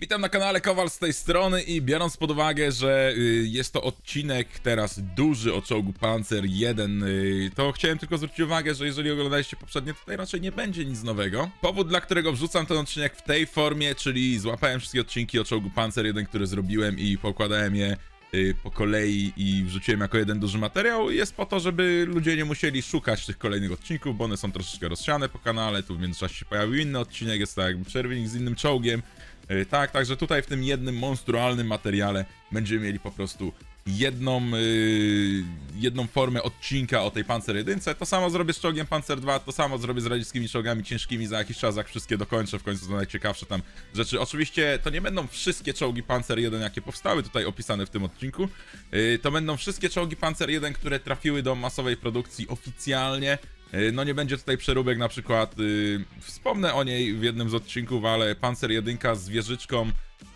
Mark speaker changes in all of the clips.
Speaker 1: Witam na kanale Kowal z tej strony i biorąc pod uwagę, że y, jest to odcinek teraz duży o czołgu Panzer 1, y, to chciałem tylko zwrócić uwagę, że jeżeli oglądaliście poprzednie, tutaj raczej nie będzie nic nowego. Powód, dla którego wrzucam ten odcinek w tej formie, czyli złapałem wszystkie odcinki o czołgu Panzer 1, które zrobiłem i pokładałem je y, po kolei i wrzuciłem jako jeden duży materiał jest po to, żeby ludzie nie musieli szukać tych kolejnych odcinków, bo one są troszeczkę rozsiane po kanale, tu w międzyczasie się pojawił inny odcinek, jest tak jakby przerwnik z innym czołgiem, E, tak, także tutaj w tym jednym monstrualnym materiale będziemy mieli po prostu jedną, yy, jedną formę odcinka o tej Panzer 1. To samo zrobię z czołgiem Panzer 2, to samo zrobię z radzieckimi czołgami ciężkimi za jakiś czas, jak wszystkie dokończę, w końcu to najciekawsze tam rzeczy. Oczywiście to nie będą wszystkie czołgi Panzer 1, jakie powstały tutaj opisane w tym odcinku. Yy, to będą wszystkie czołgi Panzer 1, które trafiły do masowej produkcji oficjalnie Y, no nie będzie tutaj przeróbek, na przykład y, wspomnę o niej w jednym z odcinków, ale Panzer 1 z wieżyczką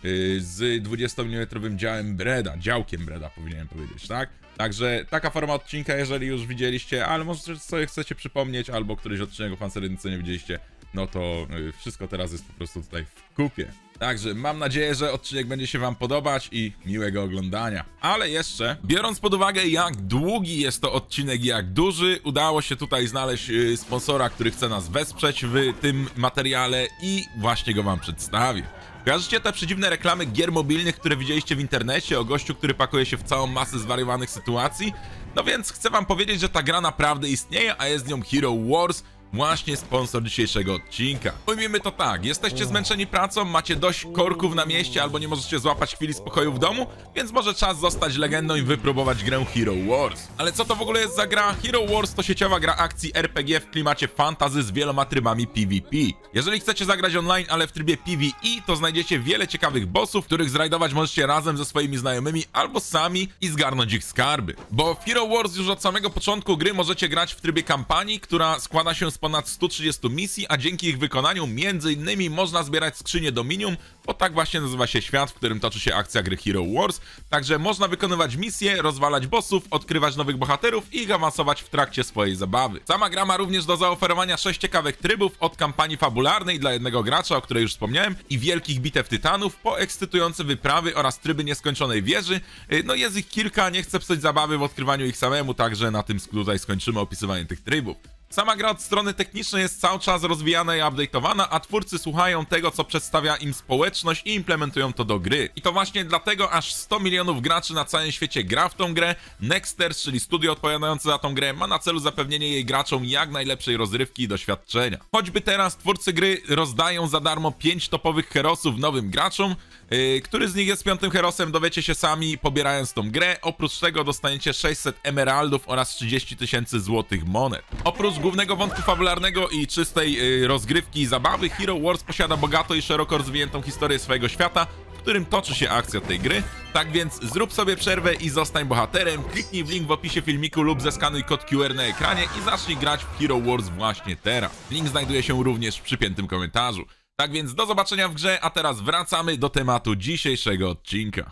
Speaker 1: y, z 20mm działem Breda, działkiem Breda powinienem powiedzieć, tak? Także taka forma odcinka, jeżeli już widzieliście, ale może sobie chcecie przypomnieć, albo któryś odcinek o Panzer 1 nie widzieliście, no to wszystko teraz jest po prostu tutaj w kupie. Także mam nadzieję, że odcinek będzie się Wam podobać i miłego oglądania. Ale jeszcze, biorąc pod uwagę jak długi jest to odcinek jak duży, udało się tutaj znaleźć y, sponsora, który chce nas wesprzeć w tym materiale i właśnie go Wam przedstawię. Kojarzycie te przedziwne reklamy gier mobilnych, które widzieliście w internecie o gościu, który pakuje się w całą masę zwariowanych sytuacji? No więc chcę wam powiedzieć, że ta gra naprawdę istnieje, a jest nią Hero Wars, właśnie sponsor dzisiejszego odcinka. Pojmijmy to tak, jesteście zmęczeni pracą, macie dość korków na mieście albo nie możecie złapać chwili spokoju w domu, więc może czas zostać legendą i wypróbować grę Hero Wars. Ale co to w ogóle jest za gra? Hero Wars to sieciowa gra akcji RPG w klimacie fantazy z wieloma trybami PvP. Jeżeli chcecie zagrać online, ale w trybie PvE, to znajdziecie wiele ciekawych bossów, których zrajdować możecie razem ze swoimi znajomymi albo sami i zgarnąć ich skarby. Bo w Hero Wars już od samego początku gry możecie grać w trybie kampanii, która składa się z ponad 130 misji, a dzięki ich wykonaniu m.in. można zbierać skrzynie Dominium, bo tak właśnie nazywa się świat, w którym toczy się akcja gry Hero Wars. Także można wykonywać misje, rozwalać bossów, odkrywać nowych bohaterów i ich awansować w trakcie swojej zabawy. Sama gra ma również do zaoferowania 6 ciekawych trybów od kampanii fabularnej dla jednego gracza, o której już wspomniałem, i wielkich bitew tytanów, po ekscytujące wyprawy oraz tryby nieskończonej wieży. Y, no jest ich kilka, nie chcę psuć zabawy w odkrywaniu ich samemu, także na tym tutaj skończymy opisywanie tych trybów. Sama gra od strony technicznej jest cały czas rozwijana i update'owana, a twórcy słuchają tego, co przedstawia im społeczność i implementują to do gry. I to właśnie dlatego aż 100 milionów graczy na całym świecie gra w tą grę. Nexters, czyli studio odpowiadające za tą grę, ma na celu zapewnienie jej graczom jak najlepszej rozrywki i doświadczenia. Choćby teraz twórcy gry rozdają za darmo 5 topowych herosów nowym graczom, Y, który z nich jest piątym herosem, dowiecie się sami pobierając tą grę. Oprócz tego dostaniecie 600 emeraldów oraz 30 tysięcy złotych monet. Oprócz głównego wątku fabularnego i czystej y, rozgrywki i zabawy, Hero Wars posiada bogato i szeroko rozwiniętą historię swojego świata, w którym toczy się akcja tej gry. Tak więc zrób sobie przerwę i zostań bohaterem, kliknij w link w opisie filmiku lub zeskanuj kod QR na ekranie i zacznij grać w Hero Wars właśnie teraz. Link znajduje się również w przypiętym komentarzu. Tak więc do zobaczenia w grze, a teraz wracamy do tematu dzisiejszego odcinka.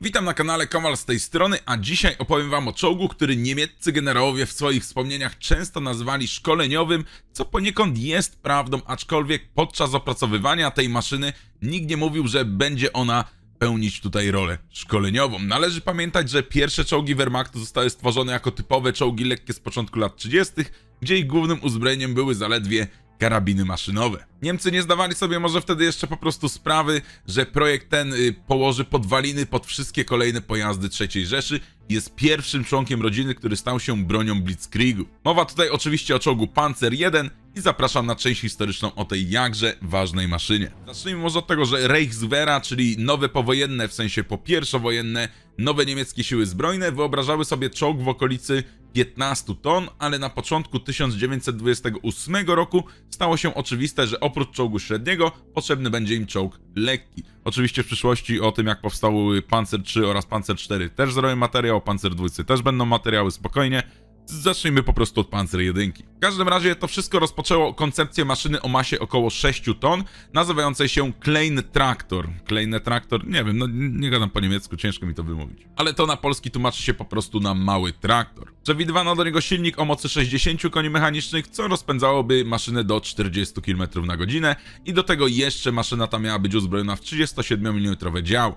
Speaker 1: Witam na kanale Kamal z tej strony, a dzisiaj opowiem wam o czołgu, który niemieccy generałowie w swoich wspomnieniach często nazwali szkoleniowym, co poniekąd jest prawdą, aczkolwiek podczas opracowywania tej maszyny nikt nie mówił, że będzie ona pełnić tutaj rolę szkoleniową. Należy pamiętać, że pierwsze czołgi Wehrmachtu zostały stworzone jako typowe czołgi lekkie z początku lat 30., gdzie ich głównym uzbrojeniem były zaledwie karabiny maszynowe. Niemcy nie zdawali sobie może wtedy jeszcze po prostu sprawy, że projekt ten y, położy podwaliny pod wszystkie kolejne pojazdy III Rzeszy jest pierwszym członkiem rodziny, który stał się bronią Blitzkriegu. Mowa tutaj oczywiście o czołgu Panzer I, i zapraszam na część historyczną o tej jakże ważnej maszynie. Zacznijmy może od tego, że Reichswehra, czyli nowe powojenne, w sensie po pierwszowojenne, nowe niemieckie siły zbrojne wyobrażały sobie czołg w okolicy 15 ton, ale na początku 1928 roku stało się oczywiste, że oprócz czołgu średniego potrzebny będzie im czołg lekki. Oczywiście w przyszłości o tym jak powstały Panzer 3 oraz Panzer 4 też zrobię materiał, Panzer 2 też będą materiały spokojnie, zacznijmy po prostu od Panzer 1. W każdym razie to wszystko rozpoczęło koncepcję maszyny o masie około 6 ton, nazywającej się Klein Traktor. Klein Traktor, nie wiem, no nie gadam po niemiecku, ciężko mi to wymówić. Ale to na polski tłumaczy się po prostu na mały traktor. Przewidywano do niego silnik o mocy 60 koni mechanicznych, co rozpędzałoby maszynę do 40 km na godzinę i do tego jeszcze maszyna ta miała być uzbrojona w 37 mm dział.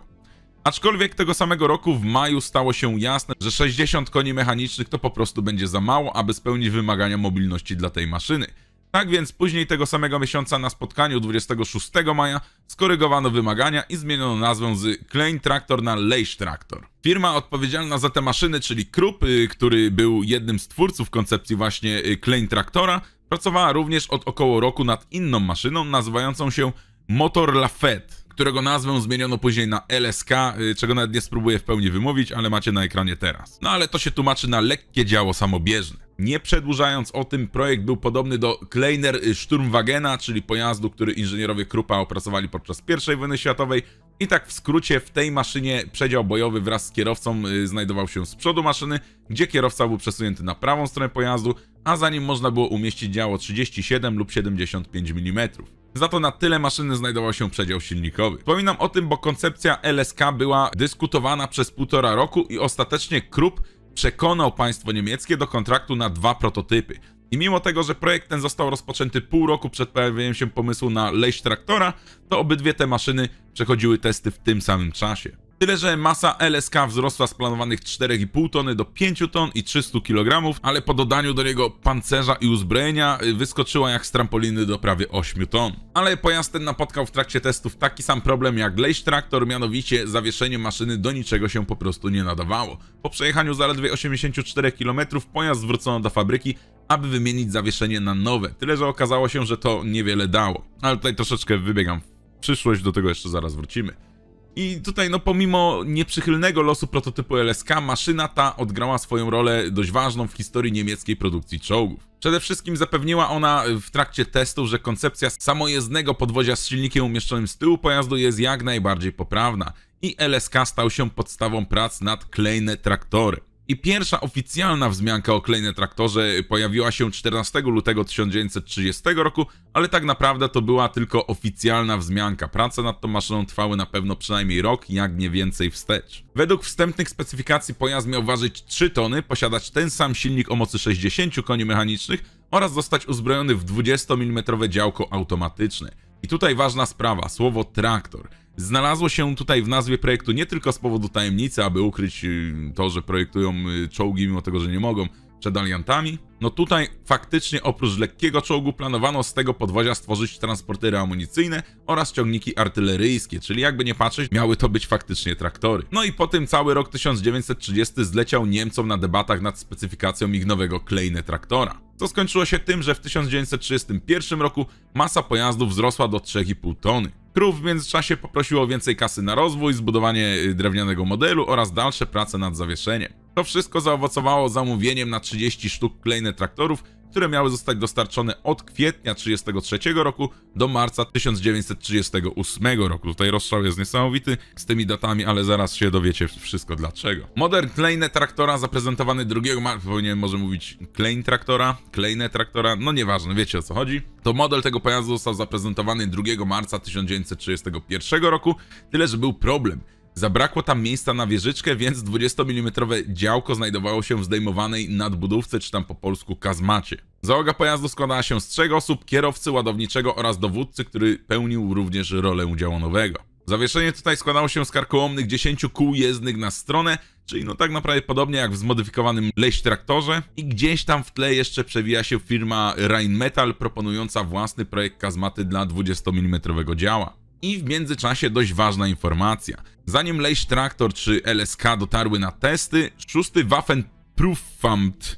Speaker 1: Aczkolwiek tego samego roku w maju stało się jasne, że 60 koni mechanicznych to po prostu będzie za mało, aby spełnić wymagania mobilności dla tej maszyny. Tak więc później tego samego miesiąca na spotkaniu 26 maja skorygowano wymagania i zmieniono nazwę z Klein Traktor na Leish Traktor. Firma odpowiedzialna za te maszyny, czyli Krupp, y, który był jednym z twórców koncepcji właśnie y, Klein Traktora, pracowała również od około roku nad inną maszyną nazywającą się Motor Lafette którego nazwę zmieniono później na LSK, y, czego nawet nie spróbuję w pełni wymówić, ale macie na ekranie teraz. No ale to się tłumaczy na lekkie działo samobieżne. Nie przedłużając o tym, projekt był podobny do Kleiner y, Sturmwagena, czyli pojazdu, który inżynierowie Krupa opracowali podczas I wojny światowej. I tak w skrócie, w tej maszynie przedział bojowy wraz z kierowcą y, znajdował się z przodu maszyny, gdzie kierowca był przesunięty na prawą stronę pojazdu, a za nim można było umieścić działo 37 lub 75 mm. Za to na tyle maszyny znajdował się przedział silnikowy. Wspominam o tym, bo koncepcja LSK była dyskutowana przez półtora roku i ostatecznie Krupp przekonał państwo niemieckie do kontraktu na dwa prototypy. I mimo tego, że projekt ten został rozpoczęty pół roku przed pojawieniem się pomysłu na lejść traktora, to obydwie te maszyny przechodziły testy w tym samym czasie. Tyle, że masa LSK wzrosła z planowanych 4,5 tony do 5 ton i 300 kg, ale po dodaniu do niego pancerza i uzbrojenia y, wyskoczyła jak z trampoliny do prawie 8 ton. Ale pojazd ten napotkał w trakcie testów taki sam problem jak Leish mianowicie zawieszenie maszyny do niczego się po prostu nie nadawało. Po przejechaniu zaledwie 84 km pojazd zwrócono do fabryki, aby wymienić zawieszenie na nowe. Tyle, że okazało się, że to niewiele dało. Ale tutaj troszeczkę wybiegam w przyszłość, do tego jeszcze zaraz wrócimy. I tutaj, no pomimo nieprzychylnego losu prototypu LSK, maszyna ta odgrała swoją rolę dość ważną w historii niemieckiej produkcji czołgów. Przede wszystkim zapewniła ona w trakcie testów, że koncepcja samojezdnego podwozia z silnikiem umieszczonym z tyłu pojazdu jest jak najbardziej poprawna i LSK stał się podstawą prac nad klejne traktory. I pierwsza oficjalna wzmianka o Kleine Traktorze pojawiła się 14 lutego 1930 roku, ale tak naprawdę to była tylko oficjalna wzmianka. Prace nad tą maszyną trwały na pewno przynajmniej rok, jak nie więcej wstecz. Według wstępnych specyfikacji pojazd miał ważyć 3 tony, posiadać ten sam silnik o mocy 60 koni mechanicznych oraz zostać uzbrojony w 20 mm działko automatyczne. I tutaj ważna sprawa, słowo traktor – Znalazło się tutaj w nazwie projektu nie tylko z powodu tajemnicy, aby ukryć y, to, że projektują y, czołgi, mimo tego, że nie mogą, przed aliantami. No tutaj faktycznie oprócz lekkiego czołgu planowano z tego podwozia stworzyć transportery amunicyjne oraz ciągniki artyleryjskie, czyli jakby nie patrzeć, miały to być faktycznie traktory. No i po tym cały rok 1930 zleciał Niemcom na debatach nad specyfikacją ich nowego Kleine traktora co skończyło się tym, że w 1931 roku masa pojazdów wzrosła do 3,5 tony. Crew w międzyczasie poprosił o więcej kasy na rozwój, zbudowanie y, drewnianego modelu oraz dalsze prace nad zawieszeniem. To wszystko zaowocowało zamówieniem na 30 sztuk klejne traktorów które miały zostać dostarczone od kwietnia 1933 roku do marca 1938 roku. Tutaj rozstrzał jest niesamowity z tymi datami, ale zaraz się dowiecie wszystko dlaczego. Model Kleine Traktora zaprezentowany 2 marca, powinienem może mówić Klein Traktora, Kleine Traktora, no nieważne, wiecie o co chodzi. To model tego pojazdu został zaprezentowany 2 marca 1931 roku, tyle że był problem. Zabrakło tam miejsca na wieżyczkę, więc 20 mm działko znajdowało się w zdejmowanej nadbudówce, czy tam po polsku kazmacie. Załoga pojazdu składała się z trzech osób, kierowcy ładowniczego oraz dowódcy, który pełnił również rolę działanowego. Zawieszenie tutaj składało się z karkołomnych 10 kół jezdnych na stronę, czyli no tak naprawdę podobnie jak w zmodyfikowanym leś traktorze. I gdzieś tam w tle jeszcze przewija się firma Rheinmetall proponująca własny projekt kazmaty dla 20 mm działa. I w międzyczasie dość ważna informacja. Zanim Leish Traktor czy LSK dotarły na testy, szósty Waffenprüfamt,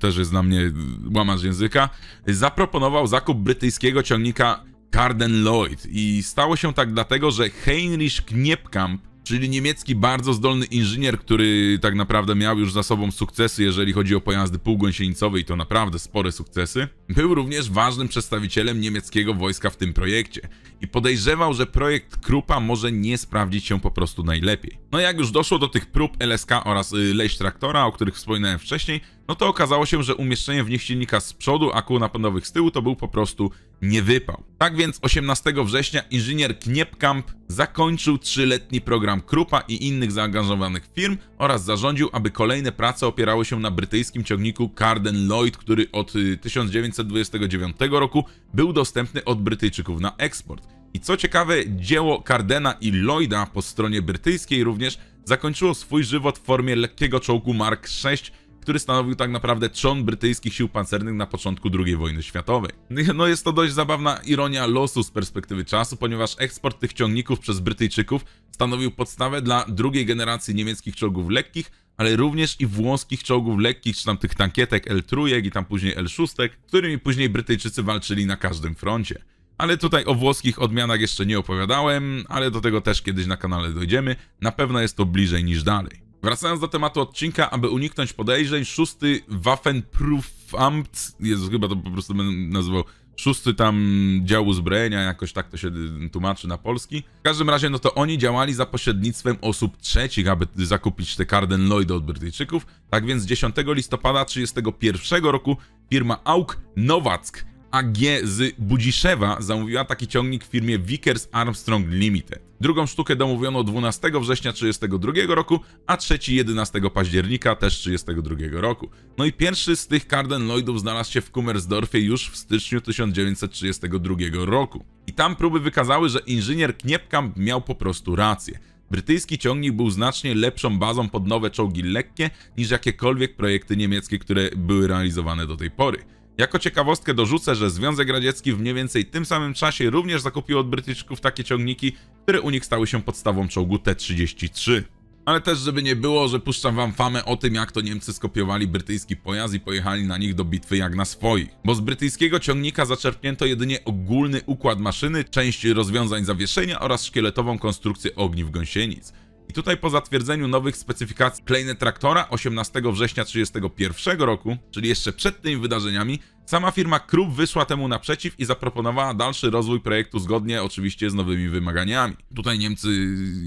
Speaker 1: też jest dla mnie łamacz języka, zaproponował zakup brytyjskiego ciągnika Carden Lloyd. I stało się tak dlatego, że Heinrich Kniepkamp, czyli niemiecki bardzo zdolny inżynier, który tak naprawdę miał już za sobą sukcesy, jeżeli chodzi o pojazdy półgąsienicowe i to naprawdę spore sukcesy, był również ważnym przedstawicielem niemieckiego wojska w tym projekcie i podejrzewał, że projekt Krupa może nie sprawdzić się po prostu najlepiej. No jak już doszło do tych prób LSK oraz y, Leś Traktora, o których wspominałem wcześniej, no to okazało się, że umieszczenie w nich silnika z przodu, a kół napędowych z tyłu to był po prostu niewypał. Tak więc 18 września inżynier Kniepkamp zakończył trzyletni program Krupa i innych zaangażowanych firm oraz zarządził, aby kolejne prace opierały się na brytyjskim ciągniku Carden Lloyd, który od 1929 y, roku był dostępny od Brytyjczyków na eksport. I co ciekawe, dzieło Cardena i Lloyda po stronie brytyjskiej również zakończyło swój żywot w formie lekkiego czołgu Mark VI, który stanowił tak naprawdę trzon brytyjskich sił pancernych na początku II wojny światowej. No jest to dość zabawna ironia losu z perspektywy czasu, ponieważ eksport tych ciągników przez Brytyjczyków stanowił podstawę dla drugiej generacji niemieckich czołgów lekkich, ale również i włoskich czołgów lekkich, czy tam tych tankietek L3 i tam później L6, którymi później Brytyjczycy walczyli na każdym froncie. Ale tutaj o włoskich odmianach jeszcze nie opowiadałem, ale do tego też kiedyś na kanale dojdziemy, na pewno jest to bliżej niż dalej. Wracając do tematu odcinka, aby uniknąć podejrzeń, szósty Waffenproofamt, Jezus, chyba to po prostu będę nazywał szósty tam dział uzbrojenia, jakoś tak to się tłumaczy na polski. W każdym razie, no to oni działali za pośrednictwem osób trzecich, aby zakupić te Carden Lloyd od Brytyjczyków. Tak więc 10 listopada 1931 roku firma AUK Nowack AG z Budziszewa zamówiła taki ciągnik w firmie Vickers Armstrong Limited. Drugą sztukę domówiono 12 września 1932 roku, a trzeci 11 października też 1932 roku. No i pierwszy z tych Carden Lloydów znalazł się w Kummersdorfie już w styczniu 1932 roku. I tam próby wykazały, że inżynier Kniepkamp miał po prostu rację. Brytyjski ciągnik był znacznie lepszą bazą pod nowe czołgi lekkie niż jakiekolwiek projekty niemieckie, które były realizowane do tej pory. Jako ciekawostkę dorzucę, że Związek Radziecki w mniej więcej tym samym czasie również zakupił od Brytyjczyków takie ciągniki, które u nich stały się podstawą czołgu T-33. Ale też, żeby nie było, że puszczam wam famę o tym, jak to Niemcy skopiowali brytyjski pojazd i pojechali na nich do bitwy jak na swoich. Bo z brytyjskiego ciągnika zaczerpnięto jedynie ogólny układ maszyny, część rozwiązań zawieszenia oraz szkieletową konstrukcję ogniw gąsienic. I tutaj po zatwierdzeniu nowych specyfikacji Plane Traktora 18 września 1931 roku, czyli jeszcze przed tymi wydarzeniami, Sama firma Krupp wyszła temu naprzeciw i zaproponowała dalszy rozwój projektu zgodnie oczywiście z nowymi wymaganiami. Tutaj Niemcy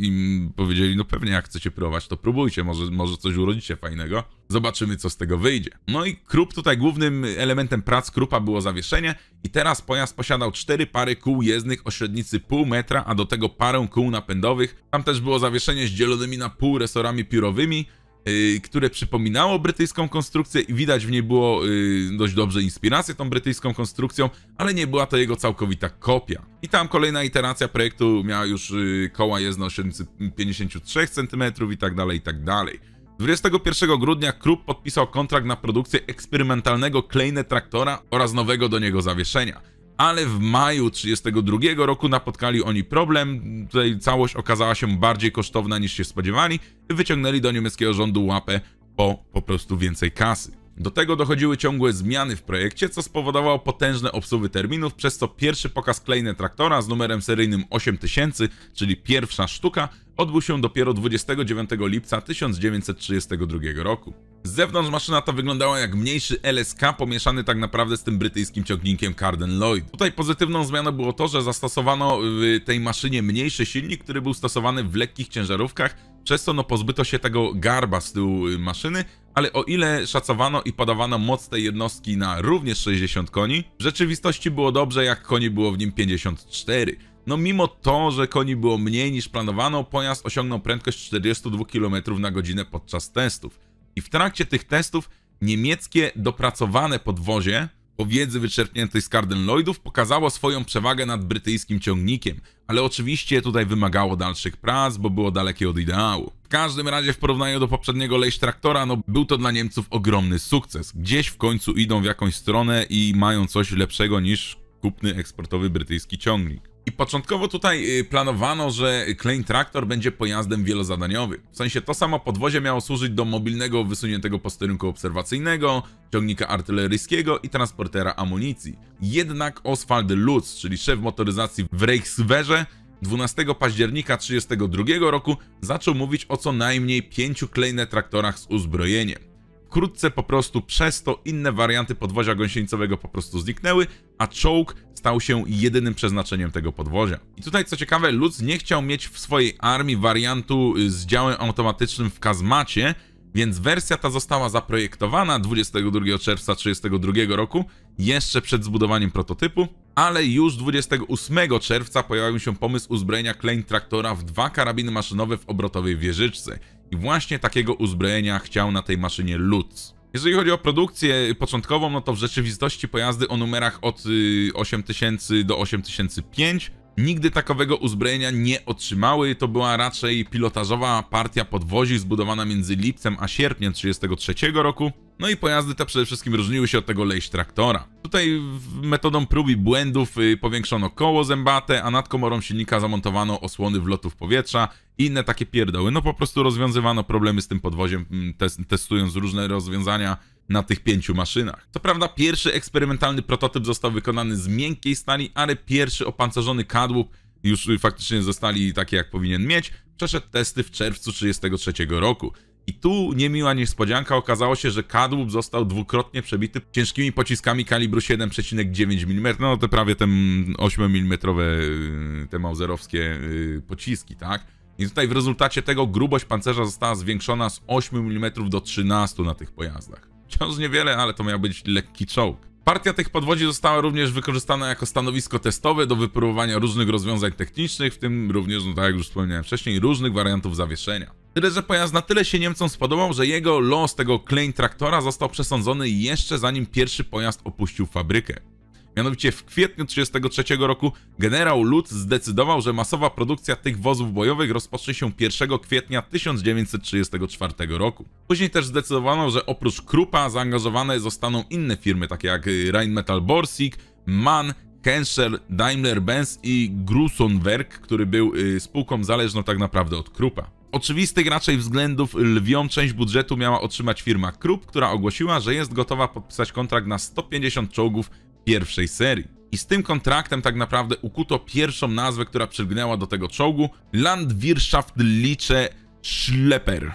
Speaker 1: im powiedzieli, no pewnie jak chcecie próbować, to próbujcie, może, może coś urodzicie fajnego. Zobaczymy, co z tego wyjdzie. No i Krupp tutaj głównym elementem prac Kruppa było zawieszenie i teraz pojazd posiadał cztery pary kół jezdnych o średnicy pół metra, a do tego parę kół napędowych. Tam też było zawieszenie z dzielonymi na pół resorami piórowymi, Y, które przypominało brytyjską konstrukcję i widać w niej było y, dość dobrze inspirację tą brytyjską konstrukcją, ale nie była to jego całkowita kopia. I tam kolejna iteracja projektu miała już y, koła jezdne 753 cm i tak dalej, i tak dalej. 21 grudnia Krupp podpisał kontrakt na produkcję eksperymentalnego Kleine traktora oraz nowego do niego zawieszenia ale w maju 1932 roku napotkali oni problem. Tutaj całość okazała się bardziej kosztowna niż się spodziewali i wyciągnęli do niemieckiego rządu łapę po po prostu więcej kasy. Do tego dochodziły ciągłe zmiany w projekcie, co spowodowało potężne obsuwy terminów, przez co pierwszy pokaz Kleine traktora z numerem seryjnym 8000, czyli pierwsza sztuka, odbył się dopiero 29 lipca 1932 roku. Z zewnątrz maszyna ta wyglądała jak mniejszy LSK pomieszany tak naprawdę z tym brytyjskim ciągnikiem Carden Lloyd. Tutaj pozytywną zmianą było to, że zastosowano w tej maszynie mniejszy silnik, który był stosowany w lekkich ciężarówkach, przez co no pozbyto się tego garba z tyłu y, maszyny, ale o ile szacowano i podawano moc tej jednostki na również 60 koni, w rzeczywistości było dobrze, jak koni było w nim 54. No mimo to, że koni było mniej niż planowano, pojazd osiągnął prędkość 42 km na godzinę podczas testów. I w trakcie tych testów niemieckie dopracowane podwozie po wiedzy wyczerpniętej z Cardin Lloydów pokazało swoją przewagę nad brytyjskim ciągnikiem, ale oczywiście tutaj wymagało dalszych prac, bo było dalekie od ideału. W każdym razie w porównaniu do poprzedniego lejś traktora, no był to dla Niemców ogromny sukces. Gdzieś w końcu idą w jakąś stronę i mają coś lepszego niż kupny eksportowy brytyjski ciągnik. I początkowo tutaj y, planowano, że Klein Traktor będzie pojazdem wielozadaniowym. W sensie to samo podwozie miało służyć do mobilnego wysuniętego posterunku obserwacyjnego, ciągnika artyleryjskiego i transportera amunicji. Jednak Oswald Lutz, czyli szef motoryzacji w Reichswehrze, 12 października 1932 roku zaczął mówić o co najmniej pięciu Kleine traktorach z uzbrojeniem. Wkrótce po prostu przez to inne warianty podwozia gąsienicowego po prostu zniknęły, a czołg stał się jedynym przeznaczeniem tego podwozia. I tutaj co ciekawe, Lutz nie chciał mieć w swojej armii wariantu y, z działem automatycznym w kazmacie, więc wersja ta została zaprojektowana 22 czerwca 1932 roku, jeszcze przed zbudowaniem prototypu, ale już 28 czerwca pojawił się pomysł uzbrojenia Klein Traktora w dwa karabiny maszynowe w obrotowej wieżyczce – i właśnie takiego uzbrojenia chciał na tej maszynie Lutz. Jeżeli chodzi o produkcję początkową, no to w rzeczywistości pojazdy o numerach od 8000 y, do 8005 nigdy takowego uzbrojenia nie otrzymały. To była raczej pilotażowa partia podwozi zbudowana między lipcem a sierpniem 1933 roku. No i pojazdy te przede wszystkim różniły się od tego lejś traktora. Tutaj metodą prób i błędów y, powiększono koło zębate, a nad komorą silnika zamontowano osłony wlotów powietrza i inne takie pierdoły. No po prostu rozwiązywano problemy z tym podwoziem, mm, testując różne rozwiązania na tych pięciu maszynach. Co prawda pierwszy eksperymentalny prototyp został wykonany z miękkiej stali, ale pierwszy opancerzony kadłub już faktycznie zostali takie jak powinien mieć, przeszedł testy w czerwcu 1933 roku. I tu niemiła niespodzianka okazało się, że kadłub został dwukrotnie przebity ciężkimi pociskami kalibru 7,9 mm, no to prawie te 8 mm y, te mauserowskie y, pociski, tak? I tutaj w rezultacie tego grubość pancerza została zwiększona z 8 mm do 13 na tych pojazdach. Wciąż niewiele, ale to miał być lekki czołg. Partia tych podwodzi została również wykorzystana jako stanowisko testowe do wypróbowania różnych rozwiązań technicznych, w tym również, no tak jak już wspomniałem wcześniej, różnych wariantów zawieszenia. Tyle, że pojazd na tyle się Niemcom spodobał, że jego los tego Klein traktora został przesądzony jeszcze zanim pierwszy pojazd opuścił fabrykę. Mianowicie w kwietniu 1933 roku generał Lutz zdecydował, że masowa produkcja tych wozów bojowych rozpocznie się 1 kwietnia 1934 roku. Później też zdecydowano, że oprócz Krupa zaangażowane zostaną inne firmy, takie jak y, Rheinmetall Borsig, MAN, Henschel, Daimler-Benz i Grusonwerk, który był y, spółką zależną tak naprawdę od Krupa. Oczywistych raczej względów lwią część budżetu miała otrzymać firma Krupp, która ogłosiła, że jest gotowa podpisać kontrakt na 150 czołgów pierwszej serii. I z tym kontraktem tak naprawdę ukuto pierwszą nazwę, która przylgnęła do tego czołgu, Landwirtschaftliche Schlepper. E,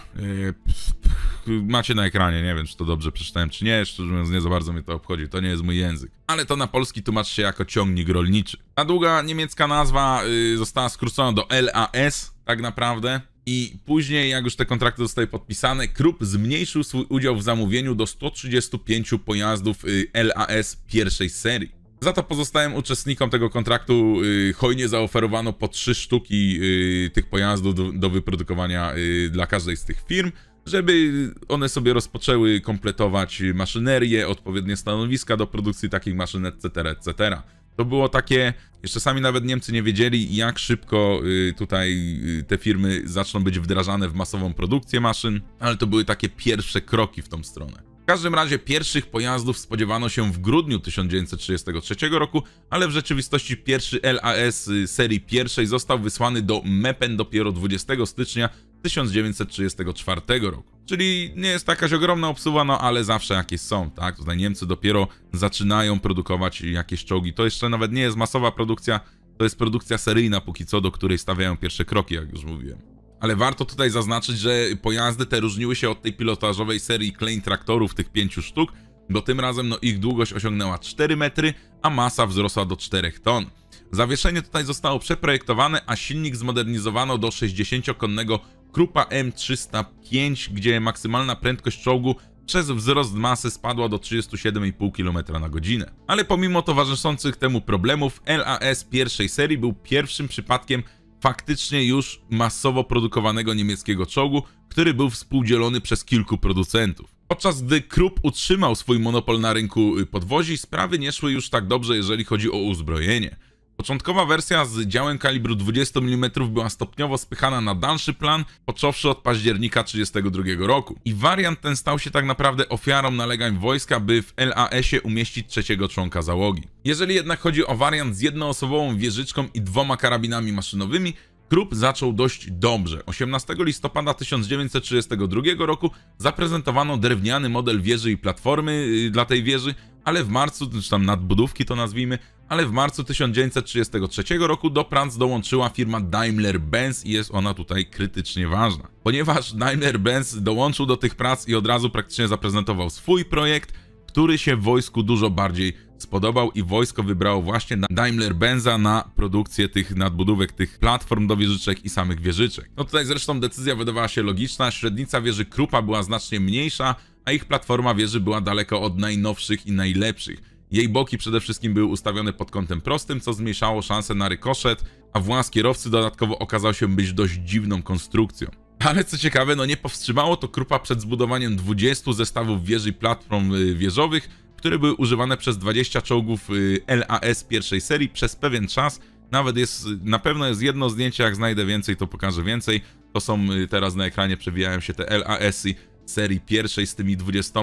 Speaker 1: macie na ekranie, nie wiem czy to dobrze przeczytałem czy nie, szczerze mówiąc nie za bardzo mnie to obchodzi, to nie jest mój język. Ale to na polski tłumacz się jako ciągnik rolniczy. Ta długa niemiecka nazwa y, została skrócona do LAS tak naprawdę, i później, jak już te kontrakty zostały podpisane, Krupp zmniejszył swój udział w zamówieniu do 135 pojazdów y, LAS pierwszej serii. Za to pozostałym uczestnikom tego kontraktu y, hojnie zaoferowano po trzy sztuki y, tych pojazdów do, do wyprodukowania dla każdej z tych firm, żeby one sobie rozpoczęły kompletować maszynerię, odpowiednie stanowiska do produkcji takich maszyn, etc., etc to było takie, jeszcze sami nawet Niemcy nie wiedzieli, jak szybko y, tutaj y, te firmy zaczną być wdrażane w masową produkcję maszyn, ale to były takie pierwsze kroki w tą stronę. W każdym razie pierwszych pojazdów spodziewano się w grudniu 1933 roku, ale w rzeczywistości pierwszy LAS y, serii pierwszej został wysłany do Meppen dopiero 20 stycznia 1934 roku. Czyli nie jest to jakaś ogromna obsuwa, no ale zawsze jakieś są, tak? Tutaj Niemcy dopiero zaczynają produkować jakieś czołgi. To jeszcze nawet nie jest masowa produkcja, to jest produkcja seryjna póki co, do której stawiają pierwsze kroki, jak już mówiłem. Ale warto tutaj zaznaczyć, że pojazdy te różniły się od tej pilotażowej serii Klein traktorów, tych pięciu sztuk, bo tym razem no, ich długość osiągnęła 4 metry, a masa wzrosła do 4 ton. Zawieszenie tutaj zostało przeprojektowane, a silnik zmodernizowano do 60-konnego Krupa M305, gdzie maksymalna prędkość czołgu przez wzrost masy spadła do 37,5 km na godzinę. Ale pomimo towarzyszących temu problemów, LAS pierwszej serii był pierwszym przypadkiem faktycznie już masowo produkowanego niemieckiego czołgu, który był współdzielony przez kilku producentów. Podczas gdy Krupp utrzymał swój monopol na rynku podwozi, sprawy nie szły już tak dobrze, jeżeli chodzi o uzbrojenie. Początkowa wersja z działem kalibru 20 mm była stopniowo spychana na dalszy plan, począwszy od października 1932 roku. I wariant ten stał się tak naprawdę ofiarą nalegań wojska, by w LAS-ie umieścić trzeciego członka załogi. Jeżeli jednak chodzi o wariant z jednoosobową wieżyczką i dwoma karabinami maszynowymi, Krupp zaczął dość dobrze. 18 listopada 1932 roku zaprezentowano drewniany model wieży i platformy y, dla tej wieży, ale w marcu, czy tam nadbudówki to nazwijmy, ale w marcu 1933 roku do prac dołączyła firma Daimler-Benz i jest ona tutaj krytycznie ważna. Ponieważ Daimler-Benz dołączył do tych prac i od razu praktycznie zaprezentował swój projekt, który się wojsku dużo bardziej spodobał i wojsko wybrało właśnie Daimler-Benza na produkcję tych nadbudówek, tych platform do wieżyczek i samych wieżyczek. No tutaj zresztą decyzja wydawała się logiczna, średnica wieży Krupa była znacznie mniejsza, a ich platforma wieży była daleko od najnowszych i najlepszych. Jej boki przede wszystkim były ustawione pod kątem prostym, co zmniejszało szanse na rykoszet, a włas kierowcy dodatkowo okazał się być dość dziwną konstrukcją. Ale co ciekawe, no nie powstrzymało to Krupa przed zbudowaniem 20 zestawów wieży i platform y, wieżowych, które były używane przez 20 czołgów y, LAS pierwszej serii przez pewien czas. Nawet jest, na pewno jest jedno zdjęcie, jak znajdę więcej to pokażę więcej. To są y, teraz na ekranie, przewijają się te LAS-y serii pierwszej z tymi 20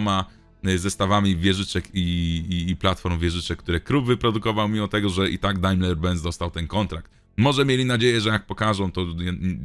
Speaker 1: e, zestawami wieżyczek i, i, i platform wieżyczek, które Krupp wyprodukował, mimo tego, że i tak Daimler-Benz dostał ten kontrakt. Może mieli nadzieję, że jak pokażą, to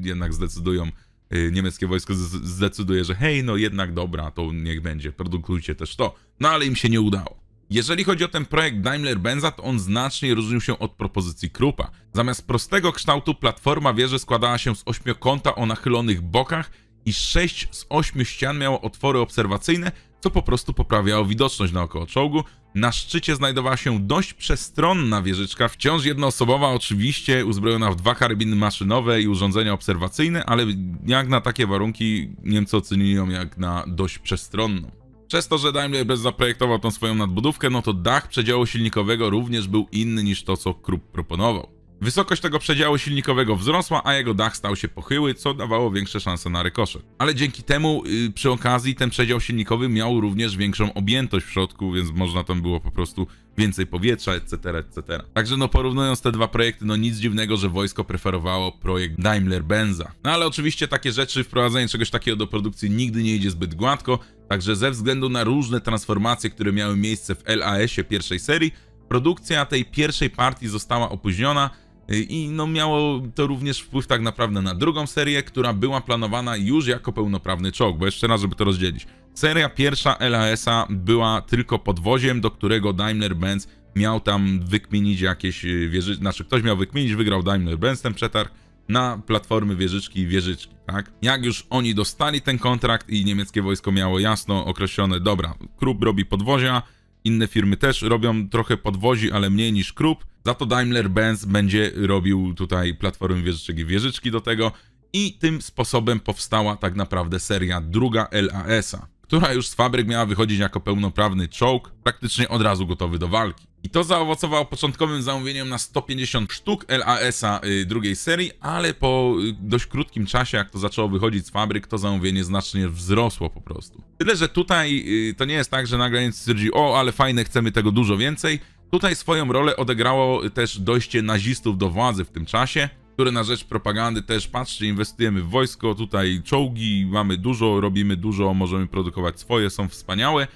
Speaker 1: jednak zdecydują, e, niemieckie wojsko zdecyduje, że hej, no jednak dobra, to niech będzie, produkujcie też to. No ale im się nie udało. Jeżeli chodzi o ten projekt Daimler-Benza, to on znacznie różnił się od propozycji Krupa. Zamiast prostego kształtu platforma wieży składała się z ośmiokąta o nachylonych bokach, i 6 z 8 ścian miało otwory obserwacyjne, co po prostu poprawiało widoczność naokoło czołgu. Na szczycie znajdowała się dość przestronna wieżyczka, wciąż jednoosobowa oczywiście, uzbrojona w dwa karabiny maszynowe i urządzenia obserwacyjne, ale jak na takie warunki Niemcy ocenili ją jak na dość przestronną. Przez to, że Daimler bez zaprojektował tą swoją nadbudówkę, no to dach przedziału silnikowego również był inny niż to, co Krupp proponował. Wysokość tego przedziału silnikowego wzrosła, a jego dach stał się pochyły, co dawało większe szanse na rykosze. Ale dzięki temu yy, przy okazji ten przedział silnikowy miał również większą objętość w środku, więc można tam było po prostu więcej powietrza, etc., etc. Także no porównując te dwa projekty, no nic dziwnego, że wojsko preferowało projekt Daimler-Benza. No ale oczywiście takie rzeczy, wprowadzenie czegoś takiego do produkcji nigdy nie idzie zbyt gładko, także ze względu na różne transformacje, które miały miejsce w LAS-ie pierwszej serii, produkcja tej pierwszej partii została opóźniona, Y, I no miało to również wpływ tak naprawdę na drugą serię, która była planowana już jako pełnoprawny czołg, bo jeszcze raz, żeby to rozdzielić. Seria pierwsza LAS-a była tylko podwoziem, do którego Daimler-Benz miał tam wykminić jakieś y, wieżyczki, znaczy ktoś miał wykminić, wygrał Daimler-Benz ten przetarg na platformy wieżyczki i wieżyczki, tak? Jak już oni dostali ten kontrakt i niemieckie wojsko miało jasno określone, dobra, Krupp robi podwozia, inne firmy też robią trochę podwozi, ale mniej niż Krupp, za to Daimler-Benz będzie robił tutaj platformy i wieżyczki do tego i tym sposobem powstała tak naprawdę seria druga LAS-a, która już z fabryk miała wychodzić jako pełnoprawny czołg, praktycznie od razu gotowy do walki. I to zaowocowało początkowym zamówieniem na 150 sztuk LAS-a y, drugiej serii, ale po y, dość krótkim czasie, jak to zaczęło wychodzić z fabryk, to zamówienie znacznie wzrosło po prostu. Tyle, że tutaj y, to nie jest tak, że nagle stwierdzi, o, ale fajne, chcemy tego dużo więcej, Tutaj swoją rolę odegrało też dojście nazistów do władzy w tym czasie, które na rzecz propagandy też, patrzcie, inwestujemy w wojsko, tutaj czołgi, mamy dużo, robimy dużo, możemy produkować swoje, są wspaniałe.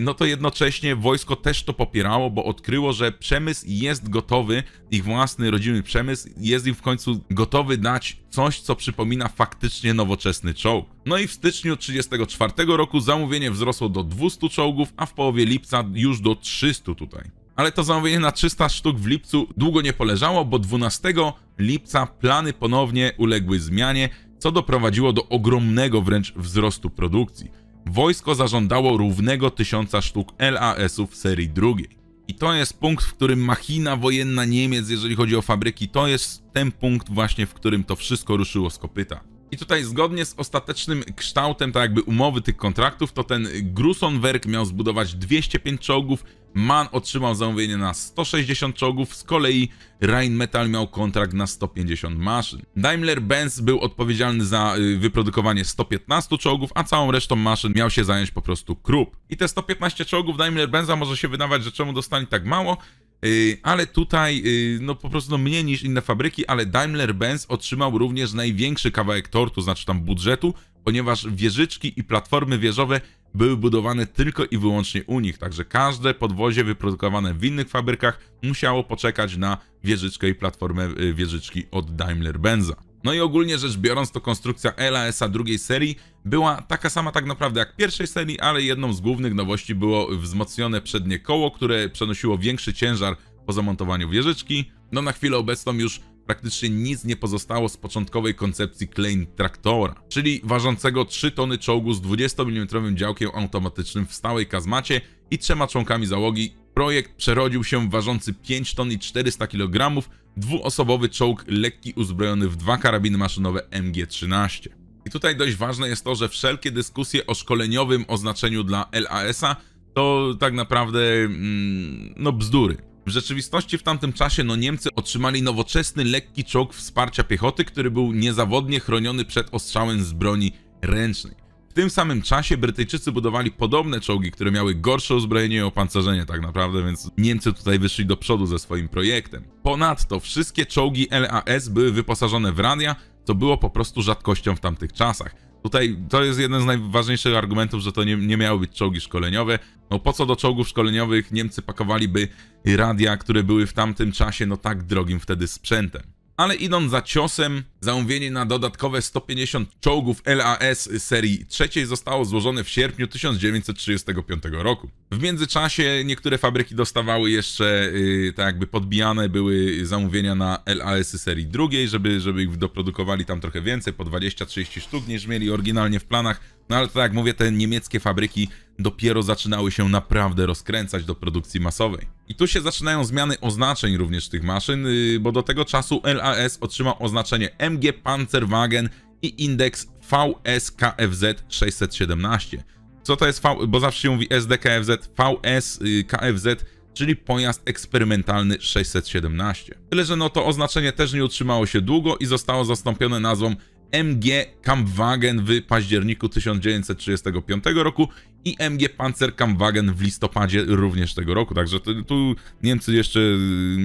Speaker 1: No to jednocześnie wojsko też to popierało, bo odkryło, że przemysł jest gotowy, ich własny rodzimy przemysł jest im w końcu gotowy dać coś, co przypomina faktycznie nowoczesny czołg. No i w styczniu 1934 roku zamówienie wzrosło do 200 czołgów, a w połowie lipca już do 300 tutaj ale to zamówienie na 300 sztuk w lipcu długo nie poleżało, bo 12 lipca plany ponownie uległy zmianie, co doprowadziło do ogromnego wręcz wzrostu produkcji. Wojsko zażądało równego 1000 sztuk LAS-ów serii drugiej. I to jest punkt, w którym machina wojenna Niemiec, jeżeli chodzi o fabryki, to jest ten punkt właśnie, w którym to wszystko ruszyło z kopyta. I tutaj zgodnie z ostatecznym kształtem, tak jakby umowy tych kontraktów, to ten Gruson Werk miał zbudować 205 czołgów, MAN otrzymał zamówienie na 160 czołgów, z kolei Rheinmetall miał kontrakt na 150 maszyn. Daimler-Benz był odpowiedzialny za y, wyprodukowanie 115 czołgów, a całą resztą maszyn miał się zająć po prostu Krupp. I te 115 czołgów Daimler-Benza może się wydawać, że czemu dostali tak mało, y, ale tutaj y, no po prostu mniej niż inne fabryki, ale Daimler-Benz otrzymał również największy kawałek tortu, znaczy tam budżetu, ponieważ wieżyczki i platformy wieżowe były budowane tylko i wyłącznie u nich, także każde podwozie wyprodukowane w innych fabrykach musiało poczekać na wieżyczkę i platformę y, wieżyczki od Daimler-Benza. No i ogólnie rzecz biorąc, to konstrukcja LAS-a drugiej serii była taka sama tak naprawdę jak pierwszej serii, ale jedną z głównych nowości było wzmocnione przednie koło, które przenosiło większy ciężar po zamontowaniu wieżyczki. No na chwilę obecną już praktycznie nic nie pozostało z początkowej koncepcji Klein Traktora, czyli ważącego 3 tony czołgu z 20 mm działkiem automatycznym w stałej kazmacie i trzema członkami załogi. Projekt przerodził się w ważący 5 ton i 400 kg dwuosobowy czołg lekki uzbrojony w dwa karabiny maszynowe MG-13. I tutaj dość ważne jest to, że wszelkie dyskusje o szkoleniowym oznaczeniu dla LAS-a to tak naprawdę mm, no bzdury. W rzeczywistości w tamtym czasie no Niemcy otrzymali nowoczesny, lekki czołg wsparcia piechoty, który był niezawodnie chroniony przed ostrzałem z broni ręcznej. W tym samym czasie Brytyjczycy budowali podobne czołgi, które miały gorsze uzbrojenie i opancerzenie tak naprawdę, więc Niemcy tutaj wyszli do przodu ze swoim projektem. Ponadto wszystkie czołgi LAS były wyposażone w radia, co było po prostu rzadkością w tamtych czasach. Tutaj to jest jeden z najważniejszych argumentów, że to nie, nie miały być czołgi szkoleniowe. No po co do czołgów szkoleniowych Niemcy pakowaliby radia, które były w tamtym czasie no tak drogim wtedy sprzętem? ale idąc za ciosem. Zamówienie na dodatkowe 150 czołgów LAS serii trzeciej zostało złożone w sierpniu 1935 roku. W międzyczasie niektóre fabryki dostawały jeszcze, yy, tak jakby podbijane były zamówienia na LAS serii drugiej, żeby, żeby ich doprodukowali tam trochę więcej, po 20-30 sztuk niż mieli oryginalnie w planach no ale tak jak mówię, te niemieckie fabryki dopiero zaczynały się naprawdę rozkręcać do produkcji masowej. I tu się zaczynają zmiany oznaczeń również tych maszyn, y, bo do tego czasu LAS otrzymał oznaczenie MG Panzerwagen i indeks VSKFZ 617. Co to jest V, bo zawsze się mówi SDKFZ, VSKFZ, y, czyli pojazd eksperymentalny 617. Tyle, że no to oznaczenie też nie utrzymało się długo i zostało zastąpione nazwą MG Kampfwagen w październiku 1935 roku i MG Panzer Kampfwagen w listopadzie również tego roku. Także tu Niemcy jeszcze, y,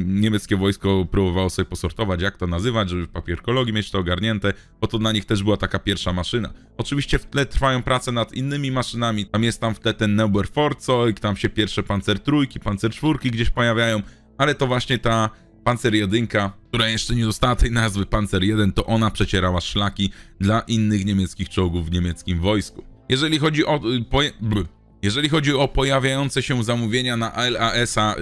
Speaker 1: niemieckie wojsko próbowało sobie posortować, jak to nazywać, żeby w papierkologii mieć to ogarnięte, bo to dla nich też była taka pierwsza maszyna. Oczywiście w tle trwają prace nad innymi maszynami, tam jest tam w tle ten Neuberforzoig, tam się pierwsze Panzer Trójki, Panzer Czwórki gdzieś pojawiają, ale to właśnie ta Pancer 1, która jeszcze nie dostała tej nazwy Panzer 1, to ona przecierała szlaki dla innych niemieckich czołgów w niemieckim wojsku. Jeżeli chodzi o... Y, jeżeli chodzi o pojawiające się zamówienia na LAS-a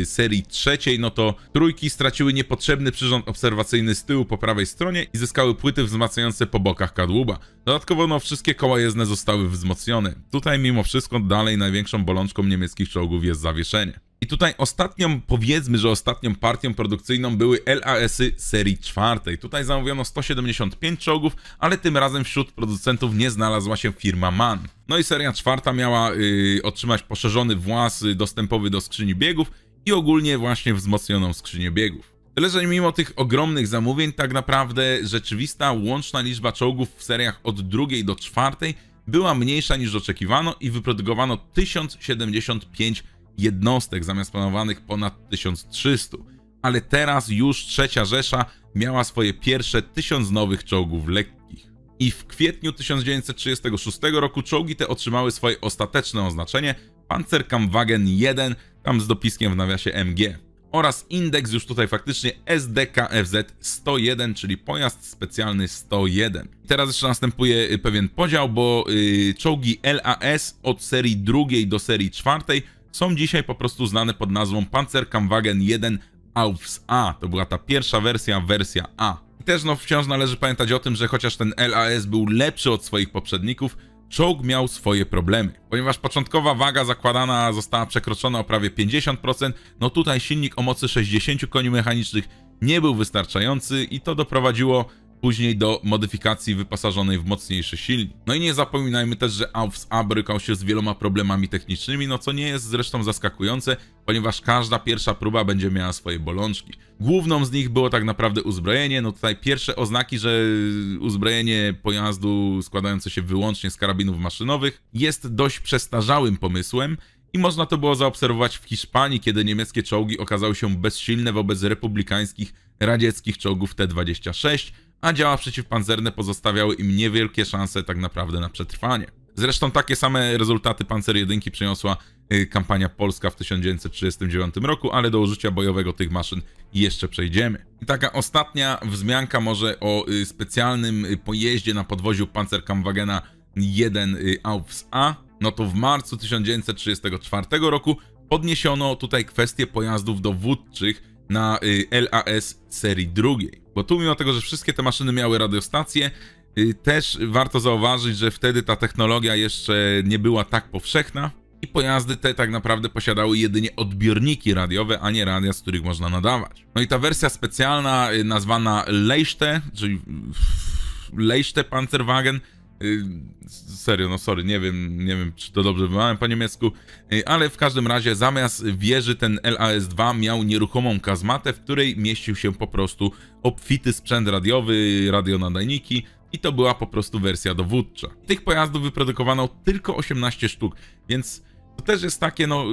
Speaker 1: yy, serii trzeciej, no to trójki straciły niepotrzebny przyrząd obserwacyjny z tyłu po prawej stronie i zyskały płyty wzmacniające po bokach kadłuba. Dodatkowo no wszystkie koła jezdne zostały wzmocnione. Tutaj mimo wszystko dalej największą bolączką niemieckich czołgów jest zawieszenie. I tutaj ostatnią, powiedzmy, że ostatnią partią produkcyjną były LAS-y serii czwartej. Tutaj zamówiono 175 czołgów, ale tym razem wśród producentów nie znalazła się firma MAN. No i seria czwarta miała y, otrzymać poszerzony włas y, dostępowy do skrzyni biegów i ogólnie właśnie wzmocnioną skrzynię biegów. Tyle, że mimo tych ogromnych zamówień, tak naprawdę rzeczywista łączna liczba czołgów w seriach od drugiej do czwartej była mniejsza niż oczekiwano i wyprodukowano 1075 jednostek zamiast planowanych ponad 1300. Ale teraz już trzecia Rzesza miała swoje pierwsze 1000 nowych czołgów lekkich. I w kwietniu 1936 roku czołgi te otrzymały swoje ostateczne oznaczenie Panzerkampfwagen 1, tam z dopiskiem w nawiasie MG oraz indeks już tutaj faktycznie SDKFZ 101, czyli pojazd specjalny 101. Teraz jeszcze następuje y, pewien podział, bo yy, czołgi LAS od serii drugiej do serii czwartej są dzisiaj po prostu znane pod nazwą Panzerkampfwagen 1 Aufs A. To była ta pierwsza wersja, wersja A. I też no wciąż należy pamiętać o tym, że chociaż ten LAS był lepszy od swoich poprzedników, czołg miał swoje problemy. Ponieważ początkowa waga zakładana została przekroczona o prawie 50%, no tutaj silnik o mocy 60 koni mechanicznych nie był wystarczający i to doprowadziło później do modyfikacji wyposażonej w mocniejszy silnik. No i nie zapominajmy też, że AUFS A się z wieloma problemami technicznymi, no co nie jest zresztą zaskakujące, ponieważ każda pierwsza próba będzie miała swoje bolączki. Główną z nich było tak naprawdę uzbrojenie, no tutaj pierwsze oznaki, że uzbrojenie pojazdu składające się wyłącznie z karabinów maszynowych jest dość przestarzałym pomysłem, i można to było zaobserwować w Hiszpanii, kiedy niemieckie czołgi okazały się bezsilne wobec republikańskich radzieckich czołgów T-26, a działa przeciwpancerne pozostawiały im niewielkie szanse tak naprawdę na przetrwanie. Zresztą takie same rezultaty Pancer 1 przyniosła y, kampania polska w 1939 roku, ale do użycia bojowego tych maszyn jeszcze przejdziemy. I taka ostatnia wzmianka może o y, specjalnym y, pojeździe na podwoziu Panzerkampfwagena 1 Aufs A. No to w marcu 1934 roku podniesiono tutaj kwestię pojazdów dowódczych na LAS serii drugiej. Bo tu mimo tego, że wszystkie te maszyny miały radiostację, y, też warto zauważyć, że wtedy ta technologia jeszcze nie była tak powszechna i pojazdy te tak naprawdę posiadały jedynie odbiorniki radiowe, a nie radia, z których można nadawać. No i ta wersja specjalna y, nazwana Leichte, czyli Leichte Panzerwagen, Y, serio, no sorry, nie wiem, nie wiem, czy to dobrze wymawiałem po niemiecku, y, ale w każdym razie zamiast wieży ten LAS-2 miał nieruchomą kazmatę, w której mieścił się po prostu obfity sprzęt radiowy, radionadajniki i to była po prostu wersja dowódcza. Tych pojazdów wyprodukowano tylko 18 sztuk, więc to też jest takie, no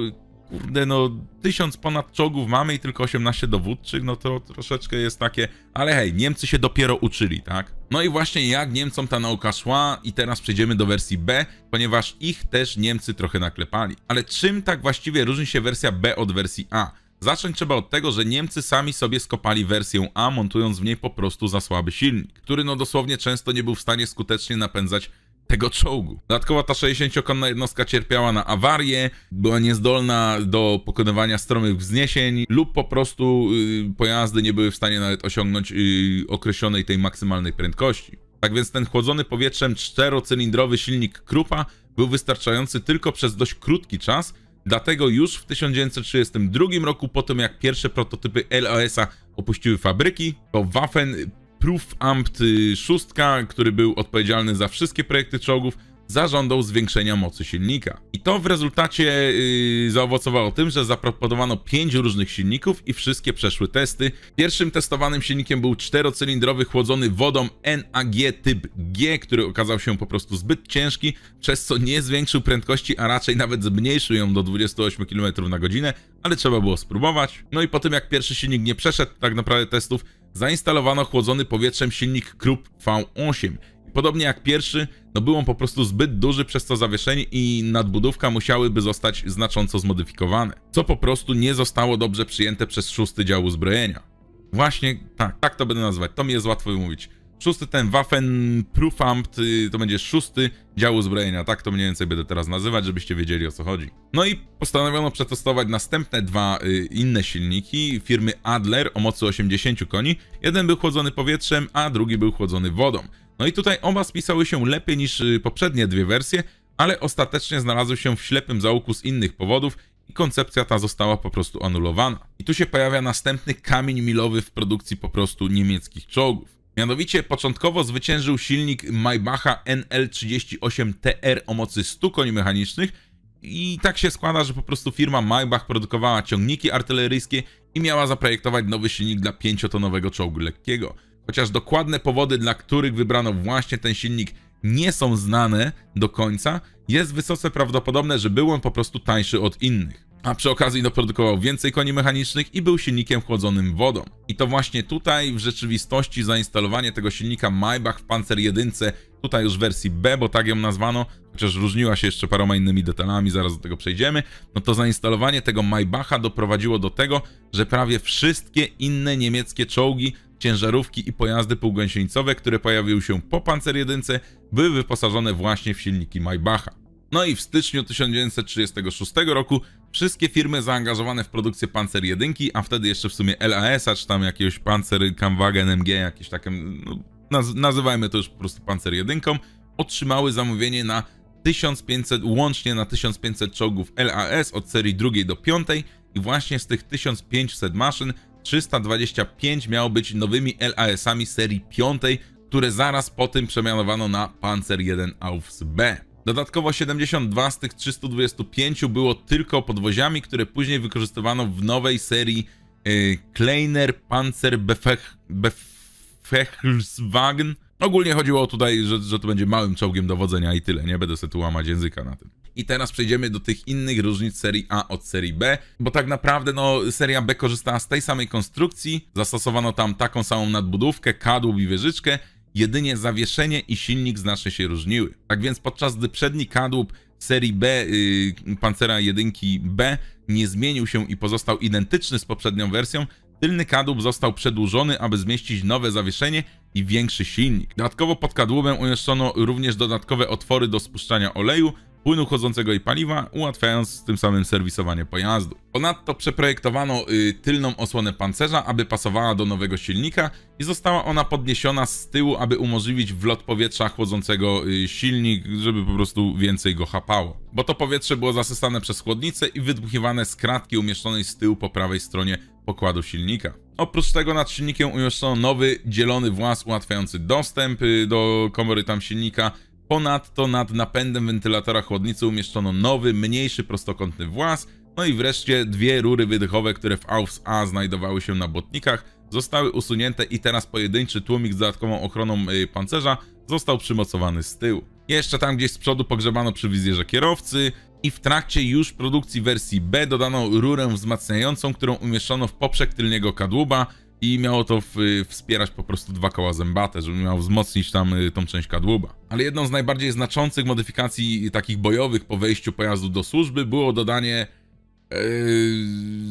Speaker 1: kurde, no tysiąc ponad czołgów mamy i tylko 18 dowódczych, no to troszeczkę jest takie, ale hej, Niemcy się dopiero uczyli, tak? No i właśnie jak Niemcom ta nauka szła i teraz przejdziemy do wersji B, ponieważ ich też Niemcy trochę naklepali. Ale czym tak właściwie różni się wersja B od wersji A? Zacząć trzeba od tego, że Niemcy sami sobie skopali wersję A, montując w niej po prostu za słaby silnik, który no dosłownie często nie był w stanie skutecznie napędzać tego czołgu. Dodatkowo ta 60-konna jednostka cierpiała na awarię, była niezdolna do pokonywania stromych wzniesień lub po prostu yy, pojazdy nie były w stanie nawet osiągnąć yy, określonej tej maksymalnej prędkości. Tak więc ten chłodzony powietrzem czterocylindrowy silnik Krupa był wystarczający tylko przez dość krótki czas, dlatego już w 1932 roku, po tym jak pierwsze prototypy LAS-a opuściły fabryki, to Waffen Proof Ampt 6, który był odpowiedzialny za wszystkie projekty czołgów, zażądał zwiększenia mocy silnika. I to w rezultacie yy, zaowocowało tym, że zaproponowano pięć różnych silników i wszystkie przeszły testy. Pierwszym testowanym silnikiem był czterocylindrowy chłodzony wodą NAG typ G, który okazał się po prostu zbyt ciężki, przez co nie zwiększył prędkości, a raczej nawet zmniejszył ją do 28 km na godzinę, ale trzeba było spróbować. No i po tym jak pierwszy silnik nie przeszedł tak naprawdę testów, zainstalowano chłodzony powietrzem silnik Krupp V8. Podobnie jak pierwszy, no był on po prostu zbyt duży przez to zawieszenie i nadbudówka musiałyby zostać znacząco zmodyfikowane, co po prostu nie zostało dobrze przyjęte przez szósty dział uzbrojenia. Właśnie tak, tak to będę nazywać, to mi jest łatwo wymówić. Szósty ten Waffen Prufamt y, to będzie szósty dział uzbrojenia, tak to mniej więcej będę teraz nazywać, żebyście wiedzieli o co chodzi. No i postanowiono przetestować następne dwa y, inne silniki firmy Adler o mocy 80 koni. Jeden był chłodzony powietrzem, a drugi był chłodzony wodą. No i tutaj oba spisały się lepiej niż y, poprzednie dwie wersje, ale ostatecznie znalazły się w ślepym załuku z innych powodów i koncepcja ta została po prostu anulowana. I tu się pojawia następny kamień milowy w produkcji po prostu niemieckich czołgów. Mianowicie początkowo zwyciężył silnik Maybacha NL38 TR o mocy 100 koni mechanicznych i tak się składa, że po prostu firma Maybach produkowała ciągniki artyleryjskie i miała zaprojektować nowy silnik dla 5-tonowego czołgu lekkiego. Chociaż dokładne powody, dla których wybrano właśnie ten silnik nie są znane do końca, jest wysoce prawdopodobne, że był on po prostu tańszy od innych a przy okazji doprodukował więcej koni mechanicznych i był silnikiem chłodzonym wodą. I to właśnie tutaj w rzeczywistości zainstalowanie tego silnika Maybach w Panzer 1, tutaj już w wersji B, bo tak ją nazwano, chociaż różniła się jeszcze paroma innymi detalami, zaraz do tego przejdziemy, no to zainstalowanie tego Maybacha doprowadziło do tego, że prawie wszystkie inne niemieckie czołgi ciężarówki i pojazdy półgęsienicowe, które pojawiły się po Panzer 1, były wyposażone właśnie w silniki Maybacha. No i w styczniu 1936 roku wszystkie firmy zaangażowane w produkcję Panzer 1, a wtedy jeszcze w sumie LAS-a, czy tam jakiegoś Panzer Kampfwagen MG, jakieś takie, no, naz nazywajmy to już po prostu Panzer 1, otrzymały zamówienie na 1500, łącznie na 1500 czołgów LAS od serii drugiej do piątej i właśnie z tych 1500 maszyn 325 miało być nowymi LAS-ami serii piątej, które zaraz po tym przemianowano na Panzer 1 Aufs B. Dodatkowo 72 z tych 325 było tylko podwoziami, które później wykorzystywano w nowej serii y, Kleiner Panzer Befechelswagen. Ogólnie chodziło tutaj, że, że to będzie małym czołgiem dowodzenia i tyle, nie będę sobie tu łamać języka na tym. I teraz przejdziemy do tych innych różnic serii A od serii B, bo tak naprawdę no, seria B korzystała z tej samej konstrukcji, zastosowano tam taką samą nadbudówkę, kadłub i wieżyczkę, jedynie zawieszenie i silnik znacznie się różniły. Tak więc podczas gdy przedni kadłub serii B yy, Pancera 1 B nie zmienił się i pozostał identyczny z poprzednią wersją, tylny kadłub został przedłużony, aby zmieścić nowe zawieszenie i większy silnik. Dodatkowo pod kadłubem umieszczono również dodatkowe otwory do spuszczania oleju, płynu chodzącego i paliwa, ułatwiając tym samym serwisowanie pojazdu. Ponadto przeprojektowano y, tylną osłonę pancerza, aby pasowała do nowego silnika i została ona podniesiona z tyłu, aby umożliwić wlot powietrza chłodzącego y, silnik, żeby po prostu więcej go chapało. Bo to powietrze było zasysane przez chłodnicę i wydmuchiwane z kratki umieszczonej z tyłu po prawej stronie pokładu silnika. Oprócz tego nad silnikiem umieszczono nowy, dzielony włas ułatwiający dostęp y, do komory tam silnika Ponadto nad napędem wentylatora chłodnicy umieszczono nowy, mniejszy prostokątny włas, no i wreszcie dwie rury wydechowe, które w AUFS A znajdowały się na botnikach, zostały usunięte i teraz pojedynczy tłumik z dodatkową ochroną y, pancerza został przymocowany z tyłu. Jeszcze tam gdzieś z przodu pogrzebano przy wizjerze kierowcy i w trakcie już produkcji wersji B dodano rurę wzmacniającą, którą umieszczono w poprzek tylniego kadłuba, i miało to w, wspierać po prostu dwa koła zębate, żeby miało wzmocnić tam y, tą część kadłuba. Ale jedną z najbardziej znaczących modyfikacji takich bojowych po wejściu pojazdu do służby było dodanie y,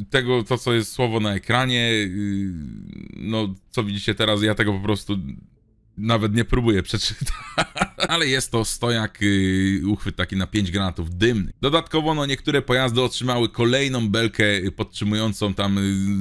Speaker 1: tego, to co jest słowo na ekranie, y, no co widzicie teraz, ja tego po prostu nawet nie próbuję przeczytać, ale jest to stojak, yy, uchwyt taki na 5 granatów dymny. Dodatkowo no, niektóre pojazdy otrzymały kolejną belkę podtrzymującą tam,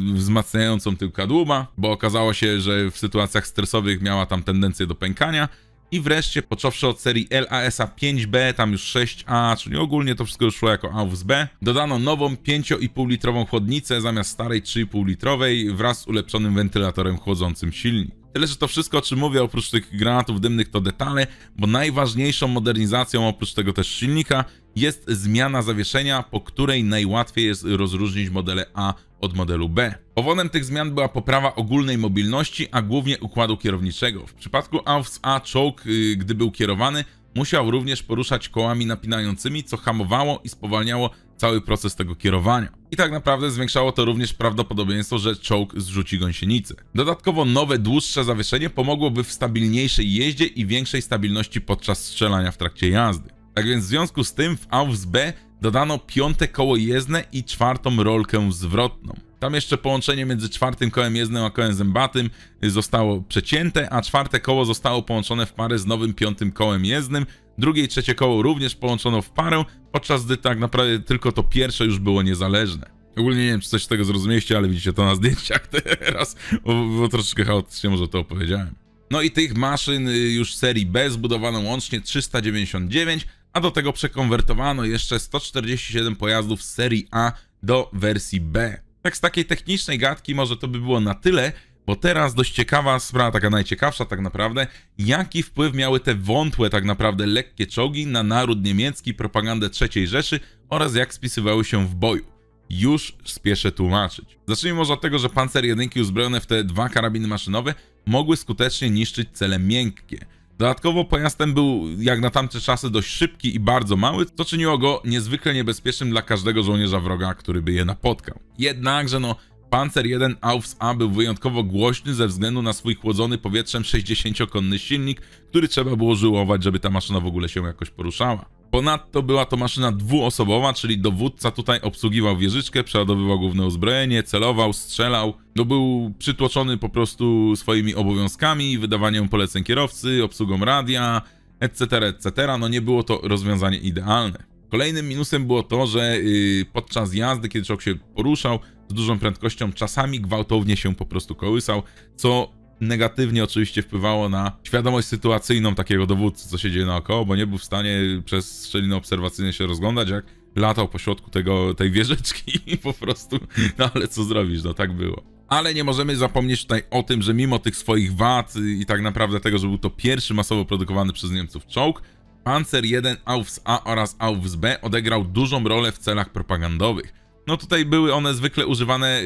Speaker 1: yy, wzmacniającą tyłka dłuma, bo okazało się, że w sytuacjach stresowych miała tam tendencję do pękania. I wreszcie, począwszy od serii LAS-a 5B, tam już 6A, czyli ogólnie to wszystko już szło jako AUS B, dodano nową 5,5 litrową chłodnicę zamiast starej 3,5 litrowej wraz z ulepszonym wentylatorem chłodzącym silnik. Tyle, że to wszystko, o czym mówię, oprócz tych granatów dymnych, to detale, bo najważniejszą modernizacją, oprócz tego też silnika, jest zmiana zawieszenia, po której najłatwiej jest rozróżnić modele A od modelu B. Powodem tych zmian była poprawa ogólnej mobilności, a głównie układu kierowniczego. W przypadku AUX A czołg, y, gdy był kierowany, musiał również poruszać kołami napinającymi, co hamowało i spowalniało cały proces tego kierowania. I tak naprawdę zwiększało to również prawdopodobieństwo, że czołg zrzuci gąsienicę. Dodatkowo nowe, dłuższe zawieszenie pomogłoby w stabilniejszej jeździe i większej stabilności podczas strzelania w trakcie jazdy. Tak więc w związku z tym w AUS B dodano piąte koło jezdne i czwartą rolkę zwrotną. Tam jeszcze połączenie między czwartym kołem jezdnym a kołem zębatym zostało przecięte, a czwarte koło zostało połączone w parę z nowym piątym kołem jezdnym. Drugie i trzecie koło również połączono w parę, podczas gdy tak naprawdę tylko to pierwsze już było niezależne. Ogólnie nie wiem, czy coś z tego zrozumieliście, ale widzicie to na zdjęciach teraz, bo, bo troszeczkę chaotycznie może to opowiedziałem. No i tych maszyn y, już serii B zbudowano łącznie 399, a do tego przekonwertowano jeszcze 147 pojazdów z serii A do wersji B. Tak z takiej technicznej gadki może to by było na tyle, bo teraz dość ciekawa sprawa, taka najciekawsza tak naprawdę, jaki wpływ miały te wątłe tak naprawdę lekkie czołgi na naród niemiecki, propagandę III Rzeszy oraz jak spisywały się w boju. Już spieszę tłumaczyć. Zacznijmy może od tego, że pancer jedynki uzbrojone w te dwa karabiny maszynowe mogły skutecznie niszczyć cele miękkie. Dodatkowo pojazd ten był jak na tamte czasy dość szybki i bardzo mały, co czyniło go niezwykle niebezpiecznym dla każdego żołnierza wroga, który by je napotkał. Jednakże no, Panzer 1 Aufs A był wyjątkowo głośny ze względu na swój chłodzony powietrzem 60-konny silnik, który trzeba było żyłować, żeby ta maszyna w ogóle się jakoś poruszała. Ponadto była to maszyna dwuosobowa, czyli dowódca tutaj obsługiwał wieżyczkę, przeładowywał główne uzbrojenie, celował, strzelał. No był przytłoczony po prostu swoimi obowiązkami, wydawaniem poleceń kierowcy, obsługą radia, etc., etc. No nie było to rozwiązanie idealne. Kolejnym minusem było to, że yy, podczas jazdy, kiedy człowiek się poruszał z dużą prędkością, czasami gwałtownie się po prostu kołysał, co negatywnie oczywiście wpływało na świadomość sytuacyjną takiego dowódcy, co się dzieje naokoło, bo nie był w stanie przez szczeliny obserwacyjne się rozglądać, jak latał po środku tego, tej wieżyczki po prostu, no ale co zrobisz, no tak było. Ale nie możemy zapomnieć tutaj o tym, że mimo tych swoich wad i tak naprawdę tego, że był to pierwszy masowo produkowany przez Niemców czołg, Panzer I Aufs A oraz Aufs B odegrał dużą rolę w celach propagandowych. No tutaj były one zwykle używane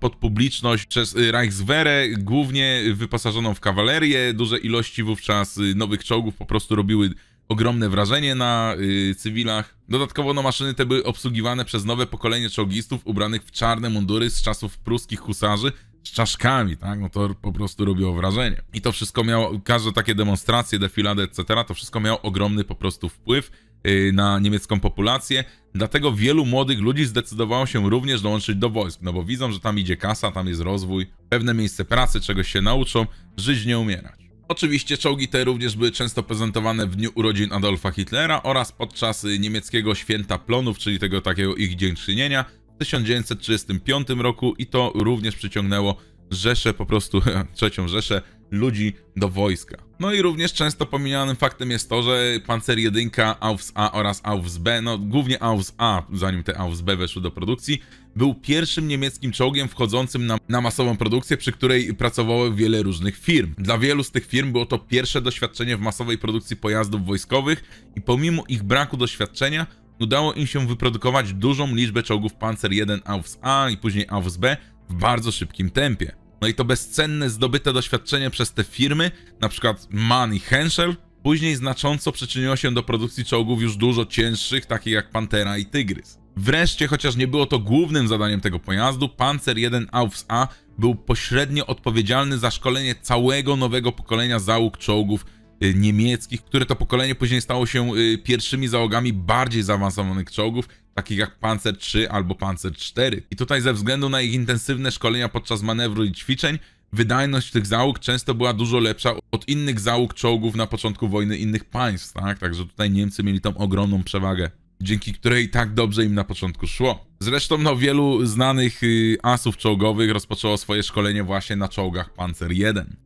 Speaker 1: pod publiczność przez y, Reichswehrę, głównie wyposażoną w kawalerię. Duże ilości wówczas y, nowych czołgów po prostu robiły ogromne wrażenie na y, cywilach. Dodatkowo no, maszyny te były obsługiwane przez nowe pokolenie czołgistów ubranych w czarne mundury z czasów pruskich husarzy, z czaszkami, tak? No to po prostu robiło wrażenie. I to wszystko miało, każde takie demonstracje, defilady, etc., to wszystko miało ogromny po prostu wpływ Y, na niemiecką populację. Dlatego wielu młodych ludzi zdecydowało się również dołączyć do wojsk, no bo widzą, że tam idzie kasa, tam jest rozwój, pewne miejsce pracy, czegoś się nauczą, żyć nie umierać. Oczywiście czołgi te również były często prezentowane w dniu urodzin Adolfa Hitlera oraz podczas niemieckiego święta plonów, czyli tego takiego ich dziękczynienia w 1935 roku i to również przyciągnęło Rzeszę, po prostu trzecią Rzeszę ludzi do wojska. No i również często pomijanym faktem jest to, że pancer 1, Aufs A oraz Aufs B, no głównie Aufs A, zanim te Aufs B weszły do produkcji, był pierwszym niemieckim czołgiem wchodzącym na, na, masową produkcję, przy której pracowało wiele różnych firm. Dla wielu z tych firm było to pierwsze doświadczenie w masowej produkcji pojazdów wojskowych i pomimo ich braku doświadczenia udało im się wyprodukować dużą liczbę czołgów pancer 1 Aufs A i później Aufs B w bardzo szybkim tempie. No i to bezcenne, zdobyte doświadczenie przez te firmy, na przykład Mann i Henschel, później znacząco przyczyniło się do produkcji czołgów już dużo cięższych, takich jak Pantera i Tygrys. Wreszcie, chociaż nie było to głównym zadaniem tego pojazdu, Panzer 1 Aufs A był pośrednio odpowiedzialny za szkolenie całego nowego pokolenia załóg czołgów y, niemieckich, które to pokolenie później stało się y, pierwszymi załogami bardziej zaawansowanych czołgów takich jak Panzer III albo Panzer IV. I tutaj ze względu na ich intensywne szkolenia podczas manewru i ćwiczeń, wydajność tych załóg często była dużo lepsza od innych załóg czołgów na początku wojny innych państw, tak? Także tutaj Niemcy mieli tą ogromną przewagę, dzięki której tak dobrze im na początku szło. Zresztą no, wielu znanych y, asów czołgowych rozpoczęło swoje szkolenie właśnie na czołgach Panzer I.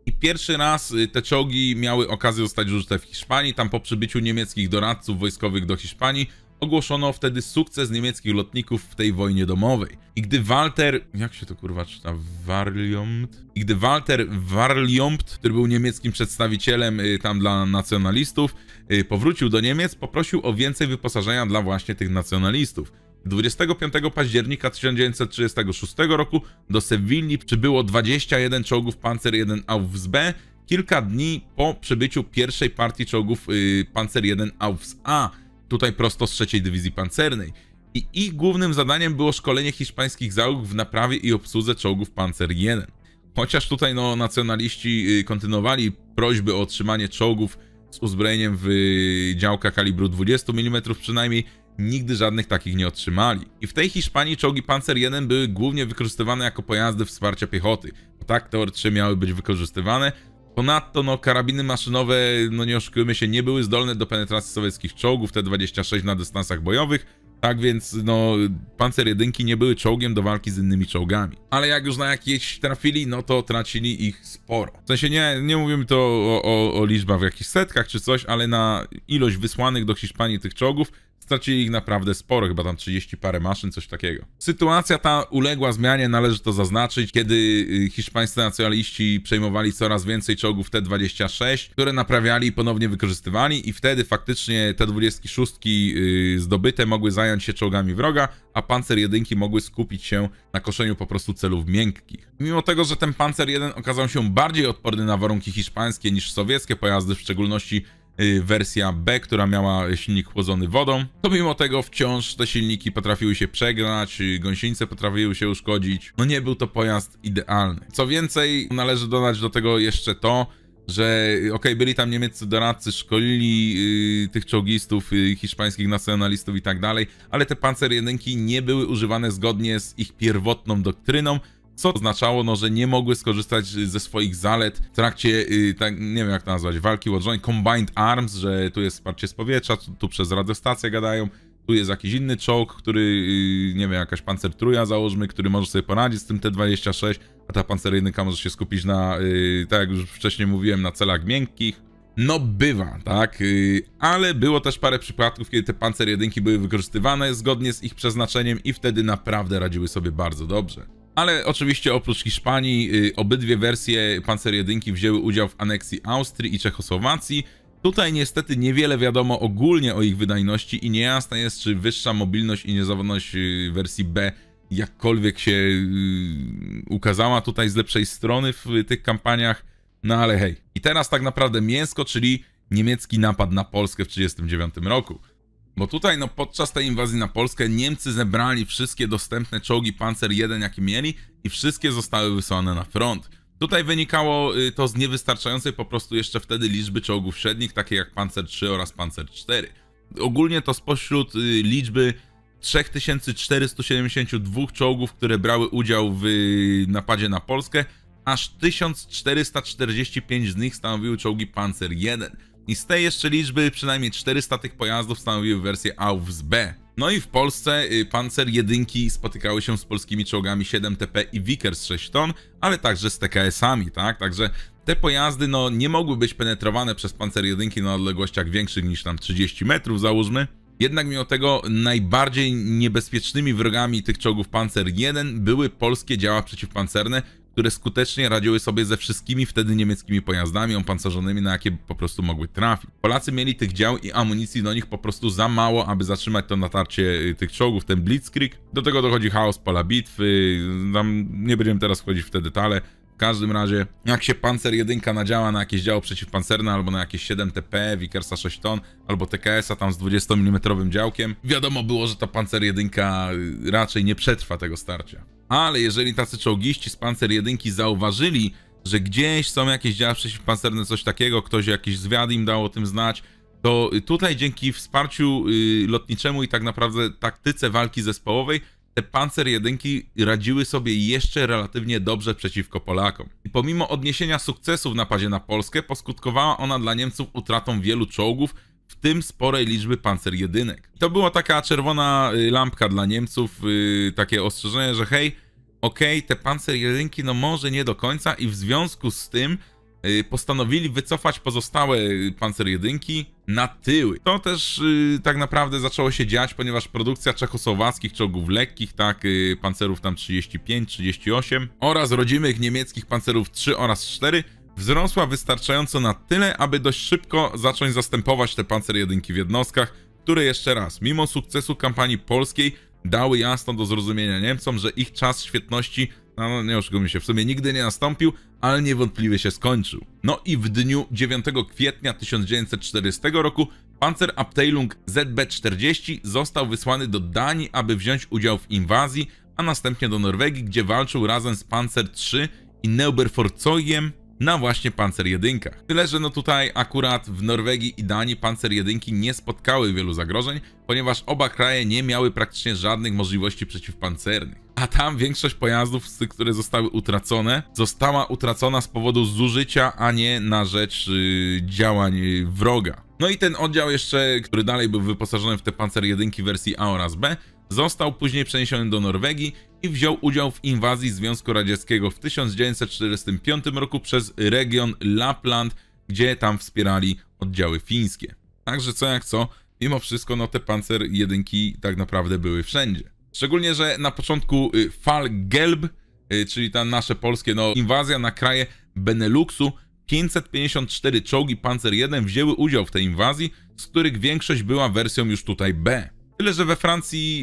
Speaker 1: I pierwszy raz y, te czołgi miały okazję zostać użyte w Hiszpanii. Tam po przybyciu niemieckich doradców wojskowych do Hiszpanii Ogłoszono wtedy sukces niemieckich lotników w tej wojnie domowej. I gdy Walter, jak się to kurwa czyta, Warliomd? I gdy Walter Warliomd, który był niemieckim przedstawicielem y, tam dla nacjonalistów, y, powrócił do Niemiec, poprosił o więcej wyposażenia dla właśnie tych nacjonalistów. 25 października 1936 roku do Sewilli przybyło 21 czołgów Panzer I Aufs B, kilka dni po przybyciu pierwszej partii czołgów y, Panzer I Aufs A tutaj prosto z trzeciej dywizji pancernej. I ich głównym zadaniem było szkolenie hiszpańskich załóg w naprawie i obsłudze czołgów Panzer 1. Chociaż tutaj no, nacjonaliści y, kontynuowali prośby o otrzymanie czołgów z uzbrojeniem w y, działka kalibru 20 mm przynajmniej, nigdy żadnych takich nie otrzymali. I w tej Hiszpanii czołgi Panzer 1 były głównie wykorzystywane jako pojazdy wsparcia piechoty. Tak, te 3 miały być wykorzystywane, Ponadto no, karabiny maszynowe, no nie oszukujmy się, nie były zdolne do penetracji sowieckich czołgów T-26 na dystansach bojowych, tak więc no, pancer jedynki nie były czołgiem do walki z innymi czołgami. Ale jak już na jakieś trafili, no to tracili ich sporo. W sensie nie, nie mówimy to o, o, o liczbach w jakichś setkach czy coś, ale na ilość wysłanych do Hiszpanii tych czołgów, Stracili ich naprawdę sporo, chyba tam 30 parę maszyn, coś takiego. Sytuacja ta uległa zmianie, należy to zaznaczyć, kiedy y, hiszpańscy nacjonaliści przejmowali coraz więcej czołgów T-26, które naprawiali i ponownie wykorzystywali i wtedy faktycznie T-26 y, zdobyte mogły zająć się czołgami wroga, a pancer jedynki mogły skupić się na koszeniu po prostu celów miękkich. Mimo tego, że ten pancer 1 okazał się bardziej odporny na warunki hiszpańskie niż sowieckie pojazdy, w szczególności Y, wersja B, która miała silnik chłodzony wodą. To mimo tego wciąż te silniki potrafiły się przegrać, y, gąsienice potrafiły się uszkodzić. No nie był to pojazd idealny. Co więcej, należy dodać do tego jeszcze to, że y, okej, okay, byli tam niemieccy doradcy, szkolili yy, tych czołgistów, yy, hiszpańskich nacjonalistów i tak dalej, ale te pancer jedynki nie były używane zgodnie z ich pierwotną doktryną, co oznaczało, no, że nie mogły skorzystać ze swoich zalet w trakcie, yy, tak, nie wiem jak to nazwać, walki łodżonej, combined arms, że tu jest wsparcie z powietrza, tu, tu przez radiostację gadają, tu jest jakiś inny czołg, który, y, nie wiem, jakaś pancertruja założmy, który może sobie poradzić z tym T-26, a ta panceryjnyka może się skupić na, y, tak jak już wcześniej mówiłem, na celach miękkich. No bywa, tak? Y, ale było też parę przypadków, kiedy te pancer jedynki były wykorzystywane zgodnie z ich przeznaczeniem i wtedy naprawdę radziły sobie bardzo dobrze ale oczywiście oprócz Hiszpanii y, obydwie wersje Panzer 1 wzięły udział w aneksji Austrii i Czechosłowacji. Tutaj niestety niewiele wiadomo ogólnie o ich wydajności i niejasne jest, czy wyższa mobilność i niezawodność y, wersji B jakkolwiek się y, ukazała tutaj z lepszej strony w tych kampaniach. No ale hej. I teraz tak naprawdę mięsko, czyli niemiecki napad na Polskę w 1939 roku. Bo tutaj, no, podczas tej inwazji na Polskę Niemcy zebrali wszystkie dostępne czołgi Panzer 1, jakie mieli i wszystkie zostały wysłane na front. Tutaj wynikało y, to z niewystarczającej po prostu jeszcze wtedy liczby czołgów średnich, takie jak Panzer 3 oraz Panzer 4. Ogólnie to spośród y, liczby 3472 czołgów, które brały udział w y, napadzie na Polskę, aż 1445 z nich stanowiły czołgi Panzer 1. I z tej jeszcze liczby przynajmniej 400 tych pojazdów stanowiły wersję Aufs B. No i w Polsce y, pancer jedynki spotykały się z polskimi czołgami 7TP i Vickers 6 ton, ale także z TKS-ami, tak? Także te pojazdy no, nie mogły być penetrowane przez pancer jedynki na odległościach większych niż tam 30 metrów załóżmy. Jednak mimo tego najbardziej niebezpiecznymi wrogami tych czołgów Panzer 1 były polskie działa przeciwpancerne, które skutecznie radziły sobie ze wszystkimi wtedy niemieckimi pojazdami opancerzonymi, na jakie po prostu mogły trafić. Polacy mieli tych dział i amunicji do nich po prostu za mało, aby zatrzymać to natarcie y, tych czołgów, ten blitzkrieg. Do tego dochodzi chaos pola bitwy, tam nie będziemy teraz wchodzić w te detale. W każdym razie, jak się pancer 1 nadziała na jakieś działo przeciwpancerne, albo na jakieś 7 TP, Wikersa 6 ton, albo TKS-a tam z 20 mm działkiem, wiadomo było, że ta pancer 1 y, raczej nie przetrwa tego starcia. Ale jeżeli tacy czołgiści z pancer 1 zauważyli, że gdzieś są jakieś działa przeciwpancerne, coś takiego, ktoś jakiś zwiad im dał o tym znać, to y, tutaj dzięki wsparciu y, lotniczemu i tak naprawdę taktyce walki zespołowej te pancer jedynki radziły sobie jeszcze relatywnie dobrze przeciwko Polakom. I pomimo odniesienia sukcesu w napadzie na Polskę, poskutkowała ona dla Niemców utratą wielu czołgów, w tym sporej liczby pancer jedynek. I to była taka czerwona y, lampka dla Niemców, yy, takie ostrzeżenie, że hej, okej, okay, te pancer jedynki no może nie do końca i w związku z tym Y, postanowili wycofać pozostałe pancer jedynki na tyły. To też yy, tak naprawdę zaczęło się dziać, ponieważ produkcja czechosłowackich czołgów lekkich, tak, yy, pancerów tam 35, 38 oraz rodzimych niemieckich pancerów 3 oraz 4 wzrosła wystarczająco na tyle, aby dość szybko zacząć zastępować te pancer jedynki w jednostkach, które jeszcze raz, mimo sukcesu kampanii polskiej, dały jasno do zrozumienia Niemcom, że ich czas świetności no, no nie oszukujmy się, w sumie nigdy nie nastąpił, ale niewątpliwie się skończył. No i w dniu 9 kwietnia 1940 roku abteilung ZB-40 został wysłany do Danii, aby wziąć udział w inwazji, a następnie do Norwegii, gdzie walczył razem z Panzer III i Neuberforzojem na właśnie pancer 1. Tyle, że no tutaj akurat w Norwegii i Danii pancer jedynki nie spotkały wielu zagrożeń, ponieważ oba kraje nie miały praktycznie żadnych możliwości przeciwpancernych. A tam większość pojazdów, które zostały utracone, została utracona z powodu zużycia, a nie na rzecz yy, działań wroga. No i ten oddział jeszcze, który dalej był wyposażony w te pancer jedynki wersji A oraz B, został później przeniesiony do Norwegii i wziął udział w inwazji Związku Radzieckiego w 1945 roku przez region Lapland, gdzie tam wspierali oddziały fińskie. Także co jak co, mimo wszystko no te pancer jedynki tak naprawdę były wszędzie. Szczególnie, że na początku y, fal Gelb, y, czyli ta nasze polskie no, inwazja na kraje Beneluxu, 554 czołgi Panzer 1 wzięły udział w tej inwazji, z których większość była wersją już tutaj B. Tyle, że we Francji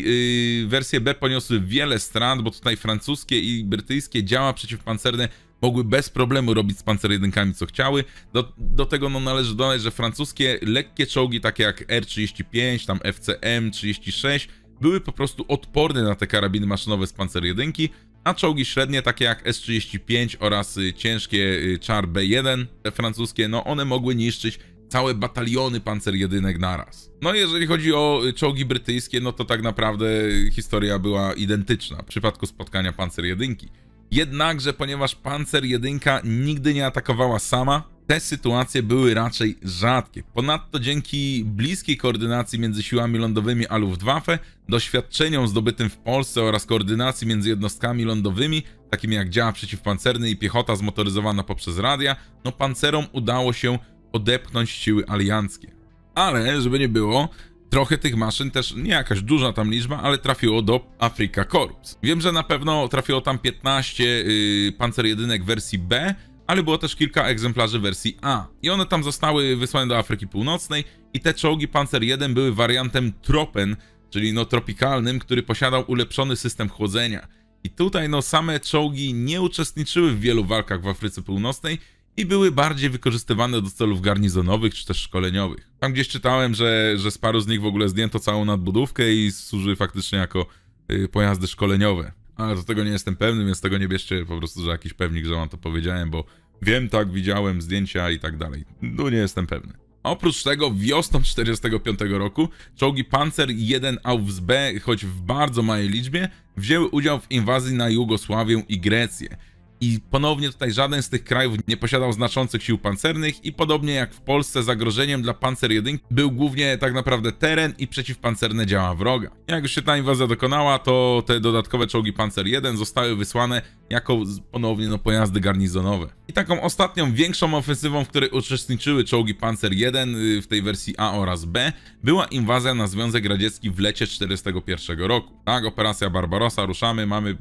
Speaker 1: yy, wersje B poniosły wiele strat, bo tutaj francuskie i brytyjskie działa przeciwpancerne mogły bez problemu robić z pancer jedynkami co chciały. Do, do tego no, należy dodać, że francuskie lekkie czołgi takie jak R-35, tam FCM-36 były po prostu odporne na te karabiny maszynowe z pancer jedynki, a czołgi średnie takie jak S-35 oraz y, ciężkie y, Char B-1 te francuskie, no one mogły niszczyć całe bataliony pancer jedynek naraz. No jeżeli chodzi o czołgi brytyjskie, no to tak naprawdę historia była identyczna w przypadku spotkania pancer jedynki. Jednakże, ponieważ pancer jedynka nigdy nie atakowała sama, te sytuacje były raczej rzadkie. Ponadto dzięki bliskiej koordynacji między siłami lądowymi a Luftwaffe, doświadczeniom zdobytym w Polsce oraz koordynacji między jednostkami lądowymi, takimi jak działa przeciwpancerny i piechota zmotoryzowana poprzez radia, no pancerom udało się odepchnąć siły alianckie. Ale, żeby nie było, trochę tych maszyn też, nie jakaś duża tam liczba, ale trafiło do Afrika Korps. Wiem, że na pewno trafiło tam 15 yy, pancer jedynek wersji B, ale było też kilka egzemplarzy wersji A. I one tam zostały wysłane do Afryki Północnej i te czołgi Panzer 1 były wariantem Tropen, czyli no tropikalnym, który posiadał ulepszony system chłodzenia. I tutaj no same czołgi nie uczestniczyły w wielu walkach w Afryce Północnej i były bardziej wykorzystywane do celów garnizonowych czy też szkoleniowych. Tam gdzieś czytałem, że, że z paru z nich w ogóle zdjęto całą nadbudówkę i służy faktycznie jako y, pojazdy szkoleniowe. Ale do tego nie jestem pewny, więc tego nie bierzcie po prostu, że jakiś pewnik, że wam to powiedziałem, bo wiem tak, widziałem zdjęcia i tak dalej. No nie jestem pewny. Oprócz tego wiosną 1945 roku czołgi Panzer 1 Aufs B, choć w bardzo małej liczbie, wzięły udział w inwazji na Jugosławię i Grecję. I ponownie tutaj żaden z tych krajów nie posiadał znaczących sił pancernych i podobnie jak w Polsce zagrożeniem dla pancer 1 był głównie tak naprawdę teren i przeciwpancerne działa wroga. Jak już się ta inwazja dokonała, to te dodatkowe czołgi pancer 1 zostały wysłane jako ponownie no, pojazdy garnizonowe. I taką ostatnią, większą ofensywą, w której uczestniczyły czołgi pancer 1 y, w tej wersji A oraz B, była inwazja na Związek Radziecki w lecie 1941 roku. Tak, operacja Barbarossa, ruszamy, mamy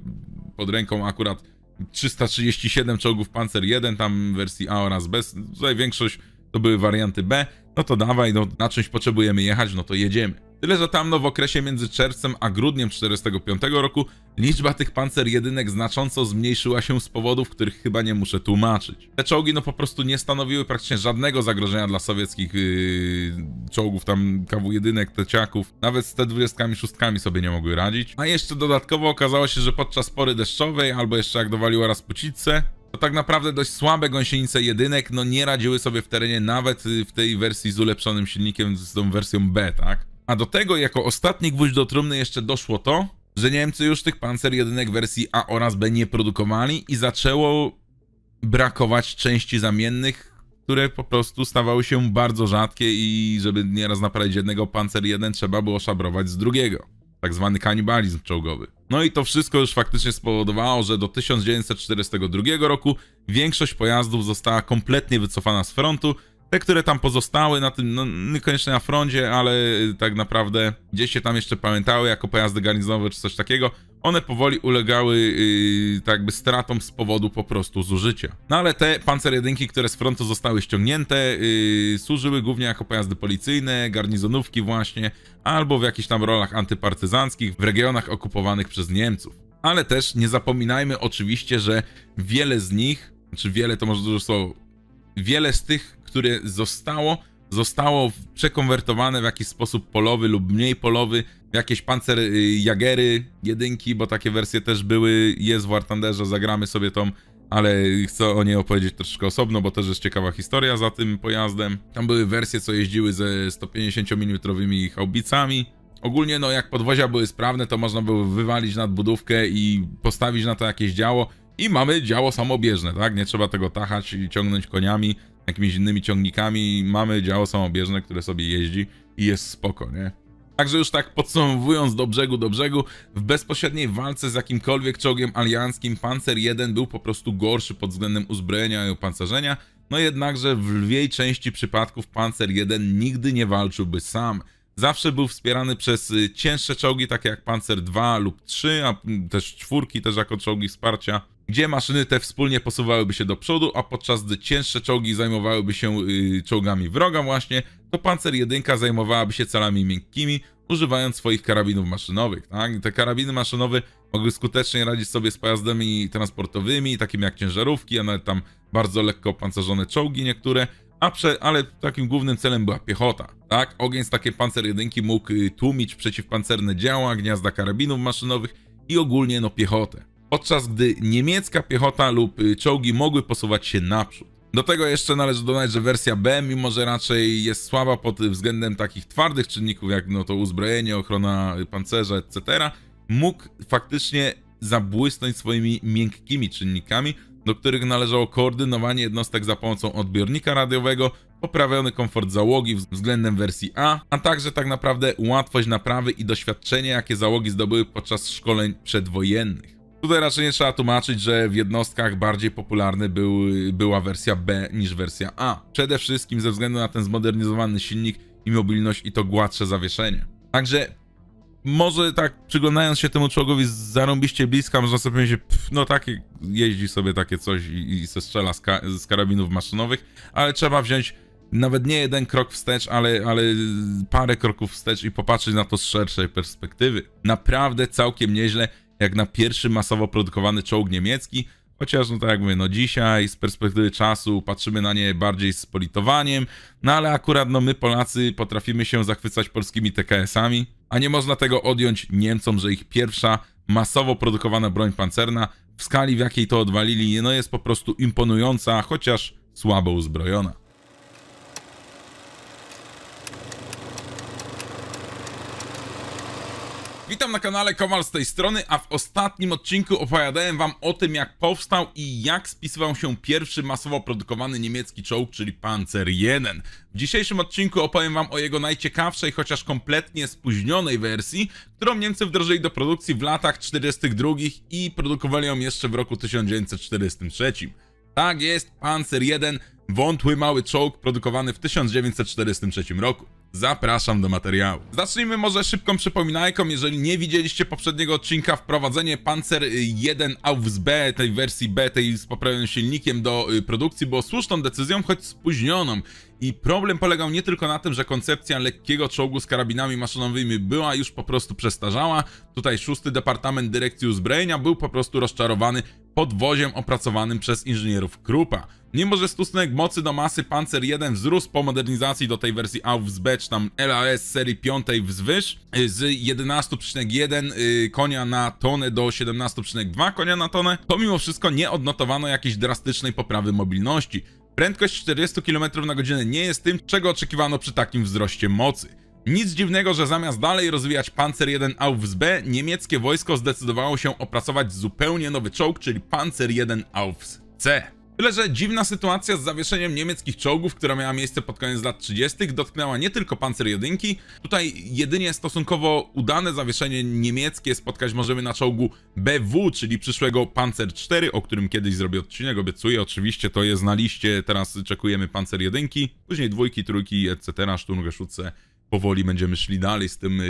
Speaker 1: pod ręką akurat 337 czołgów Panzer 1, tam w wersji A oraz B. Tutaj większość to były warianty B, no to dawaj, no, na czymś potrzebujemy jechać, no to jedziemy. Tyle, że tam no, w okresie między czerwcem a grudniem 1945 roku liczba tych pancer jedynek znacząco zmniejszyła się z powodów, których chyba nie muszę tłumaczyć. Te czołgi no po prostu nie stanowiły praktycznie żadnego zagrożenia dla sowieckich yy, czołgów, tam kawu jedynek, teciaków, nawet z T-26 sobie nie mogły radzić. A jeszcze dodatkowo okazało się, że podczas pory deszczowej albo jeszcze jak dowaliła Raspucice, to tak naprawdę dość słabe gąsienice jedynek, no nie radziły sobie w terenie nawet y, w tej wersji z ulepszonym silnikiem, z tą wersją B, tak? A do tego jako ostatni gwóźdź do trumny jeszcze doszło to, że Niemcy już tych pancer jedynek wersji A oraz B nie produkowali i zaczęło brakować części zamiennych, które po prostu stawały się bardzo rzadkie i żeby nieraz naprawić jednego pancer jeden trzeba było szabrować z drugiego tak zwany kanibalizm czołgowy. No i to wszystko już faktycznie spowodowało, że do 1942 roku większość pojazdów została kompletnie wycofana z frontu. Te, które tam pozostały na tym, no niekoniecznie na froncie, ale tak naprawdę gdzieś się tam jeszcze pamiętały jako pojazdy galiznowe czy coś takiego, one powoli ulegały yy, tak jakby stratom z powodu po prostu zużycia. No ale te pancer jedynki, które z frontu zostały ściągnięte, yy, służyły głównie jako pojazdy policyjne, garnizonówki właśnie, albo w jakichś tam rolach antypartyzanckich w regionach okupowanych przez Niemców. Ale też nie zapominajmy oczywiście, że wiele z nich, czy wiele to może dużo słowo, wiele z tych, które zostało, zostało przekonwertowane w jakiś sposób polowy lub mniej polowy, w jakieś pancer y, jagery, jedynki, bo takie wersje też były, jest w Artanderze, zagramy sobie tą, ale chcę o niej opowiedzieć troszeczkę osobno, bo też jest ciekawa historia za tym pojazdem. Tam były wersje, co jeździły ze 150mm haubicami, Ogólnie, no, jak podwozia były sprawne, to można było wywalić nadbudówkę i postawić na to jakieś działo. I mamy działo samobieżne, tak? Nie trzeba tego tachać i ciągnąć koniami jakimiś innymi ciągnikami. Mamy działo samobieżne, które sobie jeździ i jest spoko, nie? Także już tak podsumowując do brzegu, do brzegu, w bezpośredniej walce z jakimkolwiek czołgiem alianckim Panzer 1 był po prostu gorszy pod względem uzbrojenia i opancerzenia, no jednakże w lwiej części przypadków Panzer 1 nigdy nie walczyłby sam. Zawsze był wspierany przez y, cięższe czołgi, takie jak Panzer 2 lub 3, a też czwórki też jako czołgi wsparcia, gdzie maszyny te wspólnie posuwałyby się do przodu, a podczas gdy cięższe czołgi zajmowałyby się y, czołgami wroga właśnie, to Panzer 1 zajmowałaby się celami miękkimi, używając swoich karabinów maszynowych. Tak? Te karabiny maszynowe mogły skutecznie radzić sobie z pojazdami transportowymi, takimi jak ciężarówki, a nawet tam bardzo lekko opancerzone czołgi niektóre, a prze, ale takim głównym celem była piechota. Tak, ogień z takiej pancer jedynki mógł y, tłumić przeciwpancerne działa, gniazda karabinów maszynowych i ogólnie no piechotę. Podczas gdy niemiecka piechota lub y, czołgi mogły posuwać się naprzód. Do tego jeszcze należy dodać, że wersja B, mimo że raczej jest słaba pod względem takich twardych czynników, jak no to uzbrojenie, ochrona pancerza, etc., mógł faktycznie zabłysnąć swoimi miękkimi czynnikami, do których należało koordynowanie jednostek za pomocą odbiornika radiowego, poprawiony komfort załogi względem wersji A, a także tak naprawdę łatwość naprawy i doświadczenie, jakie załogi zdobyły podczas szkoleń przedwojennych. Tutaj raczej nie trzeba tłumaczyć, że w jednostkach bardziej popularny był, była wersja B niż wersja A. Przede wszystkim ze względu na ten zmodernizowany silnik i mobilność i to gładsze zawieszenie. Także może tak przyglądając się temu czołgowi zarąbiście bliska, można sobie powiedzieć, pff, no takie, jeździ sobie takie coś i, i se strzela z, ka z, karabinów maszynowych, ale trzeba wziąć nawet nie jeden krok wstecz, ale, ale parę kroków wstecz i popatrzeć na to z szerszej perspektywy. Naprawdę całkiem nieźle, jak na pierwszy masowo produkowany czołg niemiecki, Chociaż, no tak jak mówię, no dzisiaj z perspektywy czasu patrzymy na nie bardziej z politowaniem, no ale akurat no my Polacy potrafimy się zachwycać polskimi TKS-ami, a nie można tego odjąć Niemcom, że ich pierwsza masowo produkowana broń pancerna w skali w jakiej to odwalili no jest po prostu imponująca, chociaż słabo uzbrojona. Witam na kanale Kowal z tej strony, a w ostatnim odcinku opowiadałem wam o tym, jak powstał i jak spisywał się pierwszy masowo produkowany niemiecki czołg, czyli Panzer I. W dzisiejszym odcinku opowiem wam o jego najciekawszej, chociaż kompletnie spóźnionej wersji, którą Niemcy wdrożyli do produkcji w latach 42 i produkowali ją jeszcze w roku 1943. Tak jest, Panzer I, wątły mały czołg produkowany w 1943 roku. Zapraszam do materiału. Zacznijmy może szybką przypominajką, jeżeli nie widzieliście poprzedniego odcinka, wprowadzenie Panzer 1 AUX B, tej wersji B, tej z poprawionym silnikiem do y, produkcji było słuszną decyzją, choć spóźnioną. I problem polegał nie tylko na tym, że koncepcja lekkiego czołgu z karabinami maszynowymi była już po prostu przestarzała. Tutaj szósty Departament Dyrekcji Uzbrojenia był po prostu rozczarowany podwoziem opracowanym przez inżynierów Krupa. Mimo, że stosunek mocy do masy Panzer 1 wzrósł po modernizacji do tej wersji AUF Becz, tam LAS serii 5 wzwyż, y, z 11,1 y, konia na tonę do 17,2 konia na tonę, to mimo wszystko nie odnotowano jakiejś drastycznej poprawy mobilności. Prędkość 40 km na godzinę nie jest tym, czego oczekiwano przy takim wzroście mocy. Nic dziwnego, że zamiast dalej rozwijać Panzer 1 AUFS B, niemieckie wojsko zdecydowało się opracować zupełnie nowy czołg, czyli Panzer 1 AUFS C. Tyle, że dziwna sytuacja z zawieszeniem niemieckich czołgów, która miała miejsce pod koniec lat 30., dotknęła nie tylko pancer jedynki. Tutaj jedynie stosunkowo udane zawieszenie niemieckie spotkać możemy na czołgu BW, czyli przyszłego Panzer 4, o którym kiedyś zrobię odcinek, obiecuję. Oczywiście to jest na liście, teraz czekujemy Panzer jedynki, później dwójki, trójki, etc., szturmgeschütze powoli będziemy szli dalej z tym, y,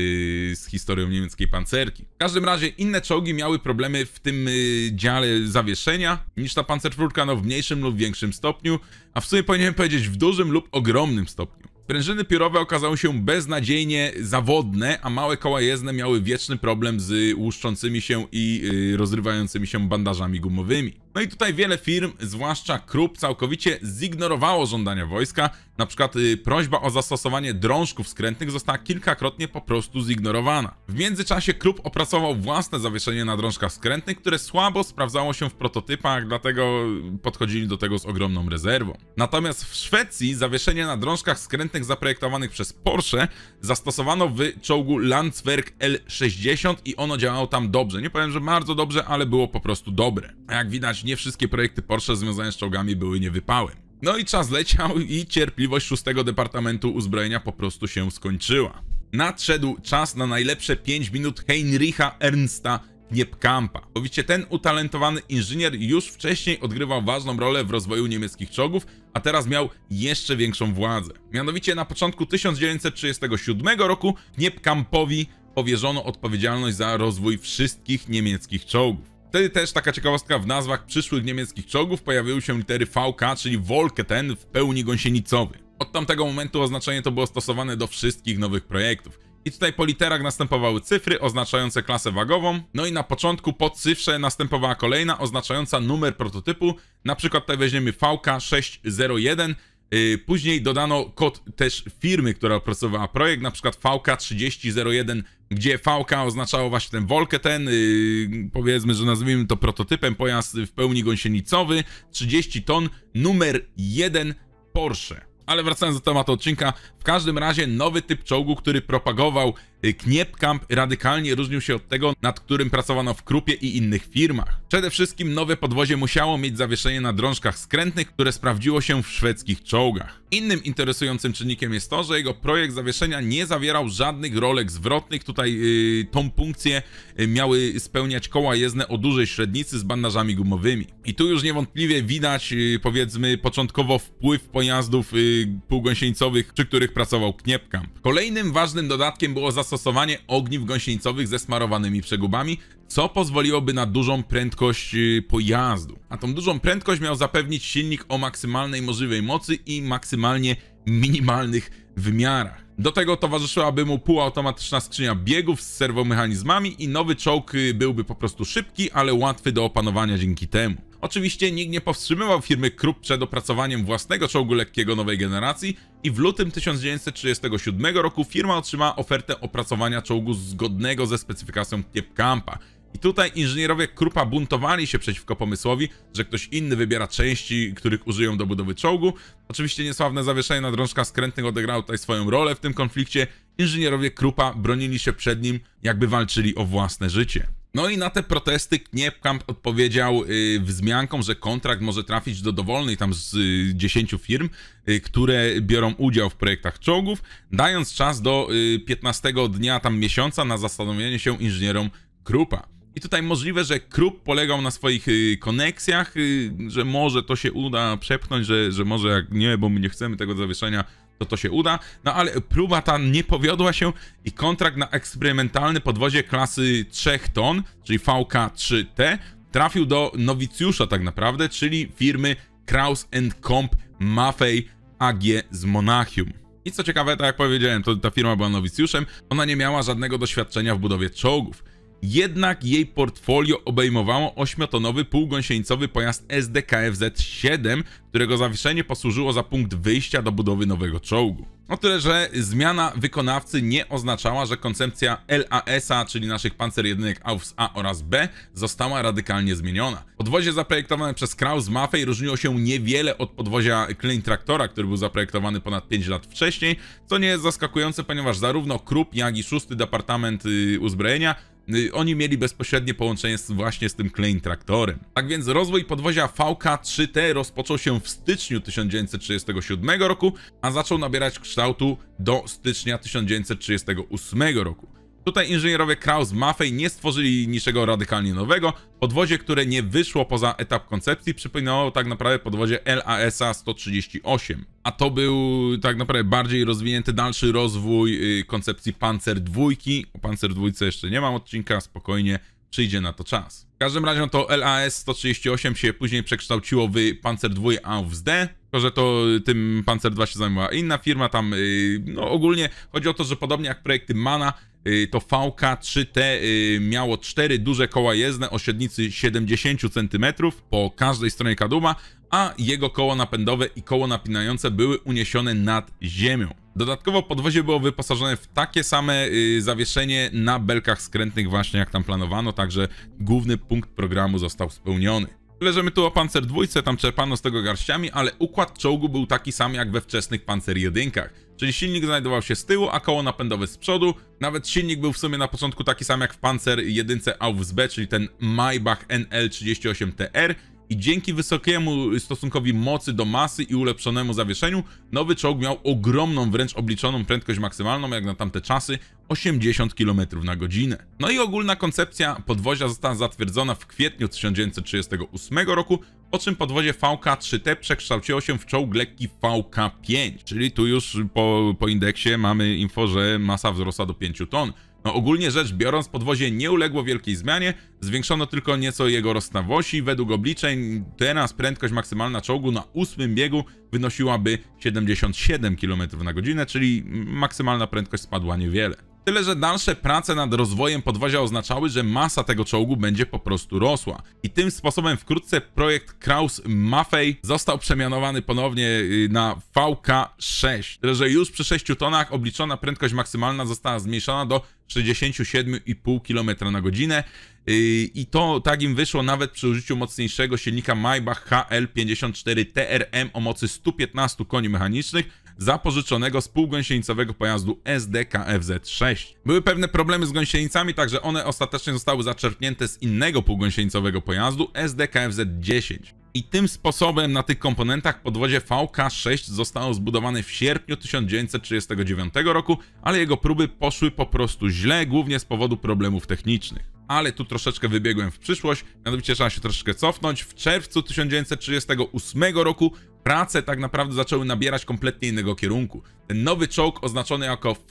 Speaker 1: z historią niemieckiej pancerki. W każdym razie inne czołgi miały problemy w tym y, dziale zawieszenia niż ta pancerwórka, no w mniejszym lub większym stopniu, a w sumie powinienem powiedzieć w dużym lub ogromnym stopniu. Prężyny piórowe okazały się beznadziejnie zawodne, a małe koła jezdne miały wieczny problem z łuszczącymi się i y, rozrywającymi się bandażami gumowymi. No i tutaj wiele firm, zwłaszcza Krupp, całkowicie zignorowało żądania wojska. Na przykład y, prośba o zastosowanie drążków skrętnych została kilkakrotnie po prostu zignorowana. W międzyczasie Krupp opracował własne zawieszenie na drążkach skrętnych, które słabo sprawdzało się w prototypach, dlatego podchodzili do tego z ogromną rezerwą. Natomiast w Szwecji zawieszenie na drążkach skrętnych zaprojektowanych przez Porsche zastosowano w czołgu Landswerk L60 i ono działało tam dobrze. Nie powiem, że bardzo dobrze, ale było po prostu dobre. A jak widać nie wszystkie projekty Porsche związane z czołgami były niewypałem. No i czas leciał i cierpliwość szóstego Departamentu Uzbrojenia po prostu się skończyła. Nadszedł czas na najlepsze 5 minut Heinricha Ernsta Kniepkampa. Oczywiście ten utalentowany inżynier już wcześniej odgrywał ważną rolę w rozwoju niemieckich czołgów, a teraz miał jeszcze większą władzę. Mianowicie na początku 1937 roku Kniepkampowi powierzono odpowiedzialność za rozwój wszystkich niemieckich czołgów. Wtedy też taka ciekawostka, w nazwach przyszłych niemieckich czołgów pojawiły się litery VK, czyli ten w pełni gąsienicowy. Od tamtego momentu oznaczenie to było stosowane do wszystkich nowych projektów. I tutaj po literach następowały cyfry oznaczające klasę wagową, no i na początku po cyfrze następowała kolejna oznaczająca numer prototypu, na przykład tutaj weźmiemy VK601, Y, później dodano kod też firmy, która opracowała projekt, na przykład VK3001, gdzie VK oznaczało właśnie ten Volkę ten, y, powiedzmy, że nazwijmy to prototypem, pojazd w pełni gąsienicowy, 30 ton, numer 1 Porsche. Ale wracając do tematu odcinka, w każdym razie nowy typ czołgu, który propagował Y, Kniepkamp radykalnie różnił się od tego, nad którym pracowano w Krupie i innych firmach. Przede wszystkim nowe podwozie musiało mieć zawieszenie na drążkach skrętnych, które sprawdziło się w szwedzkich czołgach. Innym interesującym czynnikiem jest to, że jego projekt zawieszenia nie zawierał żadnych rolek zwrotnych. Tutaj yy, tą funkcję y, miały spełniać koła jezdne o dużej średnicy z bandażami gumowymi. I tu już niewątpliwie widać, yy, powiedzmy, początkowo wpływ pojazdów yy, półgąsienicowych, przy których pracował Kniepkamp. Kolejnym ważnym dodatkiem było zastosowanie zastosowanie ogniw gąsienicowych ze smarowanymi przegubami, co pozwoliłoby na dużą prędkość y, pojazdu. A tą dużą prędkość miał zapewnić silnik o maksymalnej możliwej mocy i maksymalnie minimalnych wymiarach. Do tego towarzyszyłaby mu półautomatyczna skrzynia biegów z serwomechanizmami i nowy czołg y, byłby po prostu szybki, ale łatwy do opanowania dzięki temu. Oczywiście nikt nie powstrzymywał firmy Krupp przed opracowaniem własnego czołgu lekkiego nowej generacji i w lutym 1937 roku firma otrzymała ofertę opracowania czołgu zgodnego ze specyfikacją Kiepkampa. I tutaj inżynierowie Krupa buntowali się przeciwko pomysłowi, że ktoś inny wybiera części, których użyją do budowy czołgu. Oczywiście niesławne zawieszenie na drążka skrętnych odegrało tutaj swoją rolę w tym konflikcie. Inżynierowie Krupa bronili się przed nim, jakby walczyli o własne życie. No i na te protesty Kniepkamp odpowiedział y, wzmianką, że kontrakt może trafić do dowolnej tam z y, 10 firm, y, które biorą udział w projektach czołgów, dając czas do y, 15 dnia tam miesiąca na zastanowienie się inżynierom Krupa. I tutaj możliwe, że Krup polegał na swoich y, koneksjach, y, że może to się uda przepchnąć, że, że może jak nie, bo my nie chcemy tego zawieszenia, to to się uda. No ale próba ta nie powiodła się i kontrakt na eksperymentalny podwozie klasy 3 ton, czyli VK3T, trafił do nowicjusza tak naprawdę, czyli firmy Kraus Comp Maffei AG z Monachium. I co ciekawe, tak jak powiedziałem, to ta firma była nowicjuszem, ona nie miała żadnego doświadczenia w budowie czołgów. Jednak jej portfolio obejmowało ośmiotonowy półgąsieńcowy pojazd SDKFZ-7, którego zawieszenie posłużyło za punkt wyjścia do budowy nowego czołgu. O tyle, że zmiana wykonawcy nie oznaczała, że koncepcja LAS-a, czyli naszych pancer jedynek AUS A oraz B, została radykalnie zmieniona. Podwozie zaprojektowane przez Kraus Maffei różniło się niewiele od podwozia Klein Traktora, który był zaprojektowany ponad 5 lat wcześniej, co nie jest zaskakujące, ponieważ zarówno Krupp, jak i szósty Departament y, Uzbrojenia y, oni mieli bezpośrednie połączenie z, właśnie z tym Klein Traktorem. Tak więc rozwój podwozia VK3T rozpoczął się w styczniu 1937 roku, a zaczął nabierać kształtu do stycznia 1938 roku. Tutaj inżynierowie Kraus Maffei nie stworzyli niczego radykalnie nowego. Podwozie, które nie wyszło poza etap koncepcji, przypominało tak naprawdę podwozie LASA 138. A to był tak naprawdę bardziej rozwinięty dalszy rozwój y, koncepcji Panzer II. O Panzer II jeszcze nie mam odcinka, spokojnie przyjdzie na to czas. W każdym razie to LAS 138 się później przekształciło w Panzer II AUFD, tylko że to y, tym Panzer Dwaj się zajmowała inna firma, tam y, no ogólnie chodzi o to, że podobnie jak projekty MANA, Y, to VK3T y, miało cztery duże koła jezdne o średnicy 70 cm po każdej stronie kadłuba, a jego koło napędowe i koło napinające były uniesione nad ziemią. Dodatkowo podwozie było wyposażone w takie same y, zawieszenie na belkach skrętnych właśnie jak tam planowano, także główny punkt programu został spełniony. Leżymy tu o pancer dwójce, tam czerpano z tego garściami, ale układ czołgu był taki sam jak we wczesnych pancer jedynkach. Czyli silnik znajdował się z tyłu, a koło napędowe z przodu. Nawet silnik był w sumie na początku taki sam jak w pancer jedynce Aufs B, czyli ten Maybach NL38TR i dzięki wysokiemu stosunkowi mocy do masy i ulepszonemu zawieszeniu, nowy czołg miał ogromną, wręcz obliczoną prędkość maksymalną, jak na tamte czasy, 80 km na godzinę. No i ogólna koncepcja podwozia została zatwierdzona w kwietniu 1938 roku, po czym podwozie VK3T przekształciło się w czołg lekki VK5, czyli tu już po, po indeksie mamy info, że masa wzrosła do 5 ton. No ogólnie rzecz biorąc, podwozie nie uległo wielkiej zmianie, zwiększono tylko nieco jego rozstawości. Według obliczeń teraz prędkość maksymalna czołgu na ósmym biegu wynosiłaby 77 km na godzinę, czyli maksymalna prędkość spadła niewiele. Tyle, że dalsze prace nad rozwojem podwozia oznaczały, że masa tego czołgu będzie po prostu rosła. I tym sposobem wkrótce projekt Kraus-Maffei został przemianowany ponownie y, na VK-6. Tyle, że już przy 6 tonach obliczona prędkość maksymalna została zmniejszona do 67,5 km na godzinę. Y, I to tak im wyszło nawet przy użyciu mocniejszego silnika Maybach HL54 TRM o mocy 115 koni mechanicznych, zapożyczonego z półgąsienicowego pojazdu SDKFZ6. Były pewne problemy z gąsienicami, także one ostatecznie zostały zaczerpnięte z innego półgąsienicowego pojazdu SDKFZ10. I tym sposobem na tych komponentach podwozie VK6 zostało zbudowane w sierpniu 1939 roku, ale jego próby poszły po prostu źle, głównie z powodu problemów technicznych ale tu troszeczkę wybiegłem w przyszłość, mianowicie trzeba się troszeczkę cofnąć. W czerwcu 1938 roku prace tak naprawdę zaczęły nabierać kompletnie innego kierunku. Ten nowy czołg oznaczony jako VK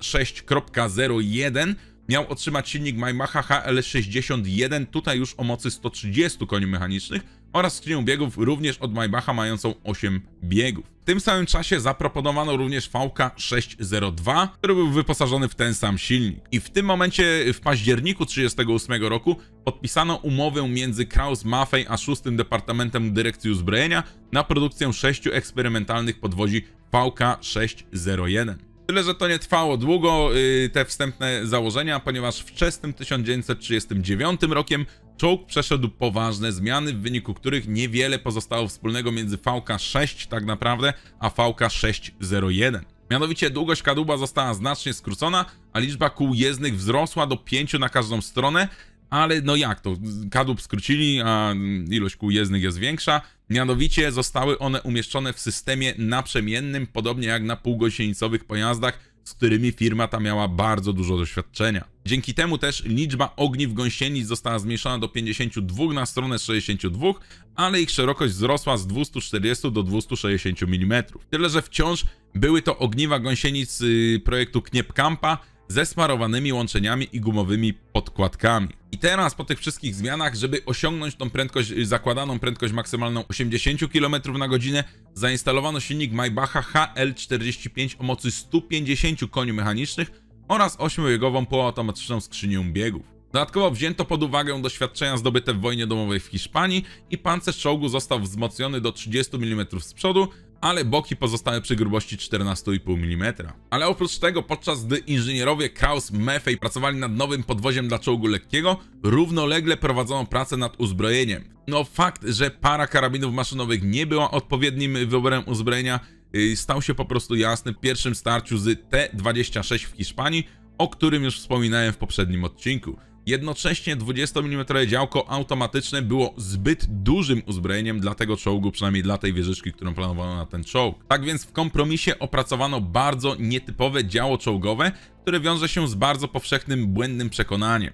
Speaker 1: 6.01 miał otrzymać silnik Maymacha HL61, tutaj już o mocy 130 koni mechanicznych, oraz skrzynią biegów również od Maybacha mającą 8 biegów. W tym samym czasie zaproponowano również VK602, który był wyposażony w ten sam silnik. I w tym momencie w październiku 1938 roku podpisano umowę między Kraus Maffei a 6 Departamentem Dyrekcji Uzbrojenia na produkcję sześciu eksperymentalnych podwozi VK601. Tyle, że to nie trwało długo, y, te wstępne założenia, ponieważ wczesnym 1939 rokiem Czołg przeszedł poważne zmiany, w wyniku których niewiele pozostało wspólnego między VK-6 tak naprawdę, a VK-601. Mianowicie długość kadłuba została znacznie skrócona, a liczba kół jezdnych wzrosła do 5 na każdą stronę, ale no jak to, kadłub skrócili, a ilość kół jezdnych jest większa. Mianowicie zostały one umieszczone w systemie naprzemiennym, podobnie jak na półgosienicowych pojazdach, z którymi firma ta miała bardzo dużo doświadczenia. Dzięki temu też liczba ogniw gąsienic została zmniejszona do 52 na stronę 62, ale ich szerokość wzrosła z 240 do 260 mm. Tyle, że wciąż były to ogniwa gąsienic projektu Kniepkampa, ze smarowanymi łączeniami i gumowymi podkładkami. I teraz po tych wszystkich zmianach, żeby osiągnąć tą prędkość, y, zakładaną prędkość maksymalną 80 km na godzinę, zainstalowano silnik Maybacha HL45 o mocy 150 koni mechanicznych oraz 8-biegową półautomatyczną skrzynię biegów. Dodatkowo wzięto pod uwagę doświadczenia zdobyte w wojnie domowej w Hiszpanii i pancerz czołgu został wzmocniony do 30 mm z przodu, ale boki pozostały przy grubości 14,5 mm. Ale oprócz tego, podczas gdy inżynierowie Kraus Maffei pracowali nad nowym podwoziem dla czołgu lekkiego, równolegle prowadzono pracę nad uzbrojeniem. No fakt, że para karabinów maszynowych nie była odpowiednim wyborem uzbrojenia, y, stał się po prostu jasny w pierwszym starciu z T-26 w Hiszpanii, o którym już wspominałem w poprzednim odcinku. Jednocześnie 20 mm działko automatyczne było zbyt dużym uzbrojeniem dla tego czołgu, przynajmniej dla tej wieżyczki, którą planowano na ten czołg. Tak więc w kompromisie opracowano bardzo nietypowe działo czołgowe, które wiąże się z bardzo powszechnym błędnym przekonaniem.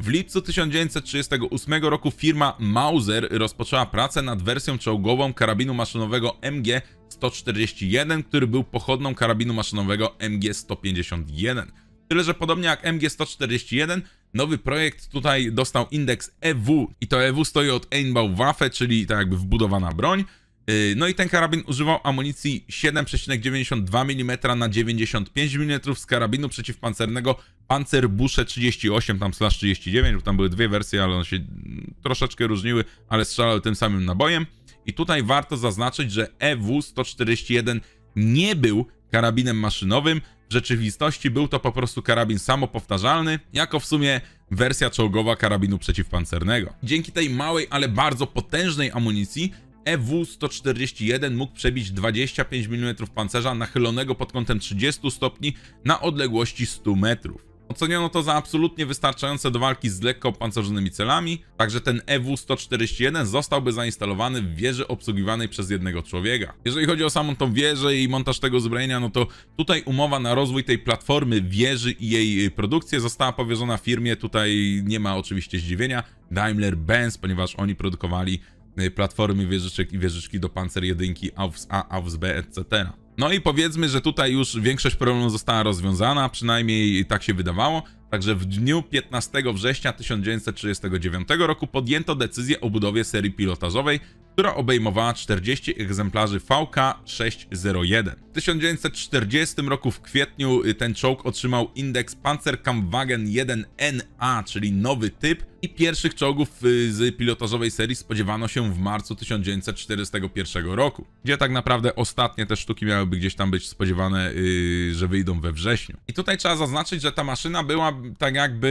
Speaker 1: W lipcu 1938 roku firma Mauser rozpoczęła pracę nad wersją czołgową karabinu maszynowego MG-141, który był pochodną karabinu maszynowego MG-151. Tyle, że podobnie jak MG-141, Nowy projekt tutaj dostał indeks EW i to EW stoi od Waffe, czyli tak jakby wbudowana broń. Y, no i ten karabin używał amunicji 7,92 mm na 95 mm z karabinu przeciwpancernego Panzerbusze 38, tam slash 39, bo tam były dwie wersje, ale one się mm, troszeczkę różniły, ale strzelały tym samym nabojem. I tutaj warto zaznaczyć, że EW-141 nie był karabinem maszynowym, w rzeczywistości był to po prostu karabin samopowtarzalny, jako w sumie wersja czołgowa karabinu przeciwpancernego. Dzięki tej małej, ale bardzo potężnej amunicji EW-141 mógł przebić 25 mm pancerza nachylonego pod kątem 30 stopni na odległości 100 metrów. Oceniono to za absolutnie wystarczające do walki z lekko opancerzonymi celami, także ten EW-141 zostałby zainstalowany w wieży obsługiwanej przez jednego człowieka. Jeżeli chodzi o samą tą wieżę i montaż tego uzbrojenia, no to tutaj umowa na rozwój tej platformy wieży i jej produkcję została powierzona firmie, tutaj nie ma oczywiście zdziwienia, Daimler-Benz, ponieważ oni produkowali e, platformy wieżyczek i wieżyczki do Panzer 1, AWS A, AWS B, etc. No i powiedzmy, że tutaj już większość problemów została rozwiązana, przynajmniej tak się wydawało. Także w dniu 15 września 1939 roku podjęto decyzję o budowie serii pilotażowej, która obejmowała 40 egzemplarzy VK-601. W 1940 roku w kwietniu ten czołg otrzymał indeks Panzerkampfwagen 1NA, czyli nowy typ, i pierwszych czołgów y, z pilotażowej serii spodziewano się w marcu 1941 roku, gdzie tak naprawdę ostatnie te sztuki miałyby gdzieś tam być spodziewane, y, że wyjdą we wrześniu. I tutaj trzeba zaznaczyć, że ta maszyna była tak jakby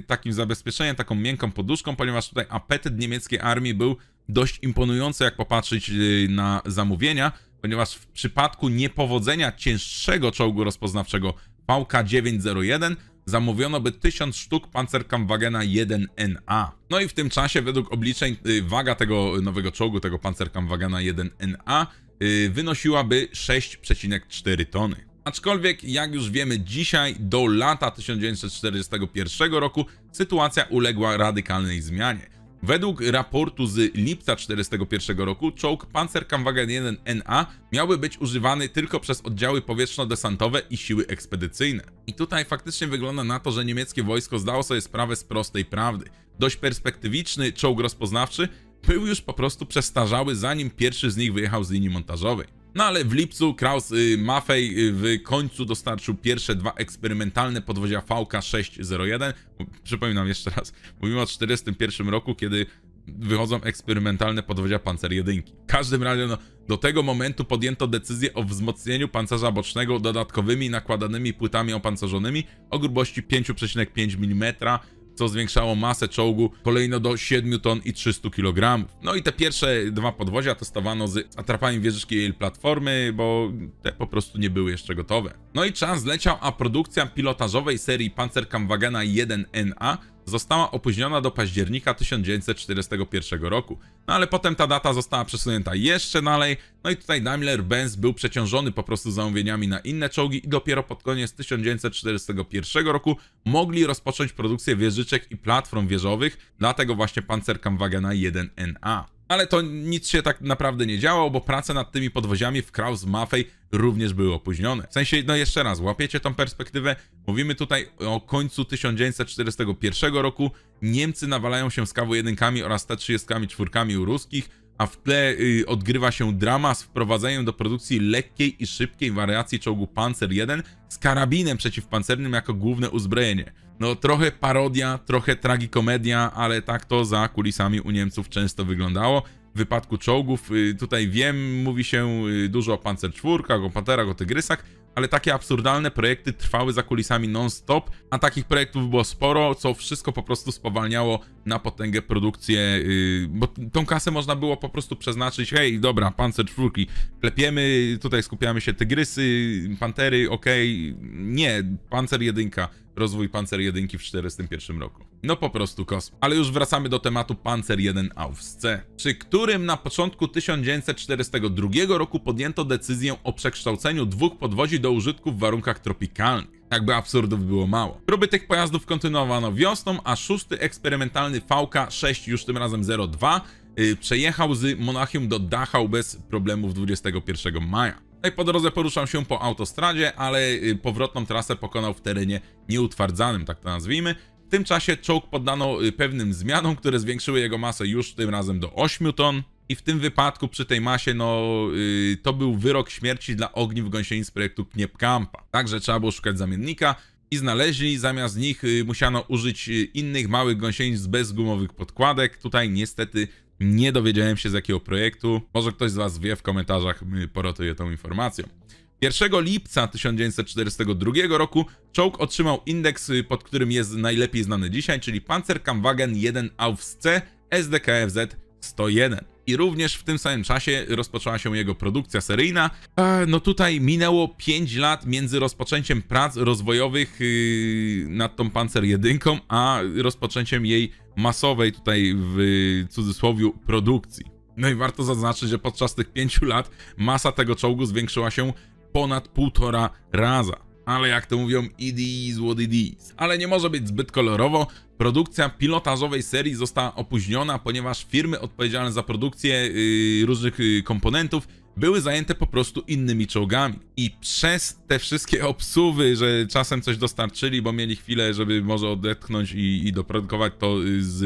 Speaker 1: y, takim zabezpieczeniem, taką miękką poduszką, ponieważ tutaj apetyt niemieckiej armii był dość imponujący, jak popatrzeć na zamówienia, ponieważ w przypadku niepowodzenia cięższego czołgu rozpoznawczego VK-901 zamówiono by 1000 sztuk Panzerkampfwagena 1NA. No i w tym czasie według obliczeń y, waga tego nowego czołgu, tego Panzerkampfwagena 1NA y, wynosiłaby 6,4 tony. Aczkolwiek, jak już wiemy dzisiaj, do lata 1941 roku sytuacja uległa radykalnej zmianie. Według raportu z lipca 1941 roku czołg Panzerkampfwagen 1NA miałby być używany tylko przez oddziały powietrzno-desantowe i siły ekspedycyjne. I tutaj faktycznie wygląda na to, że niemieckie wojsko zdało sobie sprawę z prostej prawdy. Dość perspektywiczny czołg rozpoznawczy był już po prostu przestarzały zanim pierwszy z nich wyjechał z linii montażowej. No ale w lipcu Kraus y, Maffei y, w końcu dostarczył pierwsze dwa eksperymentalne podwozia VK601. Przypominam jeszcze raz, mówimy o 1941 roku, kiedy wychodzą eksperymentalne podwozia Pancer jedynki. W każdym razie no, do tego momentu podjęto decyzję o wzmocnieniu pancerza bocznego dodatkowymi nakładanymi płytami opancerzonymi o grubości 5,5 mm co zwiększało masę czołgu kolejno do 7 ton i 300 kg. No i te pierwsze dwa podwozia testowano z atrapami wieżyczki jej platformy, bo te po prostu nie były jeszcze gotowe. No i czas leciał, a produkcja pilotażowej serii Panzerkampfwagena 1NA została opóźniona do października 1941 roku. No ale potem ta data została przesunięta jeszcze dalej, no i tutaj Daimler-Benz był przeciążony po prostu zamówieniami na inne czołgi i dopiero pod koniec 1941 roku mogli rozpocząć produkcję wieżyczek i platform wieżowych, dlatego właśnie Panzerkampfwagena 1NA. Ale to nic się tak naprawdę nie działo, bo prace nad tymi podwoziami w Kraus Maffei również były opóźnione. W sensie, no jeszcze raz, łapiecie tą perspektywę. Mówimy tutaj o końcu 1941 roku. Niemcy nawalają się z kw jedynkami oraz T-34 u ruskich, a w tle y, odgrywa się drama z wprowadzeniem do produkcji lekkiej i szybkiej wariacji czołgu Panzer 1 z karabinem przeciwpancernym jako główne uzbrojenie. No trochę parodia, trochę tragikomedia, ale tak to za kulisami u Niemców często wyglądało. W wypadku czołgów, y, tutaj wiem, mówi się y, dużo o pancer czwórka, o Panterach, o Tygrysach, ale takie absurdalne projekty trwały za kulisami non-stop, a takich projektów było sporo, co wszystko po prostu spowalniało na potęgę produkcję, y, bo tą kasę można było po prostu przeznaczyć, hej, dobra, pancer czwórki, klepiemy, tutaj skupiamy się Tygrysy, Pantery, okej, okay. nie, pancer jedynka, rozwój pancer 1 w 1941 roku. No po prostu kosmos. Ale już wracamy do tematu pancer 1 Aufs przy którym na początku 1942 roku podjęto decyzję o przekształceniu dwóch podwozi do użytku w warunkach tropikalnych. Jakby absurdów było mało. Próby tych pojazdów kontynuowano wiosną, a szósty eksperymentalny VK6, już tym razem 02, y, przejechał z Monachium do Dachau bez problemów 21 maja. No i po drodze poruszał się po autostradzie, ale y, powrotną trasę pokonał w terenie nieutwardzanym, tak to nazwijmy. W tym czasie czołg poddano y, pewnym zmianom, które zwiększyły jego masę już tym razem do 8 ton. I w tym wypadku przy tej masie, no, yy, to był wyrok śmierci dla ogniw gąsienic z projektu Kniepkampa. Także trzeba było szukać zamiennika i znaleźli, zamiast nich yy, musiano użyć y, innych małych gąsienic bez gumowych podkładek. Tutaj niestety nie dowiedziałem się z jakiego projektu. Może ktoś z Was wie w komentarzach, porotuję tą informacją. 1 lipca 1942 roku czołg otrzymał indeks, y, pod którym jest najlepiej znany dzisiaj, czyli Panzerkampfwagen 1 Auf C SDKFZ 101 i również w tym samym czasie rozpoczęła się jego produkcja seryjna. E, no tutaj minęło 5 lat między rozpoczęciem prac rozwojowych y, nad tą Panzer 1, a rozpoczęciem jej masowej tutaj w cudzysłowie produkcji. No i warto zaznaczyć, że podczas tych 5 lat masa tego czołgu zwiększyła się ponad półtora raza ale jak to mówią, it is what it is. Ale nie może być zbyt kolorowo, Produkcja pilotażowej serii została opóźniona, ponieważ firmy odpowiedzialne za produkcję y, różnych y, komponentów były zajęte po prostu innymi czołgami. I przez te wszystkie obsuwy, że czasem coś dostarczyli, bo mieli chwilę, żeby może odetchnąć i, i doprodukować to y, z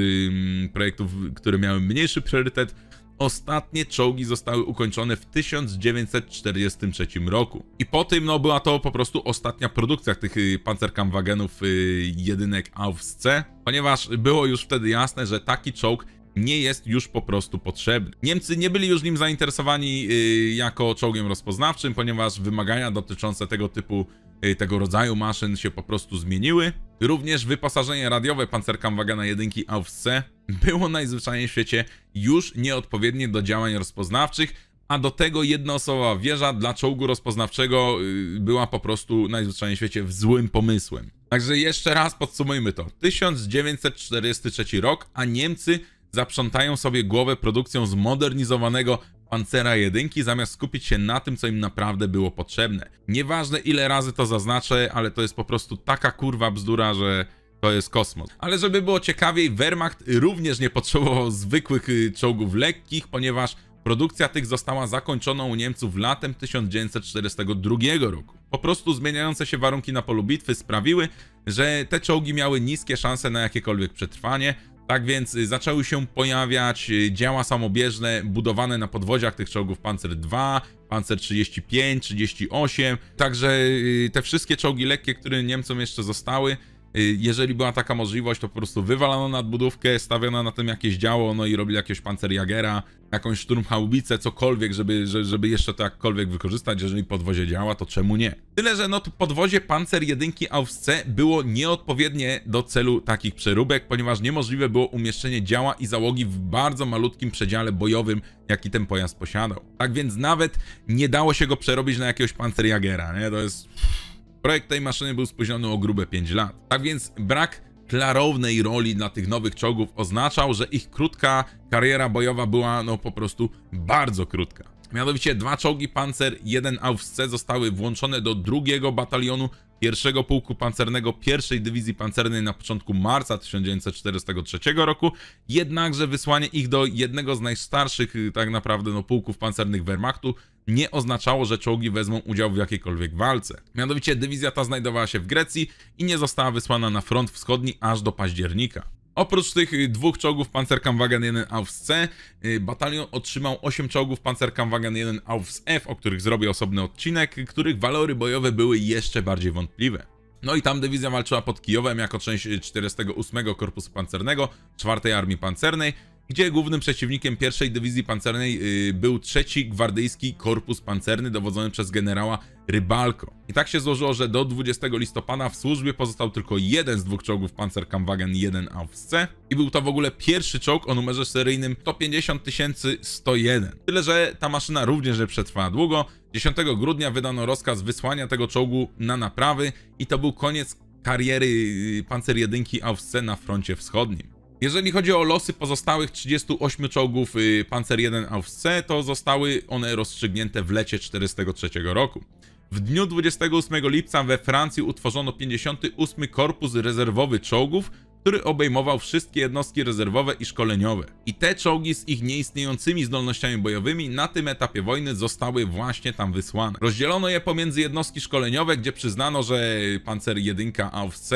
Speaker 1: projektów, które miały mniejszy priorytet, Ostatnie czołgi zostały ukończone w 1943 roku. I po tym no, była to po prostu ostatnia produkcja tych y, pancerkampwagenów yy, jedynek AWSC, ponieważ było już wtedy jasne, że taki czołg nie jest już po prostu potrzebny. Niemcy nie byli już nim zainteresowani y, jako czołgiem rozpoznawczym, ponieważ wymagania dotyczące tego typu Y, tego rodzaju maszyn się po prostu zmieniły. Również wyposażenie radiowe Panzerkampfwagena 1 AUFC było najzwyczajniej w świecie już nieodpowiednie do działań rozpoznawczych, a do tego jednoosobowa wieża dla czołgu rozpoznawczego y, była po prostu najzwyczajniej w świecie w złym pomysłem. Także jeszcze raz podsumujmy to. 1943 rok, a Niemcy zaprzątają sobie głowę produkcją zmodernizowanego Pancera jedynki, zamiast skupić się na tym, co im naprawdę było potrzebne. Nieważne ile razy to zaznaczę, ale to jest po prostu taka kurwa bzdura, że to jest kosmos. Ale żeby było ciekawiej, Wehrmacht również nie potrzebował zwykłych y, czołgów lekkich, ponieważ Produkcja tych została zakończona u Niemców latem 1942 roku. Po prostu zmieniające się warunki na polu bitwy sprawiły, że te czołgi miały niskie szanse na jakiekolwiek przetrwanie, tak więc y, zaczęły się pojawiać y, działa samobieżne budowane na podwoziach tych czołgów Panzer II, Panzer 35, 38. Także y, te wszystkie czołgi lekkie, które Niemcom jeszcze zostały, Y, jeżeli była taka możliwość, to po prostu wywalano nadbudówkę, stawiano na tym jakieś działo, no i robili jakiegoś Jagera, jakąś szturmhaubicę, cokolwiek, żeby, żeby jeszcze to jakkolwiek wykorzystać. Jeżeli podwozie działa, to czemu nie? Tyle, że no to podwozie pancer jedynki Ausce było nieodpowiednie do celu takich przeróbek, ponieważ niemożliwe było umieszczenie działa i załogi w bardzo malutkim przedziale bojowym, jaki ten pojazd posiadał. Tak więc nawet nie dało się go przerobić na jakiegoś Jagera, nie? To jest Projekt tej maszyny był spóźniony o grube 5 lat. Tak więc brak klarownej roli dla tych nowych czołgów oznaczał, że ich krótka kariera bojowa była no po prostu bardzo krótka. Mianowicie dwa czołgi Panzer 1 AUF zostały włączone do drugiego batalionu pierwszego pułku pancernego pierwszej dywizji pancernej na początku marca 1943 roku, jednakże wysłanie ich do jednego z najstarszych tak naprawdę no, pułków pancernych Wehrmachtu nie oznaczało, że czołgi wezmą udział w jakiejkolwiek walce. Mianowicie dywizja ta znajdowała się w Grecji i nie została wysłana na front wschodni aż do października. Oprócz tych y, dwóch czołgów Panzerkampfwagen 1 Aufs C, y, batalion otrzymał 8 czołgów Panzerkampfwagen 1 Aufs F, o których zrobię osobny odcinek, których walory bojowe były jeszcze bardziej wątpliwe. No i tam dywizja walczyła pod Kijowem jako część 48 Korpusu Pancernego 4 Armii Pancernej gdzie głównym przeciwnikiem pierwszej dywizji pancernej y, był trzeci gwardyjski korpus pancerny dowodzony przez generała Rybalko. I tak się złożyło, że do 20 listopada w służbie pozostał tylko jeden z dwóch czołgów Panzerkampfwagen 1A w i był to w ogóle pierwszy czołg o numerze seryjnym 150 101. Tyle, że ta maszyna również nie przetrwała długo. 10 grudnia wydano rozkaz wysłania tego czołgu na naprawy i to był koniec kariery y, pancer 1 AWC na froncie wschodnim. Jeżeli chodzi o losy pozostałych 38 czołgów y, Panzer 1 Auf C, to zostały one rozstrzygnięte w lecie 1943 roku. W dniu 28 lipca we Francji utworzono 58 Korpus Rezerwowy Czołgów, który obejmował wszystkie jednostki rezerwowe i szkoleniowe. I te czołgi z ich nieistniejącymi zdolnościami bojowymi na tym etapie wojny zostały właśnie tam wysłane. Rozdzielono je pomiędzy jednostki szkoleniowe, gdzie przyznano, że Panzer 1 AFC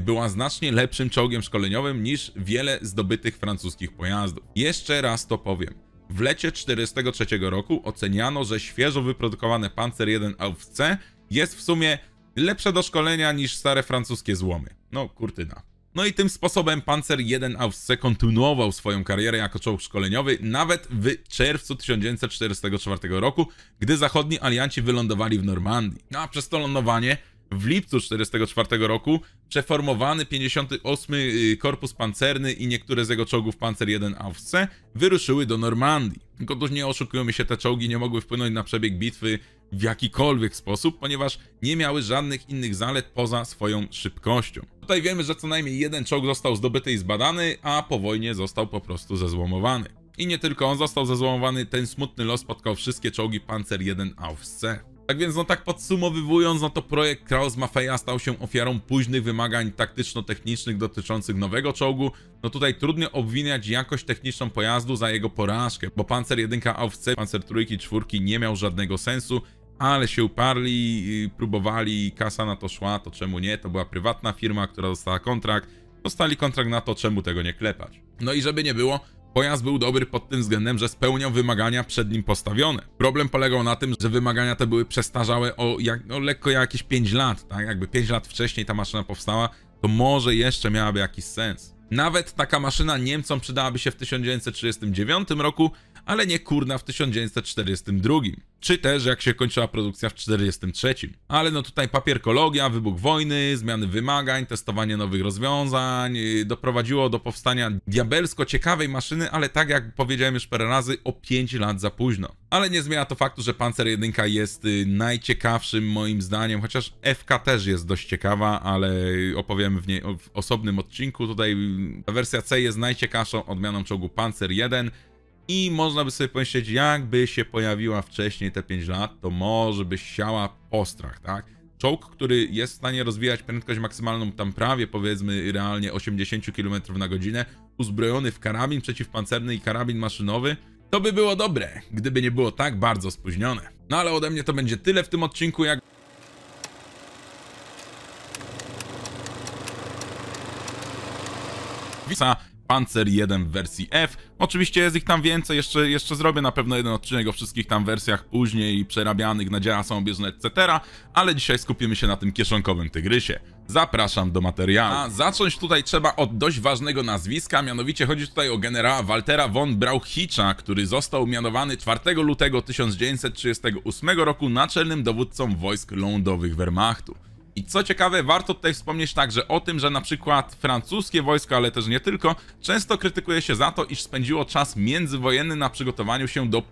Speaker 1: była znacznie lepszym czołgiem szkoleniowym niż wiele zdobytych francuskich pojazdów. Jeszcze raz to powiem. W lecie 1943 roku oceniano, że świeżo wyprodukowany Panzer I Auf C jest w sumie lepsze do szkolenia niż stare francuskie złomy. No, kurtyna. No i tym sposobem Panzer I Aufce kontynuował swoją karierę jako czołg szkoleniowy nawet w czerwcu 1944 roku, gdy zachodni alianci wylądowali w Normandii. No, a przez to lądowanie w lipcu 1944 roku przeformowany 58 y, Korpus Pancerny i niektóre z jego czołgów Panzer 1 Awsce wyruszyły do Normandii. Tylko tu nie oszukujemy się, te czołgi nie mogły wpłynąć na przebieg bitwy w jakikolwiek sposób, ponieważ nie miały żadnych innych zalet poza swoją szybkością. Tutaj wiemy, że co najmniej jeden czołg został zdobyty i zbadany, a po wojnie został po prostu zezłomowany. I nie tylko on został zezłomowany, ten smutny los spotkał wszystkie czołgi Panzer 1 Aufs C. Tak więc, no tak podsumowywując, no to projekt Kraus Mafeja stał się ofiarą późnych wymagań taktyczno-technicznych dotyczących nowego czołgu. No tutaj trudno obwiniać jakość techniczną pojazdu za jego porażkę, bo pancer 1 AWC, pancer 3 i 4 nie miał żadnego sensu, ale się uparli, próbowali, kasa na to szła, to czemu nie? To była prywatna firma, która dostała kontrakt, dostali kontrakt na to, czemu tego nie klepać. No i żeby nie było, Pojazd był dobry pod tym względem, że spełniał wymagania przed nim postawione. Problem polegał na tym, że wymagania te były przestarzałe o, jak, no, lekko jakieś 5 lat, tak? Jakby 5 lat wcześniej ta maszyna powstała, to może jeszcze miałaby jakiś sens. Nawet taka maszyna Niemcom przydałaby się w 1939 roku, ale nie kurna w 1942. Czy też jak się kończyła produkcja w 1943. Ale no tutaj papierkologia, wybuch wojny, zmiany wymagań, testowanie nowych rozwiązań y, doprowadziło do powstania diabelsko ciekawej maszyny, ale tak jak powiedziałem już parę razy, o 5 lat za późno. Ale nie zmienia to faktu, że Panzer 1 jest y, najciekawszym moim zdaniem, chociaż FK też jest dość ciekawa, ale opowiemy w niej w osobnym odcinku. Tutaj wersja C jest najciekawszą odmianą czołgu Panzer 1. I można by sobie pomyśleć, jakby się pojawiła wcześniej te 5 lat, to może by siała postrach, tak? Czołg, który jest w stanie rozwijać prędkość maksymalną tam prawie powiedzmy realnie 80 km na godzinę, uzbrojony w karabin przeciwpancerny i karabin maszynowy, to by było dobre, gdyby nie było tak bardzo spóźnione. No ale ode mnie to będzie tyle w tym odcinku, jak... Wisa Panzer 1 w wersji F. Oczywiście jest ich tam więcej, jeszcze, jeszcze zrobię na pewno jeden odcinek o wszystkich tam wersjach później przerabianych na działa samobieżne, etc. Ale dzisiaj skupimy się na tym kieszonkowym tygrysie. Zapraszam do materiału. A zacząć tutaj trzeba od dość ważnego nazwiska, mianowicie chodzi tutaj o generała Waltera von Brauchicza, który został mianowany 4 lutego 1938 roku naczelnym dowódcą wojsk lądowych Wehrmachtu. I co ciekawe, warto tutaj wspomnieć także o tym, że na przykład francuskie wojsko, ale też nie tylko, często krytykuje się za to, iż spędziło czas międzywojenny na przygotowaniu się do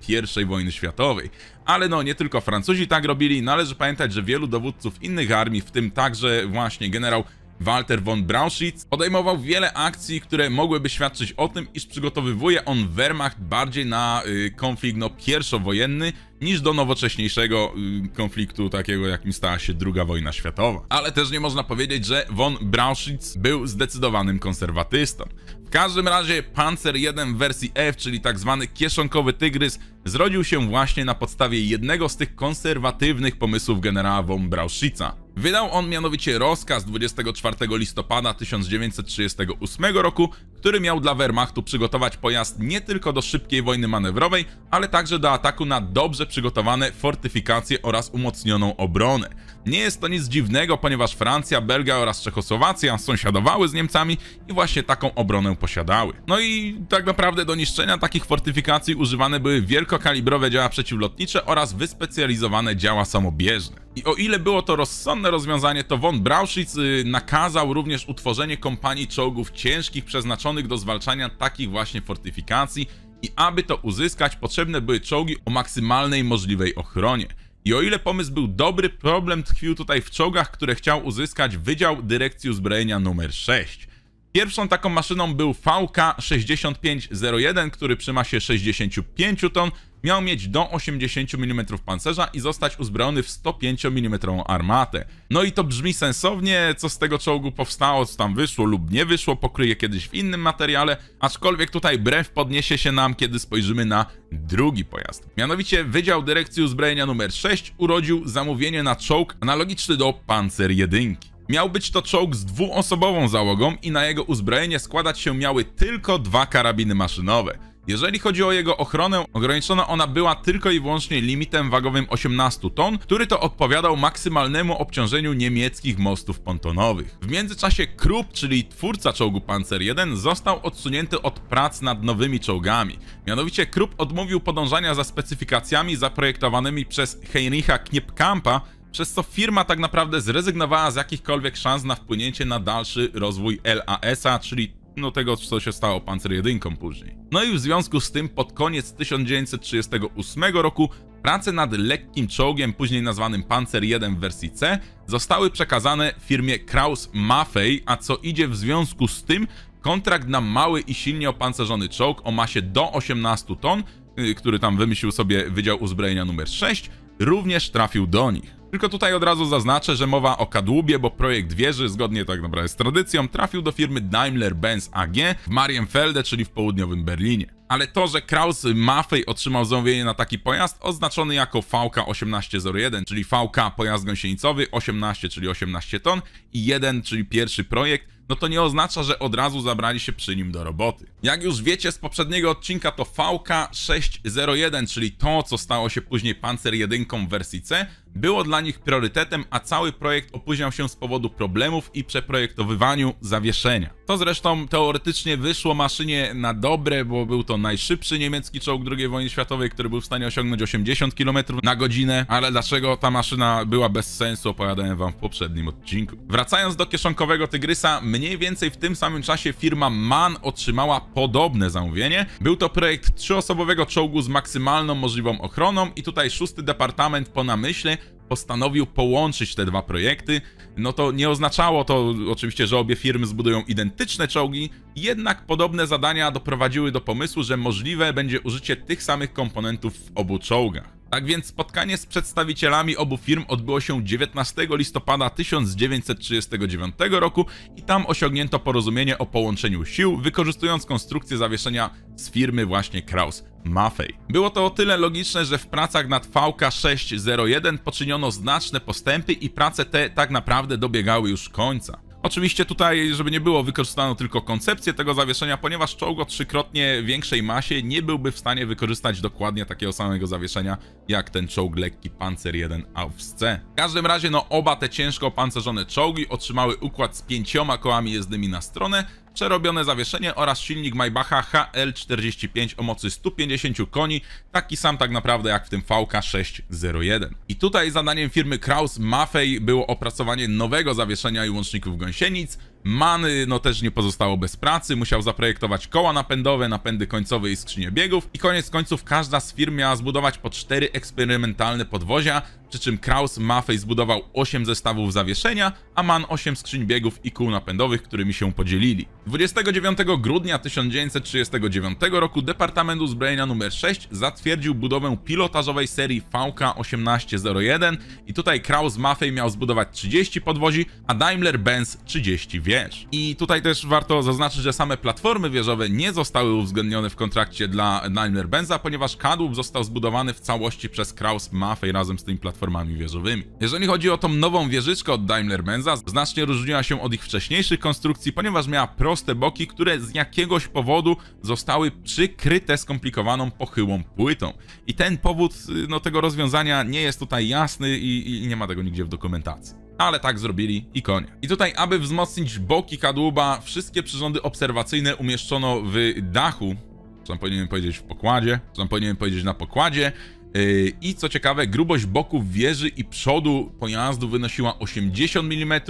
Speaker 1: I wojny światowej. Ale no, nie tylko Francuzi tak robili, należy pamiętać, że wielu dowódców innych armii, w tym także właśnie generał Walter von Brauschitz, podejmował wiele akcji, które mogłyby świadczyć o tym, iż przygotowywuje on Wehrmacht bardziej na y, konflikt no, pierwszowojenny niż do nowocześniejszego y, konfliktu takiego, jakim stała się II wojna światowa. Ale też nie można powiedzieć, że von Brauschitz był zdecydowanym konserwatystą. W każdym razie Panzer 1 w wersji F, czyli tak zwany kieszonkowy tygrys, zrodził się właśnie na podstawie jednego z tych konserwatywnych pomysłów generała von Brauschitza. Wydał on mianowicie rozkaz 24 listopada 1938 roku, który miał dla Wehrmachtu przygotować pojazd nie tylko do szybkiej wojny manewrowej, ale także do ataku na dobrze przygotowane fortyfikacje oraz umocnioną obronę. Nie jest to nic dziwnego, ponieważ Francja, Belgia oraz Czechosłowacja sąsiadowały z Niemcami i właśnie taką obronę posiadały. No i tak naprawdę do niszczenia takich fortyfikacji używane były wielkokalibrowe działa przeciwlotnicze oraz wyspecjalizowane działa samobieżne. I o ile było to rozsądne rozwiązanie, to von Brauschitz y, nakazał również utworzenie kompanii czołgów ciężkich przeznaczonych do zwalczania takich właśnie fortyfikacji i aby to uzyskać, potrzebne były czołgi o maksymalnej możliwej ochronie. I o ile pomysł był dobry, problem tkwił tutaj w czołgach, które chciał uzyskać Wydział Dyrekcji Uzbrojenia numer 6. Pierwszą taką maszyną był VK-6501, który przy się 65 ton miał mieć do 80 mm pancerza i zostać uzbrojony w 105 mm armatę. No i to brzmi sensownie, co z tego czołgu powstało, co tam wyszło lub nie wyszło, pokryje kiedyś w innym materiale, aczkolwiek tutaj brew podniesie się nam, kiedy spojrzymy na drugi pojazd. Mianowicie Wydział Dyrekcji Uzbrojenia numer 6 urodził zamówienie na czołg analogiczny do Pancer 1. Miał być to czołg z dwuosobową załogą i na jego uzbrojenie składać się miały tylko dwa karabiny maszynowe. Jeżeli chodzi o jego ochronę, ograniczona ona była tylko i wyłącznie limitem wagowym 18 ton, który to odpowiadał maksymalnemu obciążeniu niemieckich mostów pontonowych. W międzyczasie Krupp, czyli twórca czołgu Panzer I, został odsunięty od prac nad nowymi czołgami. Mianowicie Krupp odmówił podążania za specyfikacjami zaprojektowanymi przez Heinricha Kniepkampa, przez co firma tak naprawdę zrezygnowała z jakichkolwiek szans na wpłynięcie na dalszy rozwój LAS-a, czyli no tego, co się stało Panzer jedynką później. No i w związku z tym pod koniec 1938 roku prace nad lekkim czołgiem, później nazwanym Panzer 1 w wersji C, zostały przekazane firmie Kraus Maffei, a co idzie w związku z tym, kontrakt na mały i silnie opancerzony czołg o masie do 18 ton, y, który tam wymyślił sobie Wydział Uzbrojenia numer 6, również trafił do nich. Tylko tutaj od razu zaznaczę, że mowa o kadłubie, bo projekt wieży, zgodnie tak naprawdę z tradycją, trafił do firmy Daimler-Benz AG w Marienfelde, czyli w południowym Berlinie ale to, że Kraus Maffei otrzymał zamówienie na taki pojazd oznaczony jako VK1801, czyli VK pojazd gąsienicowy, 18, czyli 18 ton i 1, czyli pierwszy projekt, no to nie oznacza, że od razu zabrali się przy nim do roboty. Jak już wiecie z poprzedniego odcinka, to VK601, czyli to, co stało się później Panzer 1 w wersji C, było dla nich priorytetem, a cały projekt opóźniał się z powodu problemów i przeprojektowywaniu zawieszenia. To zresztą teoretycznie wyszło maszynie na dobre, bo był to najszybszy niemiecki czołg II wojny światowej, który był w stanie osiągnąć 80 km na godzinę, ale dlaczego ta maszyna była bez sensu opowiadałem wam w poprzednim odcinku. Wracając do kieszonkowego Tygrysa, mniej więcej w tym samym czasie firma MAN otrzymała podobne zamówienie. Był to projekt trzyosobowego czołgu z maksymalną możliwą ochroną i tutaj szósty departament po namyśle postanowił połączyć te dwa projekty, no to nie oznaczało to oczywiście, że obie firmy zbudują identyczne czołgi, jednak podobne zadania doprowadziły do pomysłu, że możliwe będzie użycie tych samych komponentów w obu czołgach. Tak więc spotkanie z przedstawicielami obu firm odbyło się 19 listopada 1939 roku i tam osiągnięto porozumienie o połączeniu sił, wykorzystując konstrukcję zawieszenia z firmy właśnie Kraus Maffei. Było to o tyle logiczne, że w pracach nad VK601 poczyniono znaczne postępy i prace te tak naprawdę dobiegały już końca. Oczywiście tutaj, żeby nie było, wykorzystano tylko koncepcję tego zawieszenia, ponieważ czołg o trzykrotnie większej masie nie byłby w stanie wykorzystać dokładnie takiego samego zawieszenia, jak ten czołg lekki Panzer 1 AWC. W każdym razie, no oba te ciężko opancerzone czołgi otrzymały układ z pięcioma kołami jezdnymi na stronę, przerobione zawieszenie oraz silnik Maybacha HL45 o mocy 150 koni, taki sam tak naprawdę jak w tym VK601. I tutaj zadaniem firmy Kraus Maffei było opracowanie nowego zawieszenia i łączników gąsienic, Many no też nie pozostało bez pracy, musiał zaprojektować koła napędowe, napędy końcowe i skrzynie biegów i koniec końców każda z firm miała zbudować po cztery eksperymentalne podwozia, przy czym Kraus Maffei zbudował 8 zestawów zawieszenia, a Mann 8 skrzyń biegów i kół napędowych, którymi się podzielili. 29 grudnia 1939 roku Departament Uzbrojenia nr 6 zatwierdził budowę pilotażowej serii VK-1801 i tutaj Kraus Maffei miał zbudować 30 podwozi, a Daimler-Benz 30 wielkich wież. I tutaj też warto zaznaczyć, że same platformy wieżowe nie zostały uwzględnione w kontrakcie dla Daimler Benza, ponieważ kadłub został zbudowany w całości przez Kraus Maffei razem z tymi platformami wieżowymi. Jeżeli chodzi o tą nową wieżyczkę od Daimler Benza, znacznie różniła się od ich wcześniejszych konstrukcji, ponieważ miała proste boki, które z jakiegoś powodu zostały przykryte skomplikowaną pochyłą płytą. I ten powód y, no, tego rozwiązania nie jest tutaj jasny i, i nie ma tego nigdzie w dokumentacji ale tak zrobili i konie. I tutaj, aby wzmocnić boki kadłuba, wszystkie przyrządy obserwacyjne umieszczono w dachu, co tam powinienem powiedzieć w pokładzie, co tam powinienem powiedzieć na pokładzie, yy, i co ciekawe, grubość boków wieży i przodu pojazdu wynosiła 80 mm,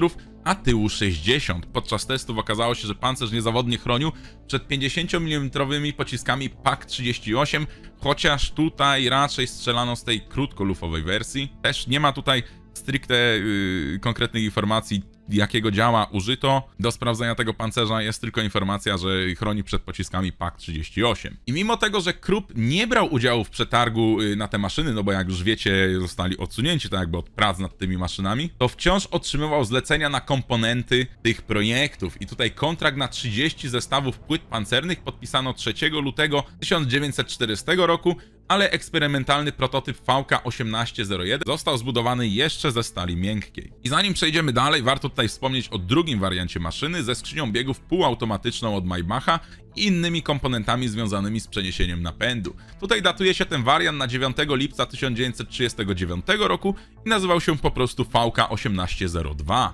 Speaker 1: a tyłu 60. Podczas testów okazało się, że pancerz niezawodnie chronił przed 50 mm pociskami PAK-38, chociaż tutaj raczej strzelano z tej krótkolufowej wersji. Też nie ma tutaj stricte yy, konkretnych informacji, jakiego działa użyto. Do sprawdzenia tego pancerza jest tylko informacja, że chroni przed pociskami PAK-38. I mimo tego, że Krupp nie brał udziału w przetargu y, na te maszyny, no bo jak już wiecie, zostali odsunięci tak jakby od prac nad tymi maszynami, to wciąż otrzymywał zlecenia na komponenty tych projektów. I tutaj kontrakt na 30 zestawów płyt pancernych podpisano 3 lutego 1940 roku, ale eksperymentalny prototyp VK1801 został zbudowany jeszcze ze stali miękkiej. I zanim przejdziemy dalej, warto tutaj wspomnieć o drugim wariancie maszyny ze skrzynią biegów półautomatyczną od Maybacha i innymi komponentami związanymi z przeniesieniem napędu. Tutaj datuje się ten wariant na 9 lipca 1939 roku i nazywał się po prostu VK1802.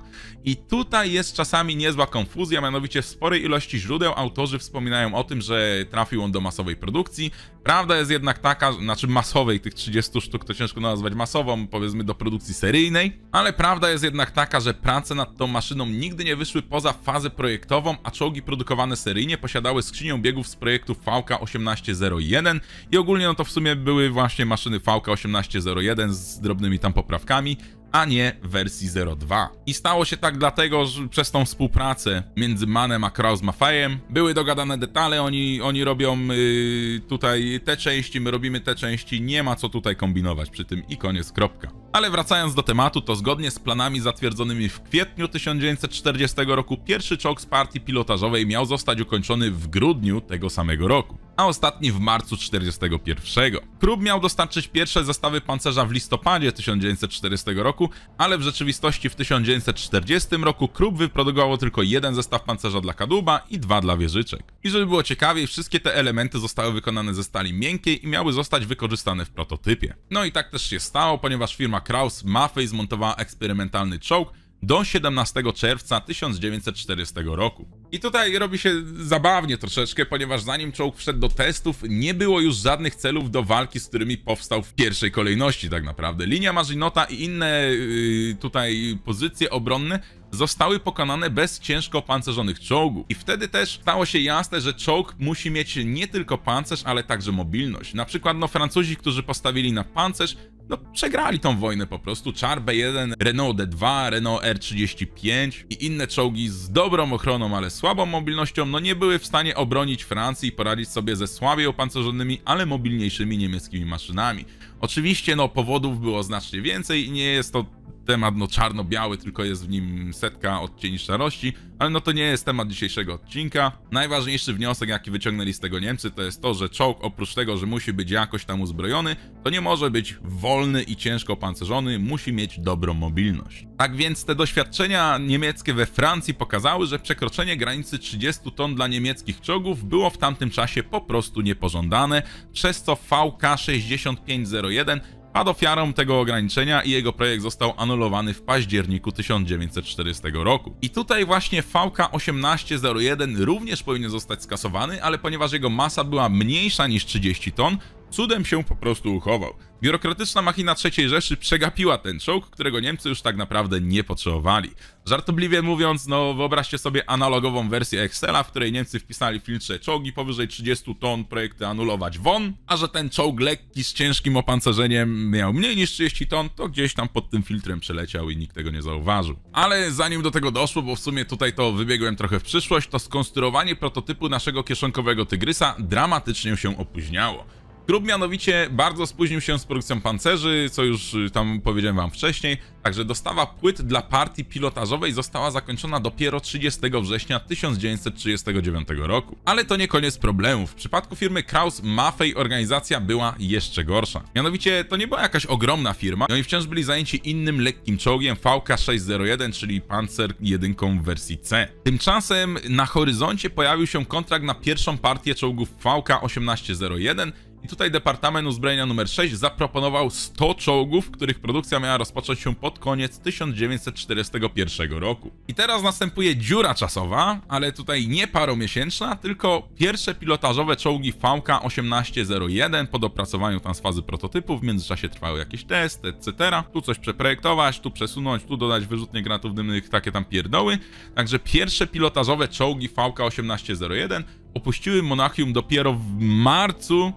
Speaker 1: I tutaj jest czasami niezła konfuzja, mianowicie w sporej ilości źródeł autorzy wspominają o tym, że trafił on do masowej produkcji. Prawda jest jednak taka, znaczy masowej, tych 30 sztuk to ciężko nazwać masową, powiedzmy do produkcji seryjnej, ale prawda jest jednak taka, że prace nad tą maszyną nigdy nie wyszły poza fazę projektową, a czołgi produkowane seryjnie posiadały skrzynią biegów z projektu VK1801 i ogólnie no to w sumie były właśnie maszyny VK1801 z drobnymi tam poprawkami a nie w wersji 02. I stało się tak dlatego, że przez tą współpracę między Manem a Mafajem były dogadane detale, oni, oni robią yy, tutaj te części, my robimy te części, nie ma co tutaj kombinować przy tym i koniec, kropka. Ale wracając do tematu, to zgodnie z planami zatwierdzonymi w kwietniu 1940 roku, pierwszy czołg z partii pilotażowej miał zostać ukończony w grudniu tego samego roku a ostatni w marcu 1941. Krupp miał dostarczyć pierwsze zestawy pancerza w listopadzie 1940 roku, ale w rzeczywistości w 1940 roku Krupp wyprodukował tylko jeden zestaw pancerza dla kadłuba i dwa dla wieżyczek. I żeby było ciekawiej, wszystkie te elementy zostały wykonane ze stali miękkiej i miały zostać wykorzystane w prototypie. No i tak też się stało, ponieważ firma Kraus Maffei zmontowała eksperymentalny czołg, do 17 czerwca 1940 roku. I tutaj robi się zabawnie troszeczkę, ponieważ zanim czołg wszedł do testów, nie było już żadnych celów do walki, z którymi powstał w pierwszej kolejności tak naprawdę. Linia Marzinota i inne yy, tutaj pozycje obronne zostały pokonane bez ciężko pancerzonych czołgów. I wtedy też stało się jasne, że czołg musi mieć nie tylko pancerz, ale także mobilność. Na przykład no Francuzi, którzy postawili na pancerz, no przegrali tą wojnę po prostu. Char B1, Renault D2, Renault R35 i inne czołgi z dobrą ochroną, ale słabą mobilnością, no nie były w stanie obronić Francji i poradzić sobie ze słabiej opancerzonymi, ale mobilniejszymi niemieckimi maszynami. Oczywiście no powodów było znacznie więcej i nie jest to temat no czarno-biały, tylko jest w nim setka odcieni szarości, ale no to nie jest temat dzisiejszego odcinka. Najważniejszy wniosek, jaki wyciągnęli z tego Niemcy, to jest to, że czołg oprócz tego, że musi być jakoś tam uzbrojony, to nie może być wolny i ciężko pancerzony, musi mieć dobrą mobilność. Tak więc te doświadczenia niemieckie we Francji pokazały, że przekroczenie granicy 30 ton dla niemieckich czołgów było w tamtym czasie po prostu niepożądane, przez co VK 6501 Padł ofiarą tego ograniczenia i jego projekt został anulowany w październiku 1940 roku. I tutaj właśnie VK 1801 również powinien zostać skasowany, ale ponieważ jego masa była mniejsza niż 30 ton, Cudem się po prostu uchował. Biurokratyczna machina III Rzeszy przegapiła ten czołg, którego Niemcy już tak naprawdę nie potrzebowali. Żartobliwie mówiąc, no wyobraźcie sobie analogową wersję Excela, w której Niemcy wpisali w filtrze czołgi powyżej 30 ton, projekty anulować WON, a że ten czołg lekki z ciężkim opancerzeniem miał mniej niż 30 ton, to gdzieś tam pod tym filtrem przeleciał i nikt tego nie zauważył. Ale zanim do tego doszło, bo w sumie tutaj to wybiegłem trochę w przyszłość, to skonstruowanie prototypu naszego kieszonkowego tygrysa dramatycznie się opóźniało. Grub mianowicie bardzo spóźnił się z produkcją pancerzy, co już y, tam powiedziałem wam wcześniej, także dostawa płyt dla partii pilotażowej została zakończona dopiero 30 września 1939 roku. Ale to nie koniec problemów. W przypadku firmy Kraus Maffei organizacja była jeszcze gorsza. Mianowicie to nie była jakaś ogromna firma, oni no wciąż byli zajęci innym lekkim czołgiem VK601, czyli pancer 1 w wersji C. Tymczasem na horyzoncie pojawił się kontrakt na pierwszą partię czołgów VK1801 i Tutaj Departament Uzbrojenia nr 6 zaproponował 100 czołgów, których produkcja miała rozpocząć się pod koniec 1941 roku. I teraz następuje dziura czasowa, ale tutaj nie paromiesięczna, tylko pierwsze pilotażowe czołgi VK 1801 po dopracowaniu tam z fazy prototypu, w międzyczasie trwały jakieś testy, etc. Tu coś przeprojektować, tu przesunąć, tu dodać wyrzutnie granatów dymnych, takie tam pierdoły. Także pierwsze pilotażowe czołgi VK 1801 opuściły Monachium dopiero w marcu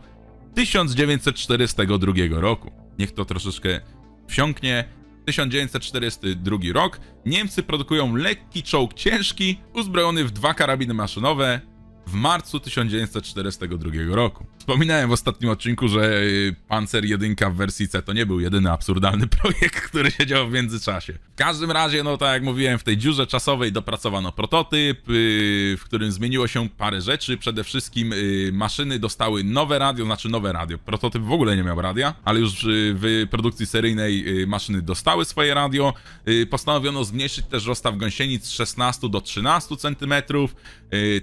Speaker 1: 1942 roku. Niech to troszeczkę wsiąknie. 1942 rok. Niemcy produkują lekki czołg ciężki, uzbrojony w dwa karabiny maszynowe, w marcu 1942 roku. Wspominałem w ostatnim odcinku, że y, Panzer 1 w wersji C to nie był jedyny absurdalny projekt, który się działo w międzyczasie. W każdym razie, no tak jak mówiłem, w tej dziurze czasowej dopracowano prototyp, y, w którym zmieniło się parę rzeczy. Przede wszystkim y, maszyny dostały nowe radio, znaczy nowe radio. Prototyp w ogóle nie miał radia, ale już w produkcji seryjnej maszyny dostały swoje radio. Postanowiono zmniejszyć też rozstaw gąsienic z 16 do 13 cm.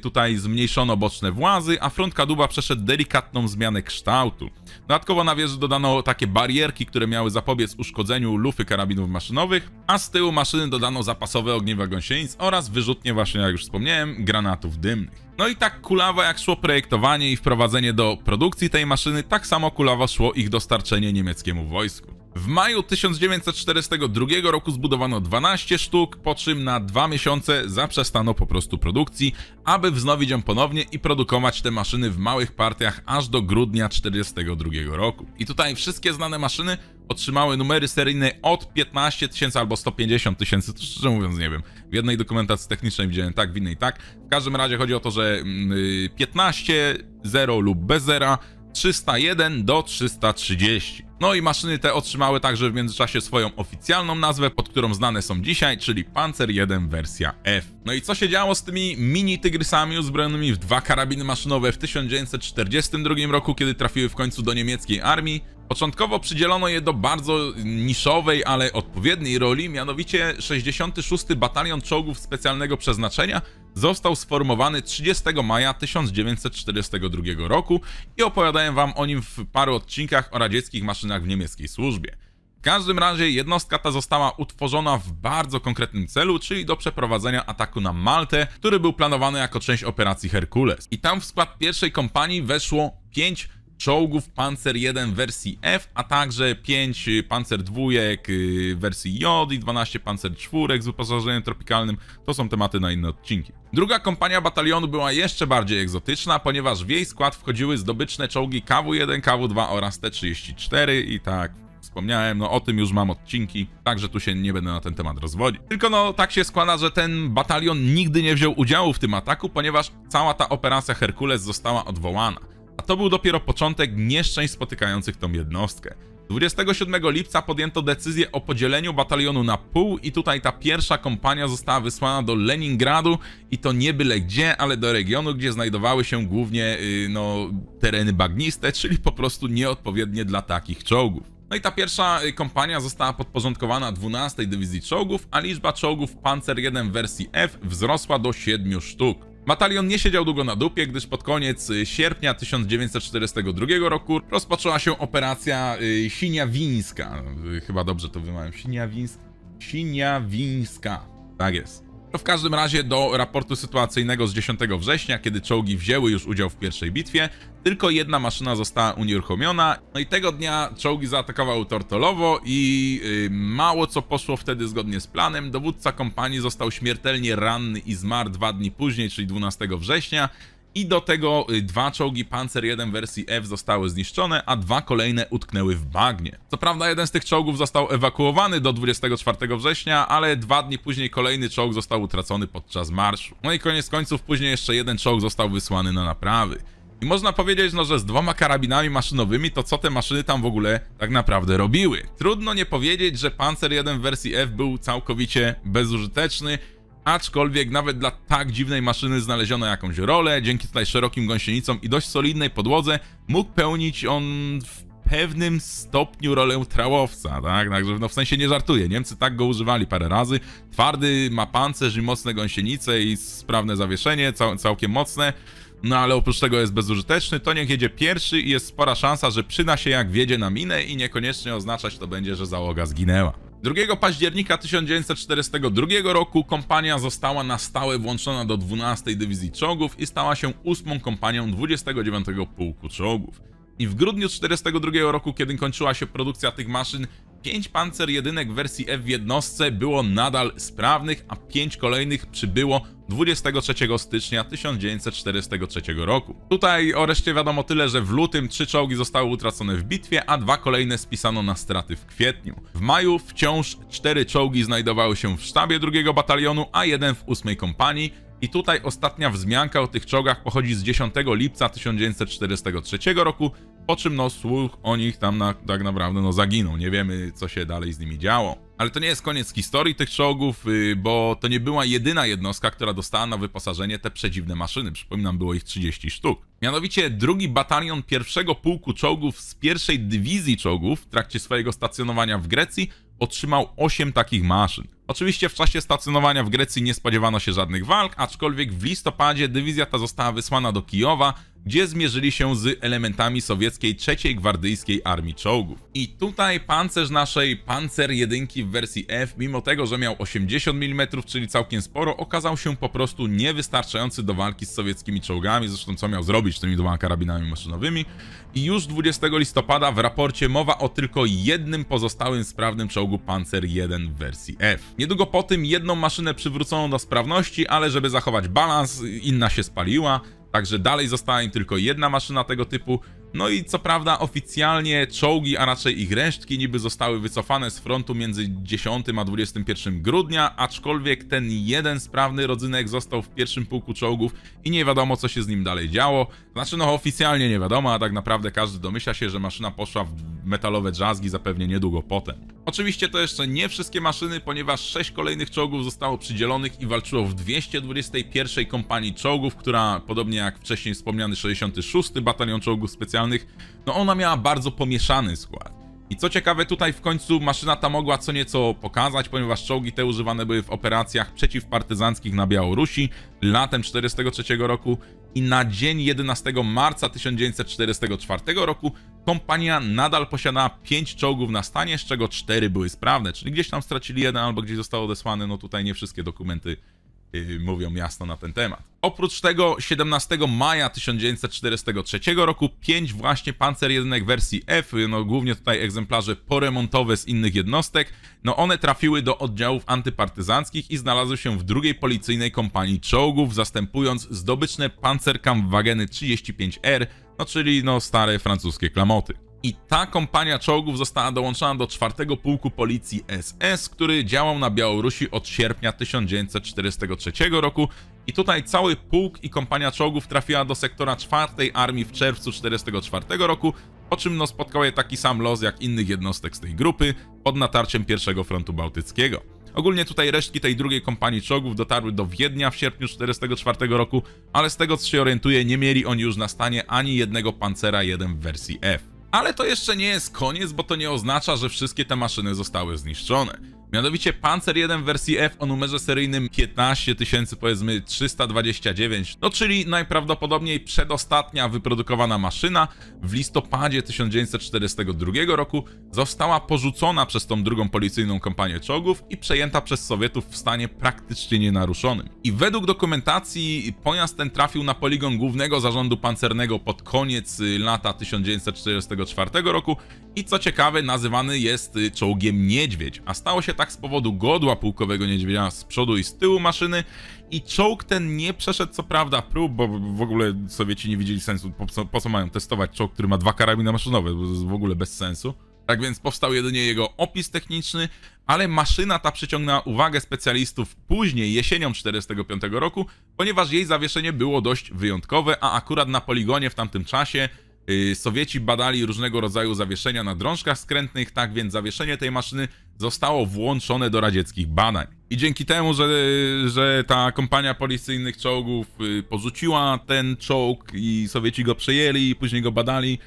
Speaker 1: Tutaj zmniejszyć zmniejszono boczne włazy, a front kadłuba przeszedł delikatną zmianę kształtu. Dodatkowo na wieży dodano takie barierki, które miały zapobiec uszkodzeniu lufy karabinów maszynowych, a z tyłu maszyny dodano zapasowe ogniwa gąsienic oraz wyrzutnie właśnie, jak już wspomniałem, granatów dymnych. No i tak kulawa jak szło projektowanie i wprowadzenie do produkcji tej maszyny, tak samo kulawa szło ich dostarczenie niemieckiemu wojsku. W maju 1942 roku zbudowano 12 sztuk, po czym na dwa miesiące zaprzestano po prostu produkcji, aby wznowić ją ponownie i produkować te maszyny w małych partiach aż do grudnia 1942 roku. I tutaj wszystkie znane maszyny otrzymały numery seryjne od 15 tysięcy albo 150 tysięcy, to szczerze mówiąc nie wiem. W jednej dokumentacji technicznej widziałem tak, w innej tak. W każdym razie chodzi o to, że 15, mm, 0 y, lub bez zera, 301 do 330. No i maszyny te otrzymały także w międzyczasie swoją oficjalną nazwę, pod którą znane są dzisiaj, czyli Panzer 1 wersja F. No i co się działo z tymi mini tygrysami uzbrojonymi w dwa karabiny maszynowe w 1942 roku, kiedy trafiły w końcu do niemieckiej armii? Początkowo przydzielono je do bardzo niszowej, ale odpowiedniej roli, mianowicie 66. Batalion Czołgów Specjalnego Przeznaczenia został sformowany 30 maja 1942 roku i opowiadałem wam o nim w paru odcinkach o radzieckich maszynach w niemieckiej służbie. W każdym razie jednostka ta została utworzona w bardzo konkretnym celu, czyli do przeprowadzenia ataku na Maltę, który był planowany jako część operacji Herkules. I tam w skład pierwszej kompanii weszło 5 czołgów Panzer 1 wersji F, a także 5 Panzer 2 y, wersji J i 12 Panzer 4 z wyposażeniem tropikalnym. To są tematy na inne odcinki. Druga kompania batalionu była jeszcze bardziej egzotyczna, ponieważ w jej skład wchodziły zdobyczne czołgi KW-1, KW-2 oraz T-34 i tak wspomniałem, no o tym już mam odcinki, także tu się nie będę na ten temat rozwodzić. Tylko no tak się składa, że ten batalion nigdy nie wziął udziału w tym ataku, ponieważ cała ta operacja Herkules została odwołana. A to był dopiero początek nieszczęść spotykających tą jednostkę. 27 lipca podjęto decyzję o podzieleniu batalionu na pół i tutaj ta pierwsza kompania została wysłana do Leningradu i to nie byle gdzie, ale do regionu, gdzie znajdowały się głównie y, no, tereny bagniste, czyli po prostu nieodpowiednie dla takich czołgów. No i ta pierwsza y, kompania została podporządkowana 12 Dywizji Czołgów, a liczba czołgów Panzer 1 wersji F wzrosła do 7 sztuk. Batalion nie siedział długo na dupie, gdyż pod koniec y, sierpnia 1942 roku rozpoczęła się operacja y, Siniawińska. Y, chyba dobrze to wymawiam. Siniawińska. Siniawińska. Tak jest. To w każdym razie do raportu sytuacyjnego z 10 września, kiedy czołgi wzięły już udział w pierwszej bitwie, tylko jedna maszyna została unieruchomiona. No i tego dnia czołgi zaatakowały Tortolowo i yy, mało co poszło wtedy zgodnie z planem. Dowódca kompanii został śmiertelnie ranny i zmarł dwa dni później, czyli 12 września. I do tego y, dwa czołgi Panzer 1 wersji F zostały zniszczone, a dwa kolejne utknęły w bagnie. Co prawda jeden z tych czołgów został ewakuowany do 24 września, ale dwa dni później kolejny czołg został utracony podczas marszu. No i koniec końców później jeszcze jeden czołg został wysłany na naprawy. I można powiedzieć, no, że z dwoma karabinami maszynowymi, to co te maszyny tam w ogóle tak naprawdę robiły? Trudno nie powiedzieć, że Panzer 1 w wersji F był całkowicie bezużyteczny, Aczkolwiek nawet dla tak dziwnej maszyny znaleziono jakąś rolę, dzięki tutaj szerokim gąsienicom i dość solidnej podłodze mógł pełnić on w pewnym stopniu rolę trałowca, tak? Także no w sensie nie żartuję, Niemcy tak go używali parę razy. Twardy ma pancerz i mocne gąsienice i sprawne zawieszenie, cał całkiem mocne no ale oprócz tego jest bezużyteczny, to niech jedzie pierwszy i jest spora szansa, że przyda się jak wjedzie na minę i niekoniecznie oznaczać to będzie, że załoga zginęła. 2 października 1942 roku kompania została na stałe włączona do 12 Dywizji Czołgów i stała się 8 kompanią 29 Pułku Czołgów. I w grudniu 1942 roku, kiedy kończyła się produkcja tych maszyn, 5 pancer jedynek w wersji F w jednostce było nadal sprawnych, a 5 kolejnych przybyło 23 stycznia 1943 roku. Tutaj o reszcie wiadomo tyle, że w lutym trzy czołgi zostały utracone w bitwie, a dwa kolejne spisano na straty w kwietniu. W maju wciąż cztery czołgi znajdowały się w sztabie drugiego batalionu, a jeden w ósmej kompanii, i tutaj ostatnia wzmianka o tych czołgach pochodzi z 10 lipca 1943 roku, po czym no słuch o nich tam na, tak naprawdę no zaginął. Nie wiemy co się dalej z nimi działo. Ale to nie jest koniec historii tych czołgów, y, bo to nie była jedyna jednostka, która dostała na wyposażenie te przedziwne maszyny. Przypominam, było ich 30 sztuk. Mianowicie drugi batalion pierwszego pułku czołgów z pierwszej dywizji czołgów w trakcie swojego stacjonowania w Grecji otrzymał 8 takich maszyn. Oczywiście w czasie stacjonowania w Grecji nie spodziewano się żadnych walk, aczkolwiek w listopadzie dywizja ta została wysłana do Kijowa, gdzie zmierzyli się z elementami sowieckiej III Gwardyjskiej Armii Czołgów. I tutaj pancerz naszej Panzer 1 w wersji F, mimo tego, że miał 80 mm, czyli całkiem sporo, okazał się po prostu niewystarczający do walki z sowieckimi czołgami, zresztą co miał zrobić z tymi dwoma karabinami maszynowymi. I już 20 listopada w raporcie mowa o tylko jednym pozostałym sprawnym czołgu Panzer 1 w wersji F. Niedługo po tym jedną maszynę przywrócono do sprawności, ale żeby zachować balans, inna się spaliła. Także dalej została im tylko jedna maszyna tego typu, no i co prawda oficjalnie czołgi, a raczej ich resztki niby zostały wycofane z frontu między 10 a 21 grudnia, aczkolwiek ten jeden sprawny rodzynek został w pierwszym pułku czołgów i nie wiadomo co się z nim dalej działo. Znaczy no oficjalnie nie wiadomo, a tak naprawdę każdy domyśla się, że maszyna poszła w metalowe drzazgi zapewnie niedługo potem. Oczywiście to jeszcze nie wszystkie maszyny, ponieważ 6 kolejnych czołgów zostało przydzielonych i walczyło w 221 kompanii czołgów, która podobnie jak wcześniej wspomniany 66 batalion czołgów specjalnych no ona miała bardzo pomieszany skład. I co ciekawe, tutaj w końcu maszyna ta mogła co nieco pokazać, ponieważ czołgi te używane były w operacjach przeciwpartyzanckich na Białorusi latem 1943 roku i na dzień 11 marca 1944 roku kompania nadal posiadała 5 czołgów na stanie, z czego 4 były sprawne, czyli gdzieś tam stracili jeden albo gdzieś został odesłany, no tutaj nie wszystkie dokumenty Y, mówią jasno na ten temat. Oprócz tego 17 maja 1943 roku pięć właśnie pancer jedynek wersji F, no głównie tutaj egzemplarze poremontowe z innych jednostek, no one trafiły do oddziałów antypartyzanckich i znalazły się w drugiej policyjnej kompanii czołgów, zastępując zdobyczne pancerkampfwageny 35R, no czyli no stare francuskie klamoty i ta kompania czołgów została dołączona do czwartego pułku policji SS, który działał na Białorusi od sierpnia 1943 roku i tutaj cały pułk i kompania czołgów trafiła do sektora czwartej armii w czerwcu 1944 roku, po czym no spotkał je taki sam los jak innych jednostek z tej grupy pod natarciem pierwszego frontu bałtyckiego. Ogólnie tutaj resztki tej drugiej kompanii czołgów dotarły do Wiednia w sierpniu 1944 roku, ale z tego co się orientuję nie mieli oni już na stanie ani jednego pancera 1 w wersji F. Ale to jeszcze nie jest koniec, bo to nie oznacza, że wszystkie te maszyny zostały zniszczone. Mianowicie Panzer 1 wersji F o numerze seryjnym 15 000, powiedzmy 329, no czyli najprawdopodobniej przedostatnia wyprodukowana maszyna w listopadzie 1942 roku została porzucona przez tą drugą policyjną kompanię czołgów i przejęta przez Sowietów w stanie praktycznie nienaruszonym. I według dokumentacji pojazd ten trafił na poligon głównego zarządu pancernego pod koniec y, lata 1944 roku i co ciekawe nazywany jest y, czołgiem Niedźwiedź, a stało się tak z powodu godła pułkowego niedźwiedzia z przodu i z tyłu maszyny i czołg ten nie przeszedł co prawda prób, bo w ogóle Sowieci nie widzieli sensu, po co, po co mają testować czołg, który ma dwa karabiny maszynowe, bo to jest w ogóle bez sensu. Tak więc powstał jedynie jego opis techniczny, ale maszyna ta przyciągnęła uwagę specjalistów później, jesienią 1945 roku, ponieważ jej zawieszenie było dość wyjątkowe, a akurat na poligonie w tamtym czasie y, Sowieci badali różnego rodzaju zawieszenia na drążkach skrętnych, tak więc zawieszenie tej maszyny zostało włączone do radzieckich badań. I dzięki temu, że, że ta kompania policyjnych czołgów y, porzuciła ten czołg i Sowieci go przejęli i później go badali,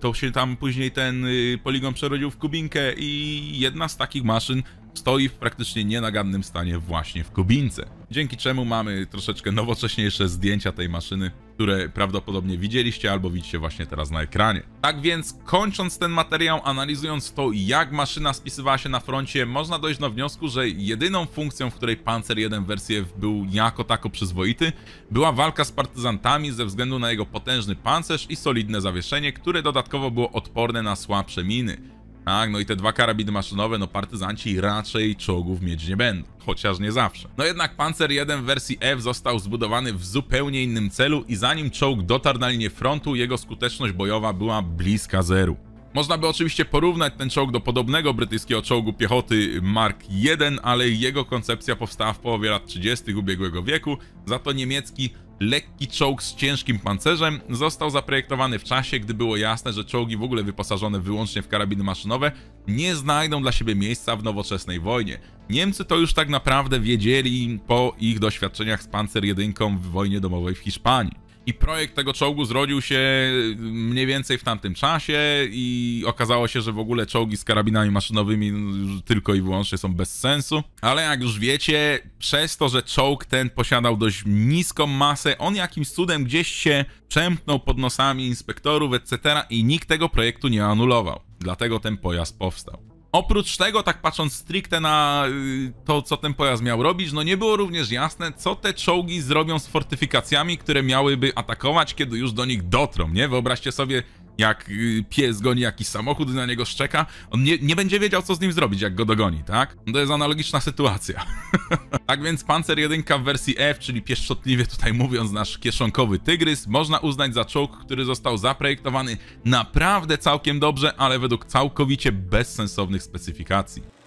Speaker 1: to się tam później ten y, poligon przerodził w Kubinkę i jedna z takich maszyn stoi w praktycznie nienagannym stanie właśnie w Kubince. Dzięki czemu mamy troszeczkę nowocześniejsze zdjęcia tej maszyny, które prawdopodobnie widzieliście albo widzicie właśnie teraz na ekranie. Tak więc kończąc ten materiał, analizując to jak maszyna spisywała się na froncie, można dojść do wniosku, że jedyną funkcją, w której Panzer 1 wersję był jako tako przyzwoity, była walka z partyzantami ze względu na jego potężny pancerz i solidne zawieszenie, które dodatkowo było odporne na słabsze miny. Tak, no i te dwa karabiny maszynowe, no partyzanci raczej czołgów mieć nie będą, chociaż nie zawsze. No jednak Panzer 1 w wersji F został zbudowany w zupełnie innym celu i zanim czołg dotarł na linię frontu, jego skuteczność bojowa była bliska zeru. Można by oczywiście porównać ten czołg do podobnego brytyjskiego czołgu piechoty Mark I, ale jego koncepcja powstała w połowie lat 30. ubiegłego wieku, za to niemiecki lekki czołg z ciężkim pancerzem został zaprojektowany w czasie, gdy było jasne, że czołgi w ogóle wyposażone wyłącznie w karabiny maszynowe nie znajdą dla siebie miejsca w nowoczesnej wojnie. Niemcy to już tak naprawdę wiedzieli po ich doświadczeniach z Panzer jedynką w wojnie domowej w Hiszpanii. I projekt tego czołgu zrodził się y, mniej więcej w tamtym czasie i okazało się, że w ogóle czołgi z karabinami maszynowymi no, tylko i wyłącznie są bez sensu. Ale jak już wiecie, przez to, że czołg ten posiadał dość niską masę, on jakimś cudem gdzieś się przemknął pod nosami inspektorów, etc. i nikt tego projektu nie anulował. Dlatego ten pojazd powstał. Oprócz tego, tak patrząc stricte na y, to, co ten pojazd miał robić, no nie było również jasne, co te czołgi zrobią z fortyfikacjami, które miałyby atakować, kiedy już do nich dotrą, nie? Wyobraźcie sobie jak y, pies goni jakiś samochód, na niego szczeka, on nie, nie będzie wiedział, co z nim zrobić, jak go dogoni, tak? To jest analogiczna sytuacja. tak więc Panzer 1 w wersji F, czyli pieszczotliwie tutaj mówiąc nasz kieszonkowy tygrys, można uznać za czołg, który został zaprojektowany naprawdę całkiem dobrze, ale według całkowicie bezsensownych specyfikacji.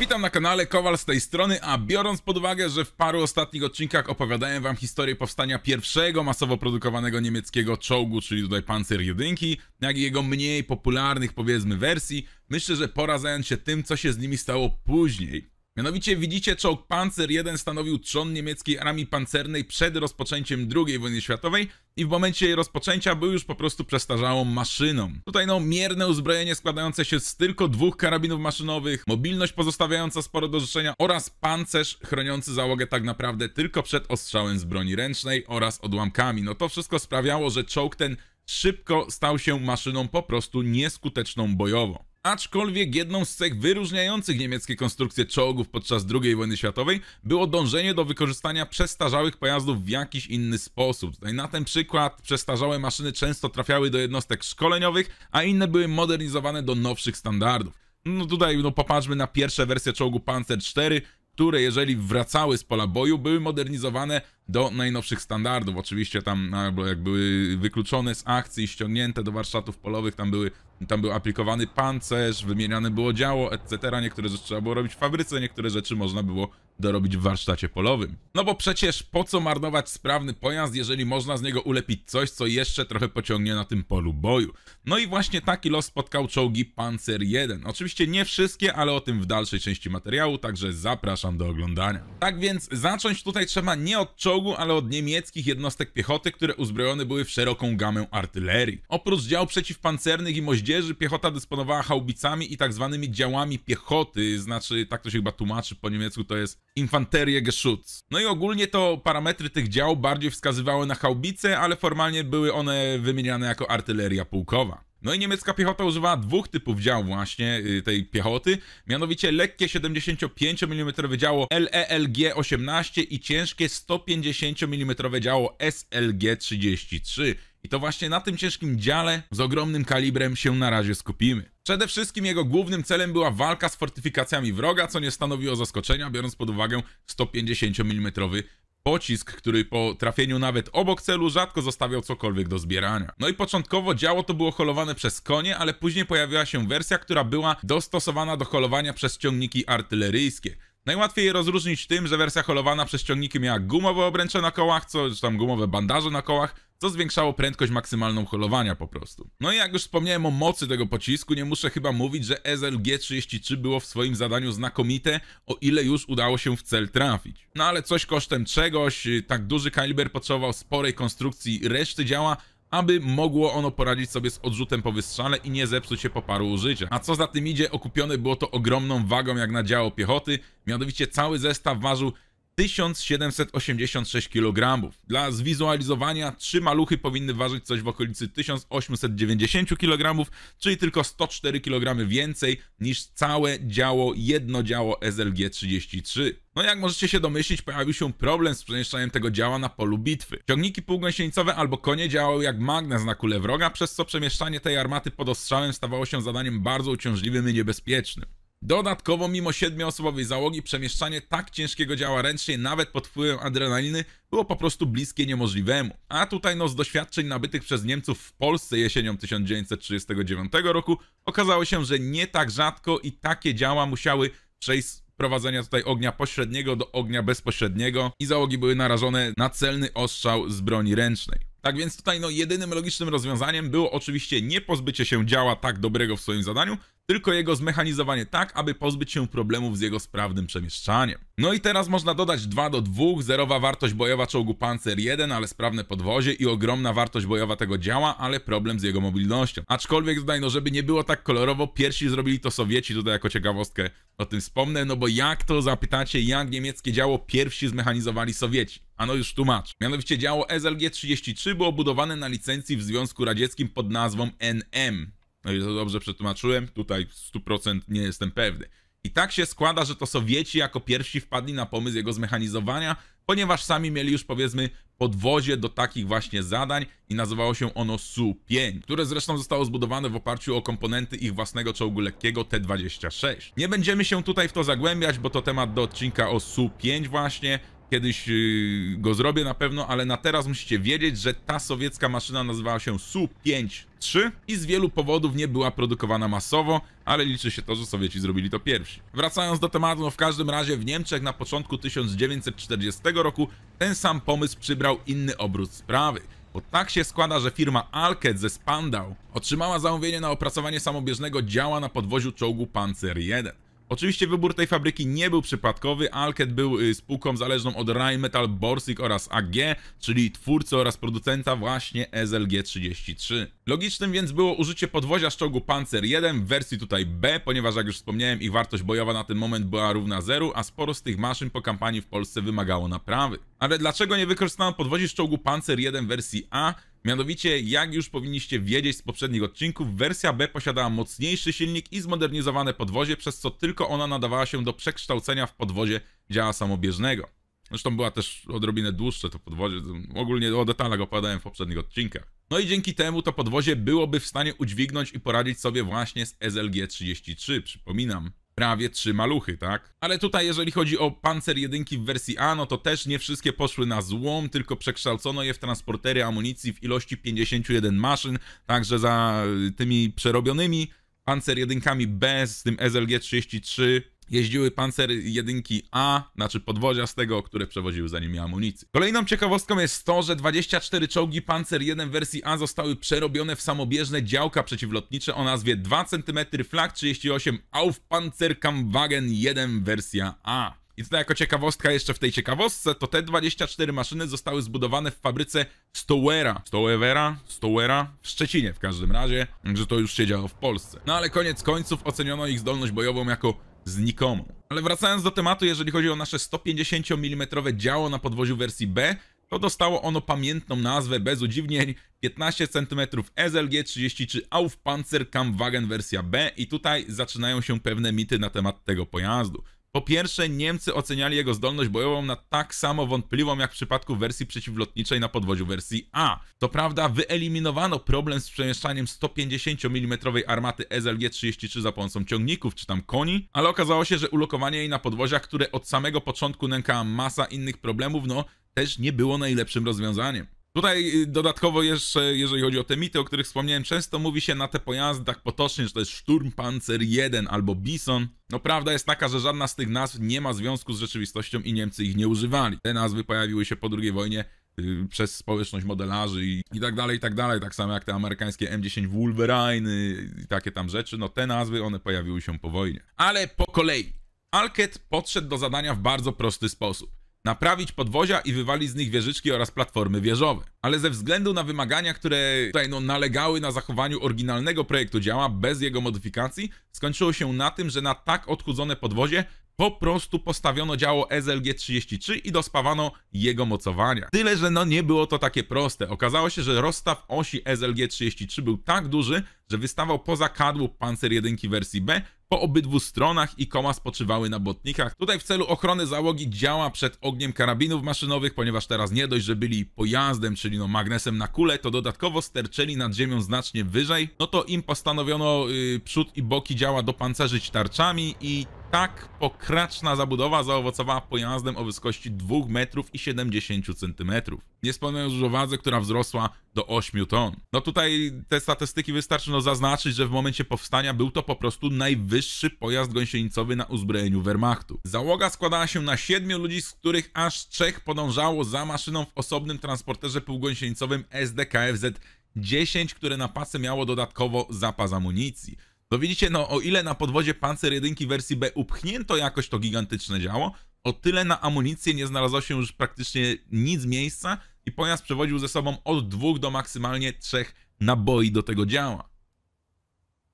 Speaker 1: Witam na kanale Kowal z tej strony, a biorąc pod uwagę, że w paru ostatnich odcinkach opowiadałem wam historię powstania pierwszego masowo produkowanego niemieckiego czołgu, czyli tutaj Panzer jedynki, jak i jego mniej popularnych powiedzmy wersji, myślę, że pora zająć się tym, co się z nimi stało później. Mianowicie widzicie, czołg Panzer 1 stanowił trzon niemieckiej armii pancernej przed rozpoczęciem II wojny światowej i w momencie jej rozpoczęcia był już po prostu przestarzałą maszyną. Tutaj no mierne uzbrojenie składające się z tylko dwóch karabinów maszynowych, mobilność pozostawiająca sporo do życzenia oraz pancerz chroniący załogę tak naprawdę tylko przed ostrzałem z broni ręcznej oraz odłamkami. No to wszystko sprawiało, że czołg ten szybko stał się maszyną po prostu nieskuteczną bojowo. Aczkolwiek jedną z cech wyróżniających niemieckie konstrukcje czołgów podczas II wojny światowej było dążenie do wykorzystania przestarzałych pojazdów w jakiś inny sposób. Tutaj na ten przykład przestarzałe maszyny często trafiały do jednostek szkoleniowych, a inne były modernizowane do nowszych standardów. No tutaj no popatrzmy na pierwsze wersje czołgu Panzer IV, które jeżeli wracały z pola boju, były modernizowane do najnowszych standardów. Oczywiście tam, jak były wykluczone z akcji, ściągnięte do warsztatów polowych, tam były tam był aplikowany pancerz, wymieniane było działo, etc. Niektóre rzeczy trzeba było robić w fabryce, niektóre rzeczy można było dorobić w warsztacie polowym. No bo przecież po co marnować sprawny pojazd, jeżeli można z niego ulepić coś, co jeszcze trochę pociągnie na tym polu boju. No i właśnie taki los spotkał czołgi Panzer 1. Oczywiście nie wszystkie, ale o tym w dalszej części materiału, także zapraszam do oglądania. Tak więc zacząć tutaj trzeba nie od czołgu, ale od niemieckich jednostek piechoty, które uzbrojone były w szeroką gamę artylerii. Oprócz dział przeciwpancernych i moździerzy, piechota dysponowała haubicami i tak zwanymi działami piechoty, znaczy tak to się chyba tłumaczy po niemiecku, to jest infanterię Geschütz. No i ogólnie to parametry tych dział bardziej wskazywały na haubice, ale formalnie były one wymieniane jako artyleria pułkowa. No i niemiecka piechota używała dwóch typów dział właśnie y, tej piechoty, mianowicie lekkie 75 mm działo LELG-18 i ciężkie 150 mm działo SLG-33. I to właśnie na tym ciężkim dziale z ogromnym kalibrem się na razie skupimy. Przede wszystkim jego głównym celem była walka z fortyfikacjami wroga, co nie stanowiło zaskoczenia, biorąc pod uwagę 150 mm Pocisk, który po trafieniu nawet obok celu rzadko zostawiał cokolwiek do zbierania. No i początkowo działo to było holowane przez konie, ale później pojawiła się wersja, która była dostosowana do holowania przez ciągniki artyleryjskie. Najłatwiej je rozróżnić tym, że wersja holowana przez ciągniki miała gumowe obręcze na kołach, co, czy tam gumowe bandaże na kołach, co zwiększało prędkość maksymalną holowania po prostu. No i jak już wspomniałem o mocy tego pocisku, nie muszę chyba mówić, że SLG-33 było w swoim zadaniu znakomite, o ile już udało się w cel trafić. No ale coś kosztem czegoś, tak duży kaliber potrzebował sporej konstrukcji reszty działa, aby mogło ono poradzić sobie z odrzutem po wystrzale i nie zepsuć się po paru użyciach. A co za tym idzie, okupione było to ogromną wagą jak na działo piechoty, mianowicie cały zestaw ważył 1786 kg. Dla zwizualizowania trzy maluchy powinny ważyć coś w okolicy 1890 kg, czyli tylko 104 kg więcej niż całe działo, jedno działo SLG-33. No jak możecie się domyślić, pojawił się problem z przemieszczaniem tego działa na polu bitwy. Ciągniki półgąsienicowe albo konie działały jak magnes na kule wroga, przez co przemieszczanie tej armaty pod ostrzałem stawało się zadaniem bardzo uciążliwym i niebezpiecznym. Dodatkowo, mimo siedmioosobowej załogi, przemieszczanie tak ciężkiego działa ręcznie, nawet pod wpływem adrenaliny, było po prostu bliskie niemożliwemu. A tutaj no z doświadczeń nabytych przez Niemców w Polsce jesienią 1939 roku okazało się, że nie tak rzadko i takie działa musiały przejść z prowadzenia tutaj ognia pośredniego do ognia bezpośredniego i załogi były narażone na celny ostrzał z broni ręcznej. Tak więc tutaj no, jedynym logicznym rozwiązaniem było oczywiście nie pozbycie się działa tak dobrego w swoim zadaniu, tylko jego zmechanizowanie tak, aby pozbyć się problemów z jego sprawnym przemieszczaniem. No i teraz można dodać 2 do 2, zerowa wartość bojowa czołgu Panzer 1, ale sprawne podwozie i ogromna wartość bojowa tego działa, ale problem z jego mobilnością. Aczkolwiek tutaj, no żeby nie było tak kolorowo, pierwsi zrobili to Sowieci, tutaj jako ciekawostkę o tym wspomnę, no bo jak to zapytacie, jak niemieckie działo pierwsi zmechanizowali Sowieci? A no już tłumacz. Mianowicie działo SLG-33 było budowane na licencji w Związku Radzieckim pod nazwą NM. No i to dobrze przetłumaczyłem, tutaj 100% nie jestem pewny. I tak się składa, że to Sowieci jako pierwsi wpadli na pomysł jego zmechanizowania, ponieważ sami mieli już powiedzmy podwozie do takich właśnie zadań i nazywało się ono Su-5, które zresztą zostało zbudowane w oparciu o komponenty ich własnego czołgu lekkiego T-26. Nie będziemy się tutaj w to zagłębiać, bo to temat do odcinka o Su-5 właśnie, Kiedyś y, go zrobię na pewno, ale na teraz musicie wiedzieć, że ta sowiecka maszyna nazywała się Su-5-3 i z wielu powodów nie była produkowana masowo, ale liczy się to, że Sowieci zrobili to pierwsi. Wracając do tematu, no w każdym razie w Niemczech na początku 1940 roku ten sam pomysł przybrał inny obrót sprawy. Bo tak się składa, że firma Alket ze Spandau otrzymała zamówienie na opracowanie samobieżnego działa na podwoziu czołgu Panzer I. Oczywiście wybór tej fabryki nie był przypadkowy, Alket był y, spółką zależną od Rheinmetall, Borsig oraz AG, czyli twórcy oraz producenta właśnie SLG-33. Logicznym więc było użycie podwozia z czołgu Panzer 1 w wersji tutaj B, ponieważ jak już wspomniałem ich wartość bojowa na ten moment była równa zeru, a sporo z tych maszyn po kampanii w Polsce wymagało naprawy. Ale dlaczego nie wykorzystano podwozi z czołgu Panzer 1 w wersji A? Mianowicie, jak już powinniście wiedzieć z poprzednich odcinków, wersja B posiadała mocniejszy silnik i zmodernizowane podwozie, przez co tylko ona nadawała się do przekształcenia w podwozie działa samobieżnego. Zresztą była też odrobinę dłuższe to podwozie, ogólnie o detalach opowiadałem w poprzednich odcinkach. No i dzięki temu to podwozie byłoby w stanie udźwignąć i poradzić sobie właśnie z SLG-33, przypominam prawie trzy maluchy, tak? Ale tutaj, jeżeli chodzi o pancer jedynki w wersji A, no to też nie wszystkie poszły na złom, tylko przekształcono je w transportery amunicji w ilości 51 maszyn, także za tymi przerobionymi pancer jedynkami B z tym SLG-33 jeździły Panzer jedynki A, znaczy podwozia z tego, które przewoziły za nimi amunicję. Kolejną ciekawostką jest to, że 24 czołgi Panzer 1 wersji A zostały przerobione w samobieżne działka przeciwlotnicze o nazwie 2 cm Flak 38 Aufpanzerkampfwagen 1 wersja A. I tutaj jako ciekawostka jeszcze w tej ciekawostce, to te 24 maszyny zostały zbudowane w fabryce Stowera, Stowera, Stowera w Szczecinie w każdym razie, że to już się działo w Polsce. No ale koniec końców oceniono ich zdolność bojową jako znikomą. Ale wracając do tematu, jeżeli chodzi o nasze 150 mm działo na podwoziu wersji B, to dostało ono pamiętną nazwę bez udziwnień 15 cm SLG-33 Auf Wagen wersja B i tutaj zaczynają się pewne mity na temat tego pojazdu. Po pierwsze, Niemcy oceniali jego zdolność bojową na tak samo wątpliwą jak w przypadku wersji przeciwlotniczej na podwoziu wersji A. To prawda, wyeliminowano problem z przemieszczaniem 150 mm armaty SLG-33 za pomocą ciągników czy tam koni, ale okazało się, że ulokowanie jej na podwoziach, które od samego początku nękała masa innych problemów, no też nie było najlepszym rozwiązaniem. Tutaj y, dodatkowo jeszcze, jeżeli chodzi o te mity, o których wspomniałem, często mówi się na te pojazdach potocznie, że to jest Sturmpanzer 1 albo Bison. No prawda jest taka, że żadna z tych nazw nie ma związku z rzeczywistością i Niemcy ich nie używali. Te nazwy pojawiły się po II wojnie y, przez społeczność modelarzy i, i tak dalej, i tak dalej, tak samo jak te amerykańskie M10 Wolverine y, i takie tam rzeczy, no te nazwy, one pojawiły się po wojnie. Ale po kolei. Alket podszedł do zadania w bardzo prosty sposób naprawić podwozia i wywalić z nich wieżyczki oraz platformy wieżowe. Ale ze względu na wymagania, które tutaj no, nalegały na zachowaniu oryginalnego projektu działa bez jego modyfikacji, skończyło się na tym, że na tak odchudzone podwozie po prostu postawiono działo SLG-33 i dospawano jego mocowania. Tyle, że no nie było to takie proste. Okazało się, że rozstaw osi SLG-33 był tak duży, że wystawał poza kadłub pancer 1 wersji B, po obydwu stronach i koma spoczywały na botnikach. Tutaj w celu ochrony załogi działa przed ogniem karabinów maszynowych, ponieważ teraz nie dość, że byli pojazdem, czyli no magnesem na kule, to dodatkowo sterczeli nad ziemią znacznie wyżej. No to im postanowiono yy, przód i boki działa dopancerzyć tarczami i tak pokraczna zabudowa zaowocowała pojazdem o wysokości 2 metrów i 70 centymetrów. Nie już o wadze, która wzrosła do 8 ton. No tutaj te statystyki wystarczy no zaznaczyć, że w momencie powstania był to po prostu najwyższy pojazd gąsienicowy na uzbrojeniu Wehrmachtu. Załoga składała się na 7 ludzi, z których aż 3 podążało za maszyną w osobnym transporterze półgąsienicowym SDKFZ 10, które na pasy miało dodatkowo zapas amunicji. No widzicie, no o ile na podwozie pancer 1 wersji B upchnięto jakoś to gigantyczne działo, o tyle na amunicję nie znalazło się już praktycznie nic miejsca i pojazd przewodził ze sobą od dwóch do maksymalnie trzech naboi do tego działa.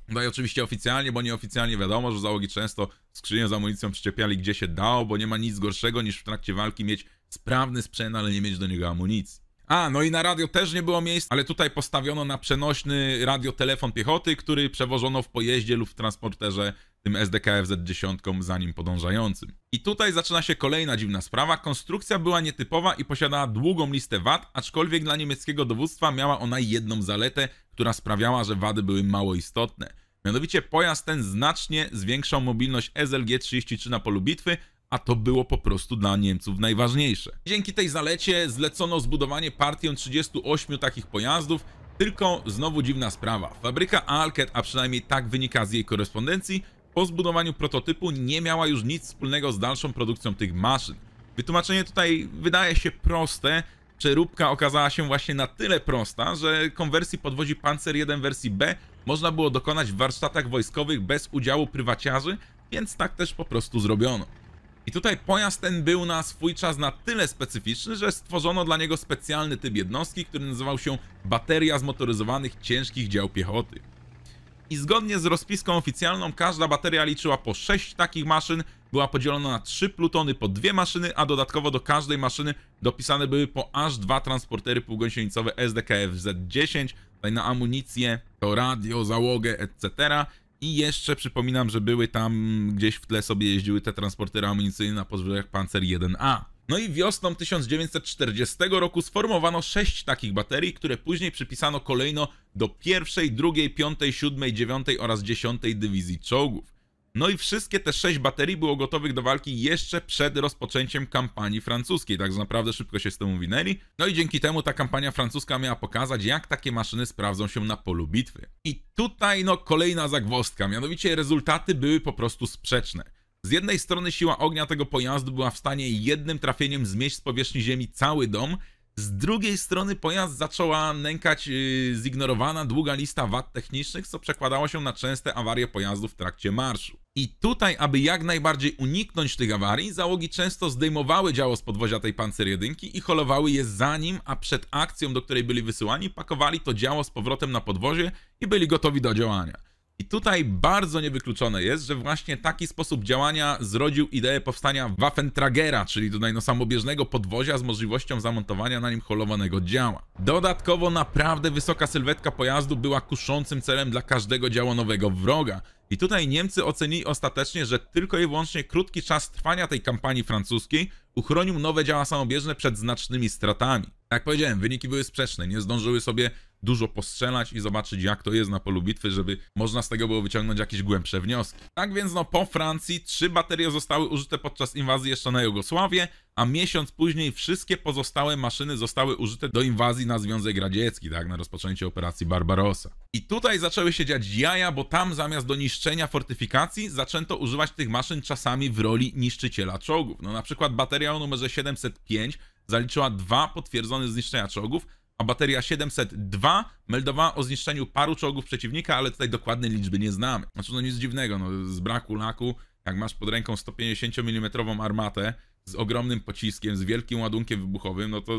Speaker 1: No i oczywiście oficjalnie, bo nieoficjalnie wiadomo, że załogi często skrzynię z amunicją przyczepiali gdzie się dało, bo nie ma nic gorszego niż w trakcie walki mieć sprawny sprzęt, ale nie mieć do niego amunicji. A, no i na radio też nie było miejsc, ale tutaj postawiono na przenośny radiotelefon piechoty, który przewożono w pojeździe lub w transporterze tym SDKFZ-10 za nim podążającym. I tutaj zaczyna się kolejna dziwna sprawa. Konstrukcja była nietypowa i posiadała długą listę wad, aczkolwiek dla niemieckiego dowództwa miała ona jedną zaletę, która sprawiała, że wady były mało istotne. Mianowicie pojazd ten znacznie zwiększał mobilność SLG-33 na polu bitwy, a to było po prostu dla Niemców najważniejsze. Dzięki tej zalecie zlecono zbudowanie partię 38 takich pojazdów, tylko znowu dziwna sprawa. Fabryka Alket, a przynajmniej tak wynika z jej korespondencji, po zbudowaniu prototypu nie miała już nic wspólnego z dalszą produkcją tych maszyn. Wytłumaczenie tutaj wydaje się proste, przeróbka okazała się właśnie na tyle prosta, że konwersji podwozi Panzer 1 wersji B można było dokonać w warsztatach wojskowych bez udziału prywaciarzy, więc tak też po prostu zrobiono. I tutaj pojazd ten był na swój czas na tyle specyficzny, że stworzono dla niego specjalny typ jednostki, który nazywał się bateria zmotoryzowanych ciężkich dział piechoty. I zgodnie z rozpiską oficjalną każda bateria liczyła po 6 takich maszyn, była podzielona na 3 plutony po 2 maszyny, a dodatkowo do każdej maszyny dopisane były po aż dwa transportery półgąsienicowe SDKF Z10, tutaj na amunicję, to radio, załogę, etc. I jeszcze przypominam, że były tam gdzieś w tle sobie jeździły te transportery amunicyjne na podwózkach Panzer 1A. No i wiosną 1940 roku sformowano sześć takich baterii, które później przypisano kolejno do pierwszej, drugiej, piątej, siódmej, dziewiątej oraz dziesiątej dywizji czołgów. No i wszystkie te sześć baterii było gotowych do walki jeszcze przed rozpoczęciem kampanii francuskiej, tak naprawdę szybko się z tym uwinęli. No i dzięki temu ta kampania francuska miała pokazać, jak takie maszyny sprawdzą się na polu bitwy. I tutaj no kolejna zagwozdka, mianowicie rezultaty były po prostu sprzeczne. Z jednej strony siła ognia tego pojazdu była w stanie jednym trafieniem zmieść z powierzchni ziemi cały dom, z drugiej strony pojazd zaczęła nękać yy, zignorowana długa lista wad technicznych, co przekładało się na częste awarie pojazdu w trakcie marszu. I tutaj, aby jak najbardziej uniknąć tych awarii, załogi często zdejmowały działo z podwozia tej Pancer jedynki i holowały je za nim, a przed akcją, do której byli wysyłani, pakowali to działo z powrotem na podwozie i byli gotowi do działania. I tutaj bardzo niewykluczone jest, że właśnie taki sposób działania zrodził ideę powstania Waffentragera, czyli tutaj no samobieżnego podwozia z możliwością zamontowania na nim holowanego działa. Dodatkowo naprawdę wysoka sylwetka pojazdu była kuszącym celem dla każdego nowego wroga. I tutaj Niemcy ocenili ostatecznie, że tylko i wyłącznie krótki czas trwania tej kampanii francuskiej uchronił nowe działa samobieżne przed znacznymi stratami. Tak jak powiedziałem, wyniki były sprzeczne, nie zdążyły sobie dużo postrzelać i zobaczyć, jak to jest na polu bitwy, żeby można z tego było wyciągnąć jakieś głębsze wnioski. Tak więc, no, po Francji trzy baterie zostały użyte podczas inwazji jeszcze na Jugosławię, a miesiąc później wszystkie pozostałe maszyny zostały użyte do inwazji na Związek Radziecki, tak, na rozpoczęcie operacji Barbarossa. I tutaj zaczęły się dziać jaja, bo tam zamiast do niszczenia fortyfikacji zaczęto używać tych maszyn czasami w roli niszczyciela czołgów. No na przykład bateria o numerze 705 zaliczyła dwa potwierdzone zniszczenia czołgów, a bateria 702 meldowała o zniszczeniu paru czołgów przeciwnika, ale tutaj dokładnej liczby nie znamy. Znaczy no nic dziwnego, no z braku laku, jak masz pod ręką 150 mm armatę, z ogromnym pociskiem, z wielkim ładunkiem wybuchowym, no to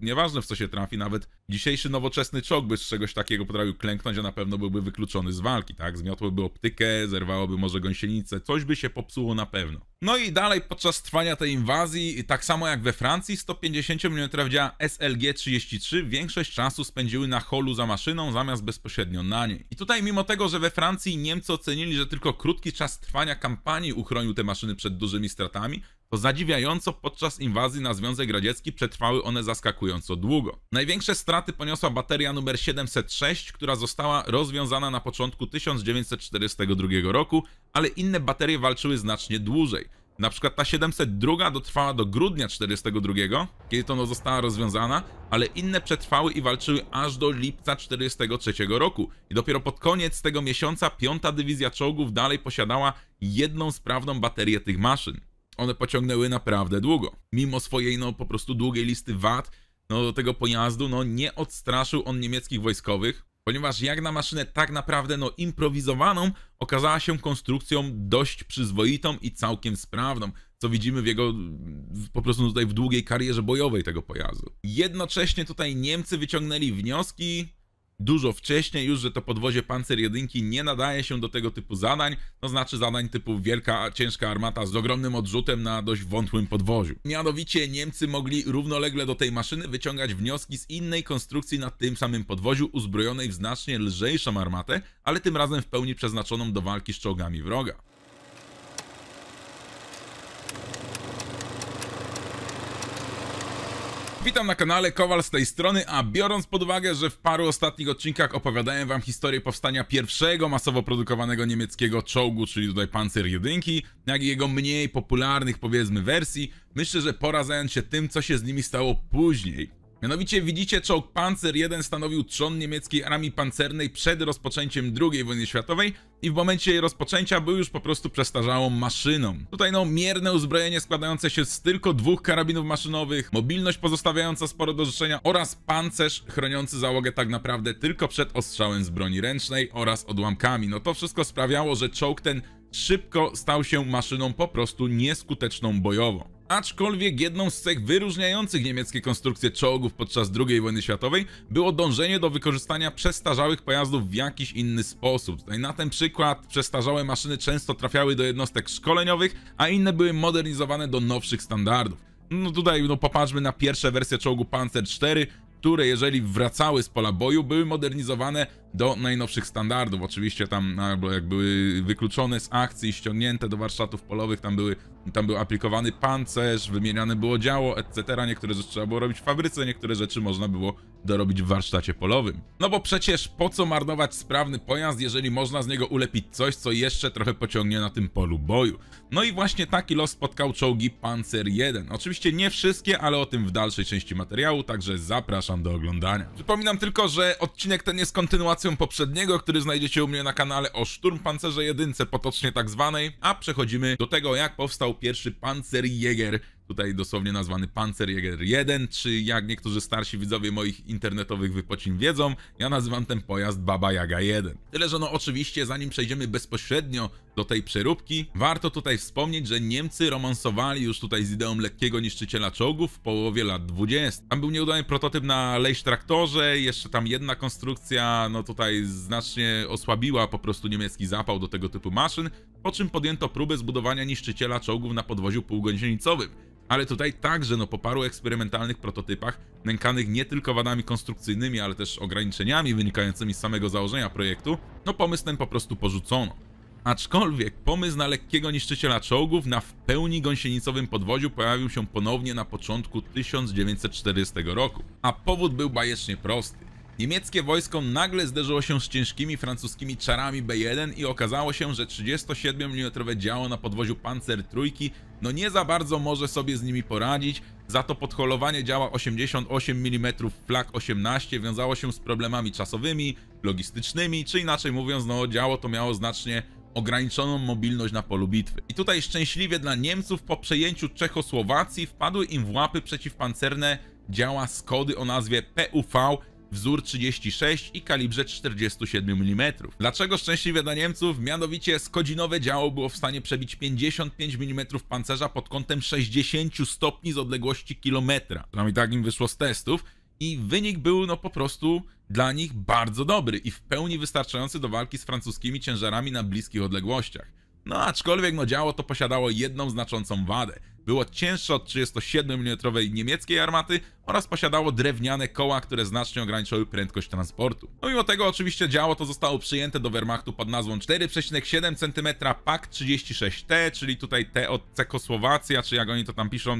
Speaker 1: nieważne w co się trafi, nawet dzisiejszy nowoczesny czołg by z czegoś takiego potrafił klęknąć, a na pewno byłby wykluczony z walki, tak? Zmiotłoby optykę, zerwałoby może gąsienicę, coś by się popsuło na pewno. No i dalej podczas trwania tej inwazji, tak samo jak we Francji, 150 mm działa SLG-33 większość czasu spędziły na holu za maszyną zamiast bezpośrednio na niej. I tutaj mimo tego, że we Francji Niemcy ocenili, że tylko krótki czas trwania kampanii uchronił te maszyny przed dużymi stratami, to zadziwiająco podczas inwazji na Związek Radziecki przetrwały one zaskakująco długo. Największe straty poniosła bateria numer 706, która została rozwiązana na początku 1942 roku, ale inne baterie walczyły znacznie dłużej. Na przykład ta 702 dotrwała do grudnia 1942, kiedy to ona została rozwiązana, ale inne przetrwały i walczyły aż do lipca 1943 roku. I dopiero pod koniec tego miesiąca 5. Dywizja Czołgów dalej posiadała jedną sprawną baterię tych maszyn one pociągnęły naprawdę długo. Mimo swojej, no po prostu długiej listy wad, no tego pojazdu, no nie odstraszył on niemieckich wojskowych, ponieważ jak na maszynę tak naprawdę, no improwizowaną, okazała się konstrukcją dość przyzwoitą i całkiem sprawną, co widzimy w jego, po prostu tutaj w długiej karierze bojowej tego pojazdu. Jednocześnie tutaj Niemcy wyciągnęli wnioski, dużo wcześniej już, że to podwozie pancer 1 nie nadaje się do tego typu zadań, to znaczy zadań typu wielka, ciężka armata z ogromnym odrzutem na dość wątłym podwoziu. Mianowicie Niemcy mogli równolegle do tej maszyny wyciągać wnioski z innej konstrukcji na tym samym podwoziu uzbrojonej w znacznie lżejszą armatę, ale tym razem w pełni przeznaczoną do walki z czołgami wroga. Witam na kanale Kowal z tej strony, a biorąc pod uwagę, że w paru ostatnich odcinkach opowiadałem wam historię powstania pierwszego masowo produkowanego niemieckiego czołgu, czyli tutaj Panzer jedynki, jak i jego mniej popularnych powiedzmy wersji, myślę, że pora zająć się tym, co się z nimi stało później. Mianowicie widzicie, czołg Panzer I stanowił trzon niemieckiej armii pancernej przed rozpoczęciem II wojny światowej i w momencie jej rozpoczęcia był już po prostu przestarzałą maszyną. Tutaj no mierne uzbrojenie składające się z tylko dwóch karabinów maszynowych, mobilność pozostawiająca sporo do życzenia oraz pancerz chroniący załogę tak naprawdę tylko przed ostrzałem z broni ręcznej oraz odłamkami. No to wszystko sprawiało, że czołg ten szybko stał się maszyną po prostu nieskuteczną bojowo. Aczkolwiek jedną z cech wyróżniających niemieckie konstrukcje czołgów podczas II wojny światowej było dążenie do wykorzystania przestarzałych pojazdów w jakiś inny sposób. na ten przykład przestarzałe maszyny często trafiały do jednostek szkoleniowych, a inne były modernizowane do nowszych standardów. No tutaj no popatrzmy na pierwsze wersje czołgu Panzer IV, które jeżeli wracały z pola boju, były modernizowane do najnowszych standardów. Oczywiście tam no, jak były wykluczone z akcji, ściągnięte do warsztatów polowych, tam, były, tam był aplikowany pancerz, wymieniane było działo, etc. Niektóre rzeczy trzeba było robić w fabryce, niektóre rzeczy można było dorobić w warsztacie polowym. No bo przecież po co marnować sprawny pojazd, jeżeli można z niego ulepić coś, co jeszcze trochę pociągnie na tym polu boju. No i właśnie taki los spotkał czołgi Panzer 1. Oczywiście nie wszystkie, ale o tym w dalszej części materiału, także zapraszam do oglądania. Przypominam tylko, że odcinek ten jest kontynuacją wersją poprzedniego, który znajdziecie u mnie na kanale o Szturmpancerze jedynce, potocznie tak zwanej, a przechodzimy do tego, jak powstał pierwszy jäger tutaj dosłownie nazwany Panzerjäger 1, czy jak niektórzy starsi widzowie moich internetowych wypocin wiedzą, ja nazywam ten pojazd Baba Jaga 1. Tyle, że no oczywiście zanim przejdziemy bezpośrednio do tej przeróbki, warto tutaj wspomnieć, że Niemcy romansowali już tutaj z ideą lekkiego niszczyciela czołgów w połowie lat 20. Tam był nieudany prototyp na Leish Traktorze, jeszcze tam jedna konstrukcja, no tutaj znacznie osłabiła po prostu niemiecki zapał do tego typu maszyn, po czym podjęto próbę zbudowania niszczyciela czołgów na podwoziu półgąsienicowym. Ale tutaj także no, po paru eksperymentalnych prototypach, nękanych nie tylko wadami konstrukcyjnymi, ale też ograniczeniami wynikającymi z samego założenia projektu, no pomysł ten po prostu porzucono. Aczkolwiek pomysł na lekkiego niszczyciela czołgów na w pełni gąsienicowym podwoziu pojawił się ponownie na początku 1940 roku, a powód był bajecznie prosty. Niemieckie wojsko nagle zderzyło się z ciężkimi francuskimi czarami B1 i okazało się, że 37 mm działo na podwoziu Panzer Trójki no nie za bardzo może sobie z nimi poradzić, za to podholowanie działa 88 mm flak 18 wiązało się z problemami czasowymi, logistycznymi, czy inaczej mówiąc, no działo to miało znacznie ograniczoną mobilność na polu bitwy. I tutaj szczęśliwie dla Niemców po przejęciu Czechosłowacji wpadły im w łapy przeciwpancerne działa Skody o nazwie PUV wzór 36 i kalibrze 47 mm. Dlaczego szczęśliwie dla Niemców? Mianowicie skodzinowe działo było w stanie przebić 55 mm pancerza pod kątem 60 stopni z odległości kilometra. Przynajmniej tak im wyszło z testów i wynik był no po prostu dla nich bardzo dobry i w pełni wystarczający do walki z francuskimi ciężarami na bliskich odległościach. No aczkolwiek no działo to posiadało jedną znaczącą wadę. Było cięższe od 37 mm niemieckiej armaty oraz posiadało drewniane koła, które znacznie ograniczały prędkość transportu. Pomimo no tego oczywiście działo to zostało przyjęte do Wehrmachtu pod nazwą 4,7 cm PAK 36T, czyli tutaj T od Czechosłowacja, czy jak oni to tam piszą,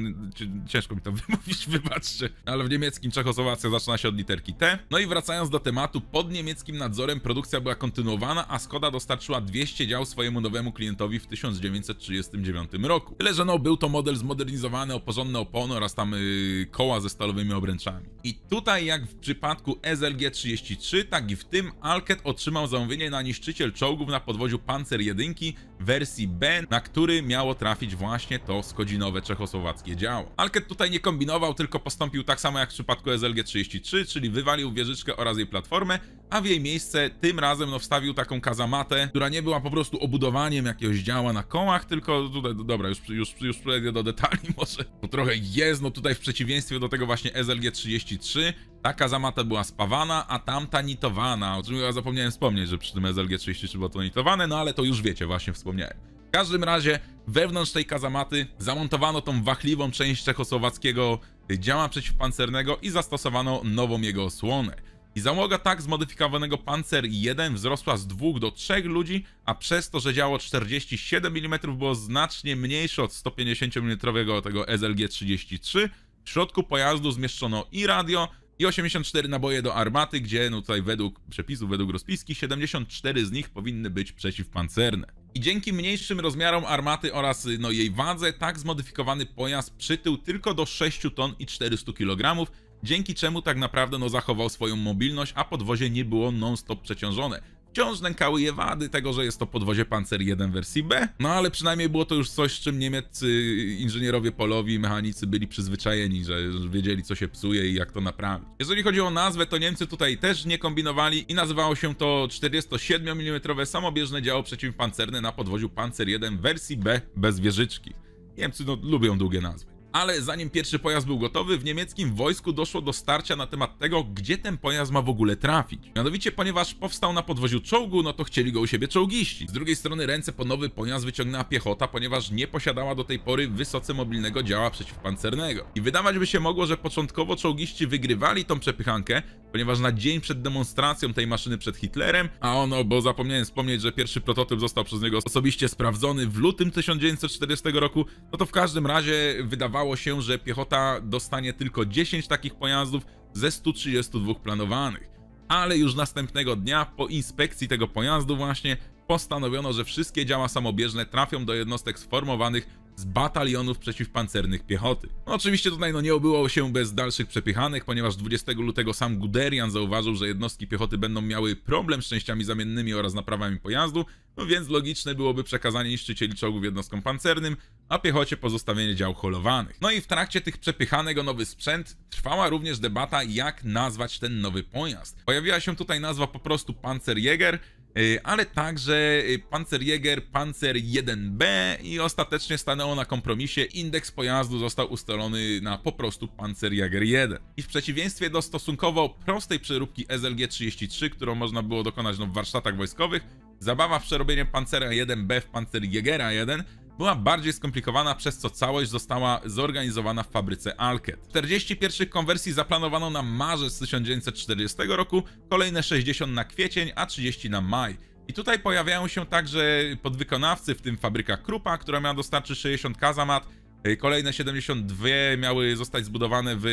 Speaker 1: ciężko mi to wymówić, wybaczcie, ale w niemieckim Czechosłowacja zaczyna się od literki T. No i wracając do tematu, pod niemieckim nadzorem produkcja była kontynuowana, a Skoda dostarczyła 200 dział swojemu nowemu klientowi w 1939 roku. Tyle, że no był to model zmodernizowane o porządne opony oraz tam yy, koła ze stalowymi obręczami. I tutaj jak w przypadku SLG-33, tak i w tym Alket otrzymał zamówienie na niszczyciel czołgów na podwoziu Panzer 1 wersji B, na który miało trafić właśnie to skodzinowe czechosłowackie działo. Alket tutaj nie kombinował, tylko postąpił tak samo jak w przypadku SLG-33, czyli wywalił wieżyczkę oraz jej platformę, a w jej miejsce tym razem no, wstawił taką kazamatę, która nie była po prostu obudowaniem jakiegoś działa na kołach, tylko tutaj, dobra, już, już, już przejdę do detali może, bo trochę jest, no tutaj w przeciwieństwie do tego właśnie SLG-33, ta kazamata była spawana, a tamta nitowana, o czym ja zapomniałem wspomnieć, że przy tym SLG-33 było to nitowane, no ale to już wiecie, właśnie wspomniałem. W każdym razie wewnątrz tej kazamaty zamontowano tą wachliwą część czechosłowackiego działa przeciwpancernego i zastosowano nową jego osłonę. I załoga tak zmodyfikowanego Panzer 1 wzrosła z dwóch do trzech ludzi, a przez to, że działo 47 mm było znacznie mniejsze od 150 mm tego SLG-33, w środku pojazdu zmieszczono i radio, i 84 naboje do armaty, gdzie no tutaj według przepisów, według rozpiski 74 z nich powinny być przeciwpancerne. I dzięki mniejszym rozmiarom armaty oraz no, jej wadze, tak zmodyfikowany pojazd przytył tylko do 6 ton i 400 kg, dzięki czemu tak naprawdę no, zachował swoją mobilność, a podwozie nie było non-stop przeciążone. Wciąż nękały je wady tego, że jest to podwozie Panzer 1 wersji B, no ale przynajmniej było to już coś, z czym niemieccy inżynierowie polowi i mechanicy byli przyzwyczajeni, że wiedzieli co się psuje i jak to naprawić. Jeżeli chodzi o nazwę, to Niemcy tutaj też nie kombinowali i nazywało się to 47 mm samobieżne działo przeciwpancerne na podwoziu Panzer 1 wersji B bez wieżyczki. Niemcy no, lubią długie nazwy. Ale zanim pierwszy pojazd był gotowy, w niemieckim wojsku doszło do starcia na temat tego, gdzie ten pojazd ma w ogóle trafić. Mianowicie, ponieważ powstał na podwoziu czołgu, no to chcieli go u siebie czołgiści. Z drugiej strony ręce po nowy pojazd wyciągnęła piechota, ponieważ nie posiadała do tej pory wysoce mobilnego działa przeciwpancernego. I wydawać by się mogło, że początkowo czołgiści wygrywali tą przepychankę, ponieważ na dzień przed demonstracją tej maszyny przed Hitlerem, a ono, bo zapomniałem wspomnieć, że pierwszy prototyp został przez niego osobiście sprawdzony w lutym 1940 roku, no to w każdym razie wydawało szacowało się, że piechota dostanie tylko 10 takich pojazdów ze 132 planowanych. Ale już następnego dnia, po inspekcji tego pojazdu właśnie, postanowiono, że wszystkie działa samobieżne trafią do jednostek sformowanych z batalionów przeciwpancernych piechoty. No, oczywiście tutaj no nie obyło się bez dalszych przepychanek, ponieważ 20 lutego sam Guderian zauważył, że jednostki piechoty będą miały problem z częściami zamiennymi oraz naprawami pojazdu, no więc logiczne byłoby przekazanie niszczycieli czołgów jednostkom pancernym, a piechocie pozostawienie dział holowanych. No i w trakcie tych przepychanek o nowy sprzęt trwała również debata, jak nazwać ten nowy pojazd. Pojawiła się tutaj nazwa po prostu Panzerjäger, E, ale także Panzerjäger Panzer 1B i ostatecznie stanęło na kompromisie. Indeks pojazdu został ustalony na po prostu Panzerjäger 1. I w przeciwieństwie do stosunkowo prostej przeróbki SLG 33, którą można było dokonać no, w warsztatach wojskowych, zabawa w przerobieniu Pancera 1B w Panzerjägera 1 była bardziej skomplikowana, przez co całość została zorganizowana w fabryce Alket. 41 konwersji zaplanowano na marzec 1940 roku, kolejne 60 na kwiecień, a 30 na maj. I tutaj pojawiają się także podwykonawcy, w tym fabryka Krupa, która miała dostarczyć 60 kazamat, y, Kolejne 72 miały zostać zbudowane w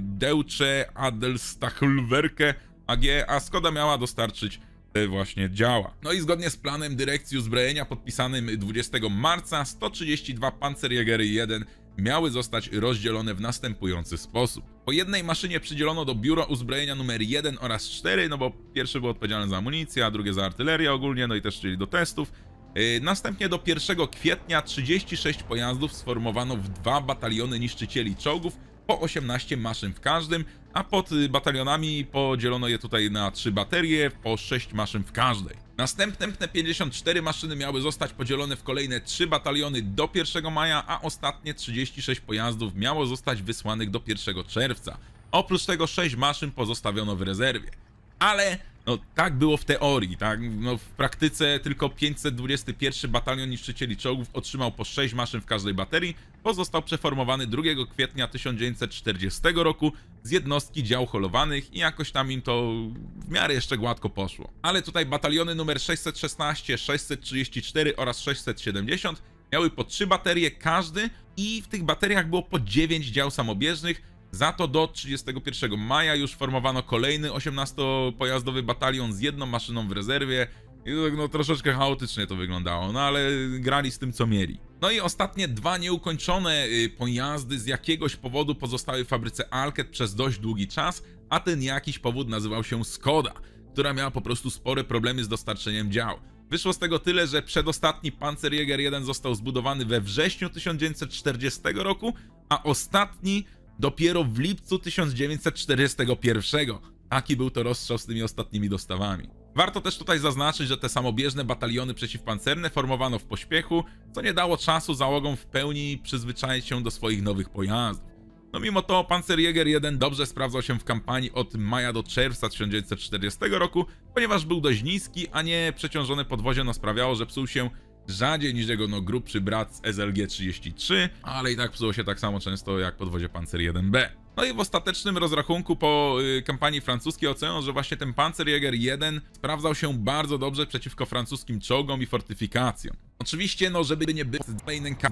Speaker 1: Deutsche Adelstachlwerke AG, a Skoda miała dostarczyć E, właśnie działa. No i zgodnie z planem dyrekcji uzbrojenia podpisanym 20 marca 132 Panzerjägery 1 miały zostać rozdzielone w następujący sposób. Po jednej maszynie przydzielono do biura uzbrojenia numer 1 oraz 4, no bo pierwszy był odpowiedzialny za amunicję, a drugie za artylerię ogólnie, no i też czyli do testów. E, następnie do 1 kwietnia 36 pojazdów sformowano w dwa bataliony niszczycieli czołgów, po 18 maszyn w każdym, a pod y, batalionami podzielono je tutaj na trzy baterie, po sześć maszyn w każdej. Następne 54 maszyny miały zostać podzielone w kolejne 3 bataliony do 1 maja, a ostatnie 36 pojazdów miało zostać wysłanych do 1 czerwca. Oprócz tego 6 maszyn pozostawiono w rezerwie. Ale no tak było w teorii, tak? No, w praktyce tylko 521 Batalion Niszczycieli Czołgów otrzymał po 6 maszyn w każdej baterii. Pozostał przeformowany 2 kwietnia 1940 roku z jednostki dział holowanych i jakoś tam im to w miarę jeszcze gładko poszło. Ale tutaj bataliony numer 616, 634 oraz 670 miały po 3 baterie każdy i w tych bateriach było po 9 dział samobieżnych, za to do 31 maja już formowano kolejny 18-pojazdowy batalion z jedną maszyną w rezerwie. I tak no troszeczkę chaotycznie to wyglądało, no ale grali z tym co mieli. No i ostatnie dwa nieukończone y, pojazdy z jakiegoś powodu pozostały w fabryce Alket przez dość długi czas, a ten jakiś powód nazywał się Skoda, która miała po prostu spore problemy z dostarczeniem dział. Wyszło z tego tyle, że przedostatni Panzerjäger 1 został zbudowany we wrześniu 1940 roku, a ostatni dopiero w lipcu 1941. Taki był to rozstrzał z tymi ostatnimi dostawami. Warto też tutaj zaznaczyć, że te samobieżne bataliony przeciwpancerne formowano w pośpiechu, co nie dało czasu załogom w pełni przyzwyczaić się do swoich nowych pojazdów. No mimo to Panzerjäger 1 dobrze sprawdzał się w kampanii od maja do czerwca 1940 roku, ponieważ był dość niski, a nie przeciążone podwozie no sprawiało, że psuł się rzadziej niż jego no, grubszy brat z SLG-33, ale i tak psuło się tak samo często jak podwozie Panzer 1B. No i w ostatecznym rozrachunku po y, kampanii francuskiej oceniono, że właśnie ten Panzerjäger 1 sprawdzał się bardzo dobrze przeciwko francuskim czołgom i fortyfikacjom. Oczywiście, no żeby nie było,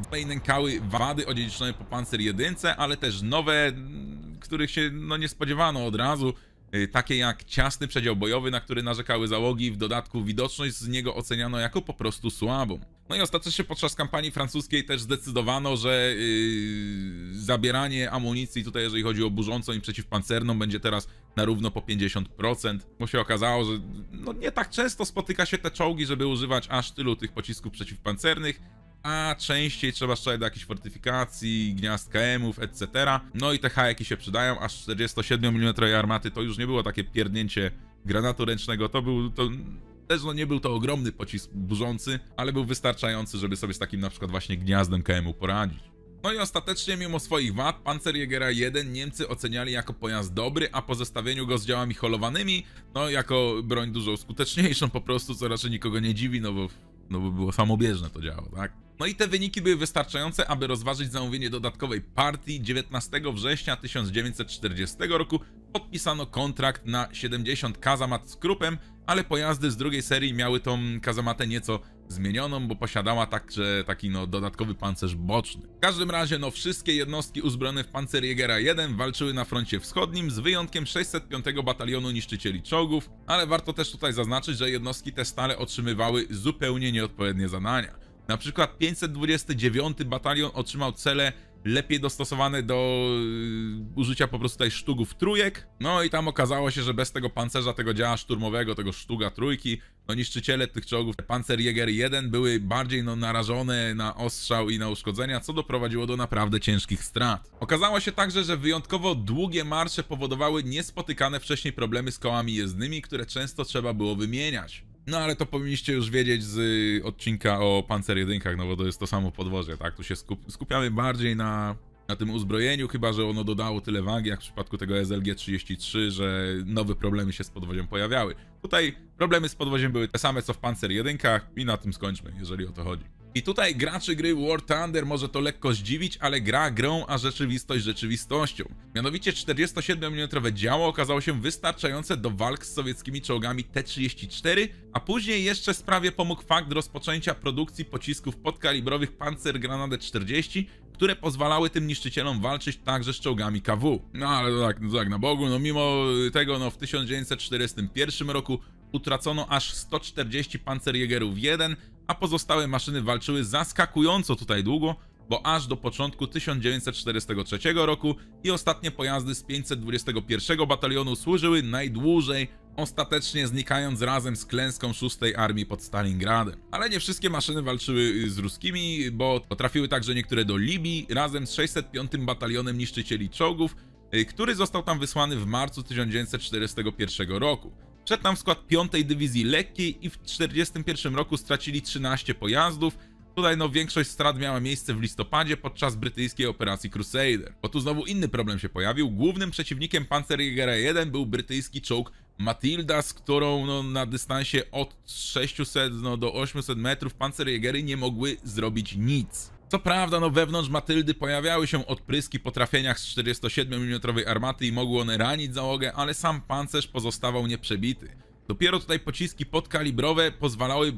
Speaker 1: dalej nękały wady odziedziczone po Panzer 1, ale też nowe, których się no, nie spodziewano od razu, Y, takie jak ciasny przedział bojowy, na który narzekały załogi, w dodatku widoczność z niego oceniano jako po prostu słabą. No i ostatecznie podczas kampanii francuskiej też zdecydowano, że yy, zabieranie amunicji tutaj, jeżeli chodzi o burzącą i przeciwpancerną, będzie teraz na równo po 50%, bo się okazało, że no nie tak często spotyka się te czołgi, żeby używać aż tylu tych pocisków przeciwpancernych, a częściej trzeba strzelać do jakichś fortyfikacji, gniazd KM-ów, etc. No i te hajeki się przydają, aż 47 mm armaty to już nie było takie pierdnięcie granatu ręcznego, to był to... Też no nie był to ogromny pocisk burzący, ale był wystarczający, żeby sobie z takim na przykład właśnie gniazdem KM-u poradzić. No i ostatecznie, mimo swoich wad, Panzer Jägera 1 Niemcy oceniali jako pojazd dobry, a po zestawieniu go z działami holowanymi, no jako broń dużo skuteczniejszą po prostu, co raczej nikogo nie dziwi, no bo no bo było samobieżne to działo, tak? No i te wyniki były wystarczające, aby rozważyć zamówienie dodatkowej partii. 19 września 1940 roku podpisano kontrakt na 70 kazamat z Krupem, ale pojazdy z drugiej serii miały tą kazamatę nieco zmienioną, bo posiadała także taki no dodatkowy pancerz boczny. W każdym razie no wszystkie jednostki uzbrojone w Panzerjägera 1 walczyły na froncie wschodnim z wyjątkiem 605 Batalionu Niszczycieli Czołgów, ale warto też tutaj zaznaczyć, że jednostki te stale otrzymywały zupełnie nieodpowiednie zadania. Na przykład 529 Batalion otrzymał cele lepiej dostosowane do y, użycia po prostu tej sztugów trójek. No i tam okazało się, że bez tego pancerza, tego działa szturmowego, tego sztuga trójki, no niszczyciele tych czołgów Panzerjäger 1 były bardziej no, narażone na ostrzał i na uszkodzenia, co doprowadziło do naprawdę ciężkich strat. Okazało się także, że wyjątkowo długie marsze powodowały niespotykane wcześniej problemy z kołami jezdnymi, które często trzeba było wymieniać. No ale to powinniście już wiedzieć z y, odcinka o Panzer jedynkach, no bo to jest to samo podwozie, tak? Tu się skup skupiamy bardziej na, na tym uzbrojeniu, chyba że ono dodało tyle wagi, jak w przypadku tego SLG-33, że nowe problemy się z podwoziem pojawiały. Tutaj problemy z podwoziem były te same, co w Panzer jedynkach i na tym skończmy, jeżeli o to chodzi. I tutaj graczy gry War Thunder może to lekko zdziwić, ale gra grą, a rzeczywistość rzeczywistością. Mianowicie 47mm działo okazało się wystarczające do walk z sowieckimi czołgami T-34, a później jeszcze sprawie pomógł fakt rozpoczęcia produkcji pocisków podkalibrowych Panzergranate 40 które pozwalały tym niszczycielom walczyć także z czołgami KW. No ale tak, no tak na Bogu, no mimo y, tego no w 1941 roku utracono aż 140 pancerjägerów 1, a pozostałe maszyny walczyły zaskakująco tutaj długo, bo aż do początku 1943 roku i ostatnie pojazdy z 521 batalionu służyły najdłużej ostatecznie znikając razem z klęską szóstej armii pod Stalingradem. Ale nie wszystkie maszyny walczyły y, z ruskimi, bo trafiły także niektóre do Libii razem z 605 Batalionem Niszczycieli Czołgów, y, który został tam wysłany w marcu 1941 roku. Wszedł tam w skład 5 Dywizji Lekkiej i w 1941 roku stracili 13 pojazdów, Tutaj no większość strat miała miejsce w listopadzie podczas brytyjskiej operacji Crusader. Bo tu znowu inny problem się pojawił. Głównym przeciwnikiem Panzerjägera 1 był brytyjski czołg Matilda, z którą no, na dystansie od 600 no, do 800 metrów Panzerjägery nie mogły zrobić nic. Co prawda, no wewnątrz Matyldy pojawiały się odpryski po trafieniach z 47 mm armaty i mogły one ranić załogę, ale sam pancerz pozostawał nieprzebity. Dopiero tutaj pociski podkalibrowe pozwalały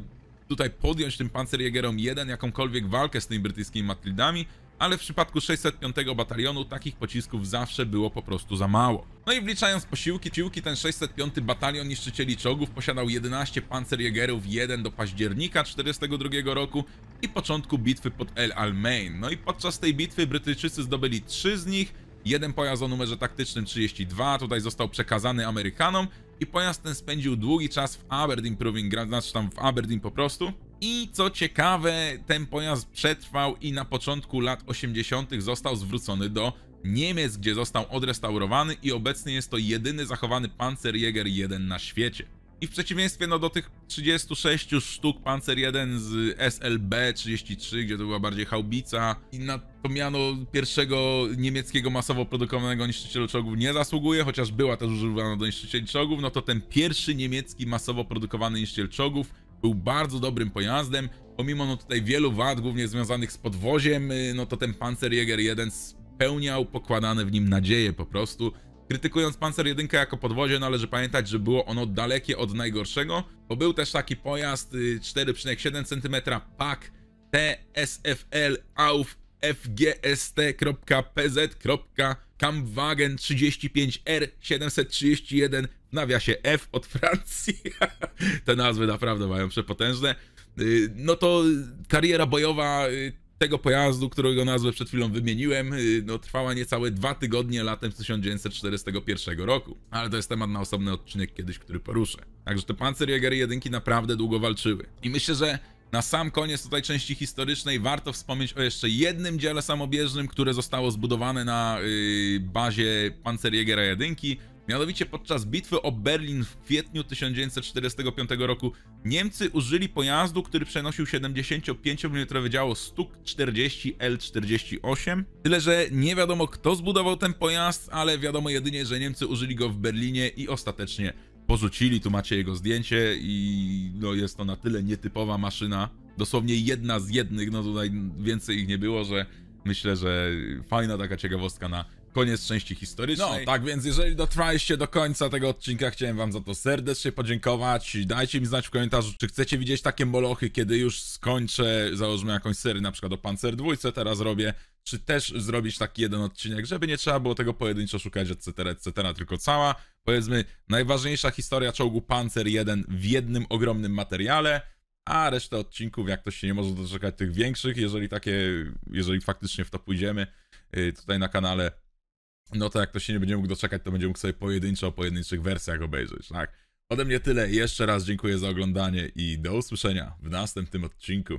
Speaker 1: tutaj podjąć tym Panzerjägerom 1 jakąkolwiek walkę z tymi brytyjskimi matildami, ale w przypadku 605 batalionu takich pocisków zawsze było po prostu za mało. No i wliczając posiłki, siłki ten 605 batalion niszczycieli czołgów posiadał 11 pancerjägerów 1 do października 1942 roku i początku bitwy pod El Alamein. No i podczas tej bitwy Brytyjczycy zdobyli 3 z nich, jeden pojazd o numerze taktycznym 32 tutaj został przekazany Amerykanom, i pojazd ten spędził długi czas w Aberdeen Proving Ground, znaczy tam w Aberdeen po prostu. I co ciekawe, ten pojazd przetrwał i na początku lat 80. został zwrócony do Niemiec, gdzie został odrestaurowany i obecnie jest to jedyny zachowany Panzerjäger 1 na świecie. I w przeciwieństwie no, do tych 36 sztuk Panzer 1 z SLB 33, gdzie to była bardziej haubica, i na to miano pierwszego niemieckiego masowo produkowanego niszczyciela czołgów nie zasługuje, chociaż była też używana do niszczycieli czołgów, no to ten pierwszy niemiecki masowo produkowany niszczyciel czołgów był bardzo dobrym pojazdem, pomimo no tutaj wielu wad, głównie związanych z podwoziem, y, no to ten Panzerjäger 1 spełniał pokładane w nim nadzieje po prostu. Krytykując Panzer 1 jako podwozie należy pamiętać, że było ono dalekie od najgorszego, bo był też taki pojazd 4,7 y, cm PAK TSFL AUF fgst.pz.kampwagen35r731 w nawiasie F od Francji. Te nazwy naprawdę mają przepotężne. Y, no to kariera bojowa y, tego pojazdu, którego nazwę przed chwilą wymieniłem, y, no, trwała niecałe dwa tygodnie latem 1941 roku. Ale to jest temat na osobny odcinek kiedyś, który poruszę. Także te Panzerjägery jedynki naprawdę długo walczyły. I myślę, że na sam koniec tutaj części historycznej warto wspomnieć o jeszcze jednym dziele samobieżnym, które zostało zbudowane na yy, bazie Panzerjägera jedynki. Mianowicie podczas bitwy o Berlin w kwietniu 1945 roku Niemcy użyli pojazdu, który przenosił 75 mm działo Stuk 40 L48. Tyle, że nie wiadomo kto zbudował ten pojazd, ale wiadomo jedynie, że Niemcy użyli go w Berlinie i ostatecznie porzucili. Tu macie jego zdjęcie i no, jest to na tyle nietypowa maszyna. Dosłownie jedna z jednych, no tutaj więcej ich nie było, że myślę, że fajna taka ciekawostka na koniec części historycznej. No, tak więc jeżeli dotrwaliście do końca tego odcinka, chciałem wam za to serdecznie podziękować. Dajcie mi znać w komentarzu, czy chcecie widzieć takie molochy, kiedy już skończę, załóżmy jakąś serię, na przykład o Panzer 2, teraz robię, czy też zrobić taki jeden odcinek, żeby nie trzeba było tego pojedynczo szukać, etc., etc., tylko cała, powiedzmy, najważniejsza historia czołgu Panzer 1 w jednym ogromnym materiale, a resztę odcinków, jak ktoś się nie może doczekać tych większych, jeżeli takie, jeżeli faktycznie w to pójdziemy, y, tutaj na kanale no to jak ktoś się nie będzie mógł doczekać, to będzie mógł sobie pojedynczo o pojedynczych wersjach obejrzeć, tak? Ode mnie tyle. Jeszcze raz dziękuję za oglądanie i do usłyszenia w następnym odcinku.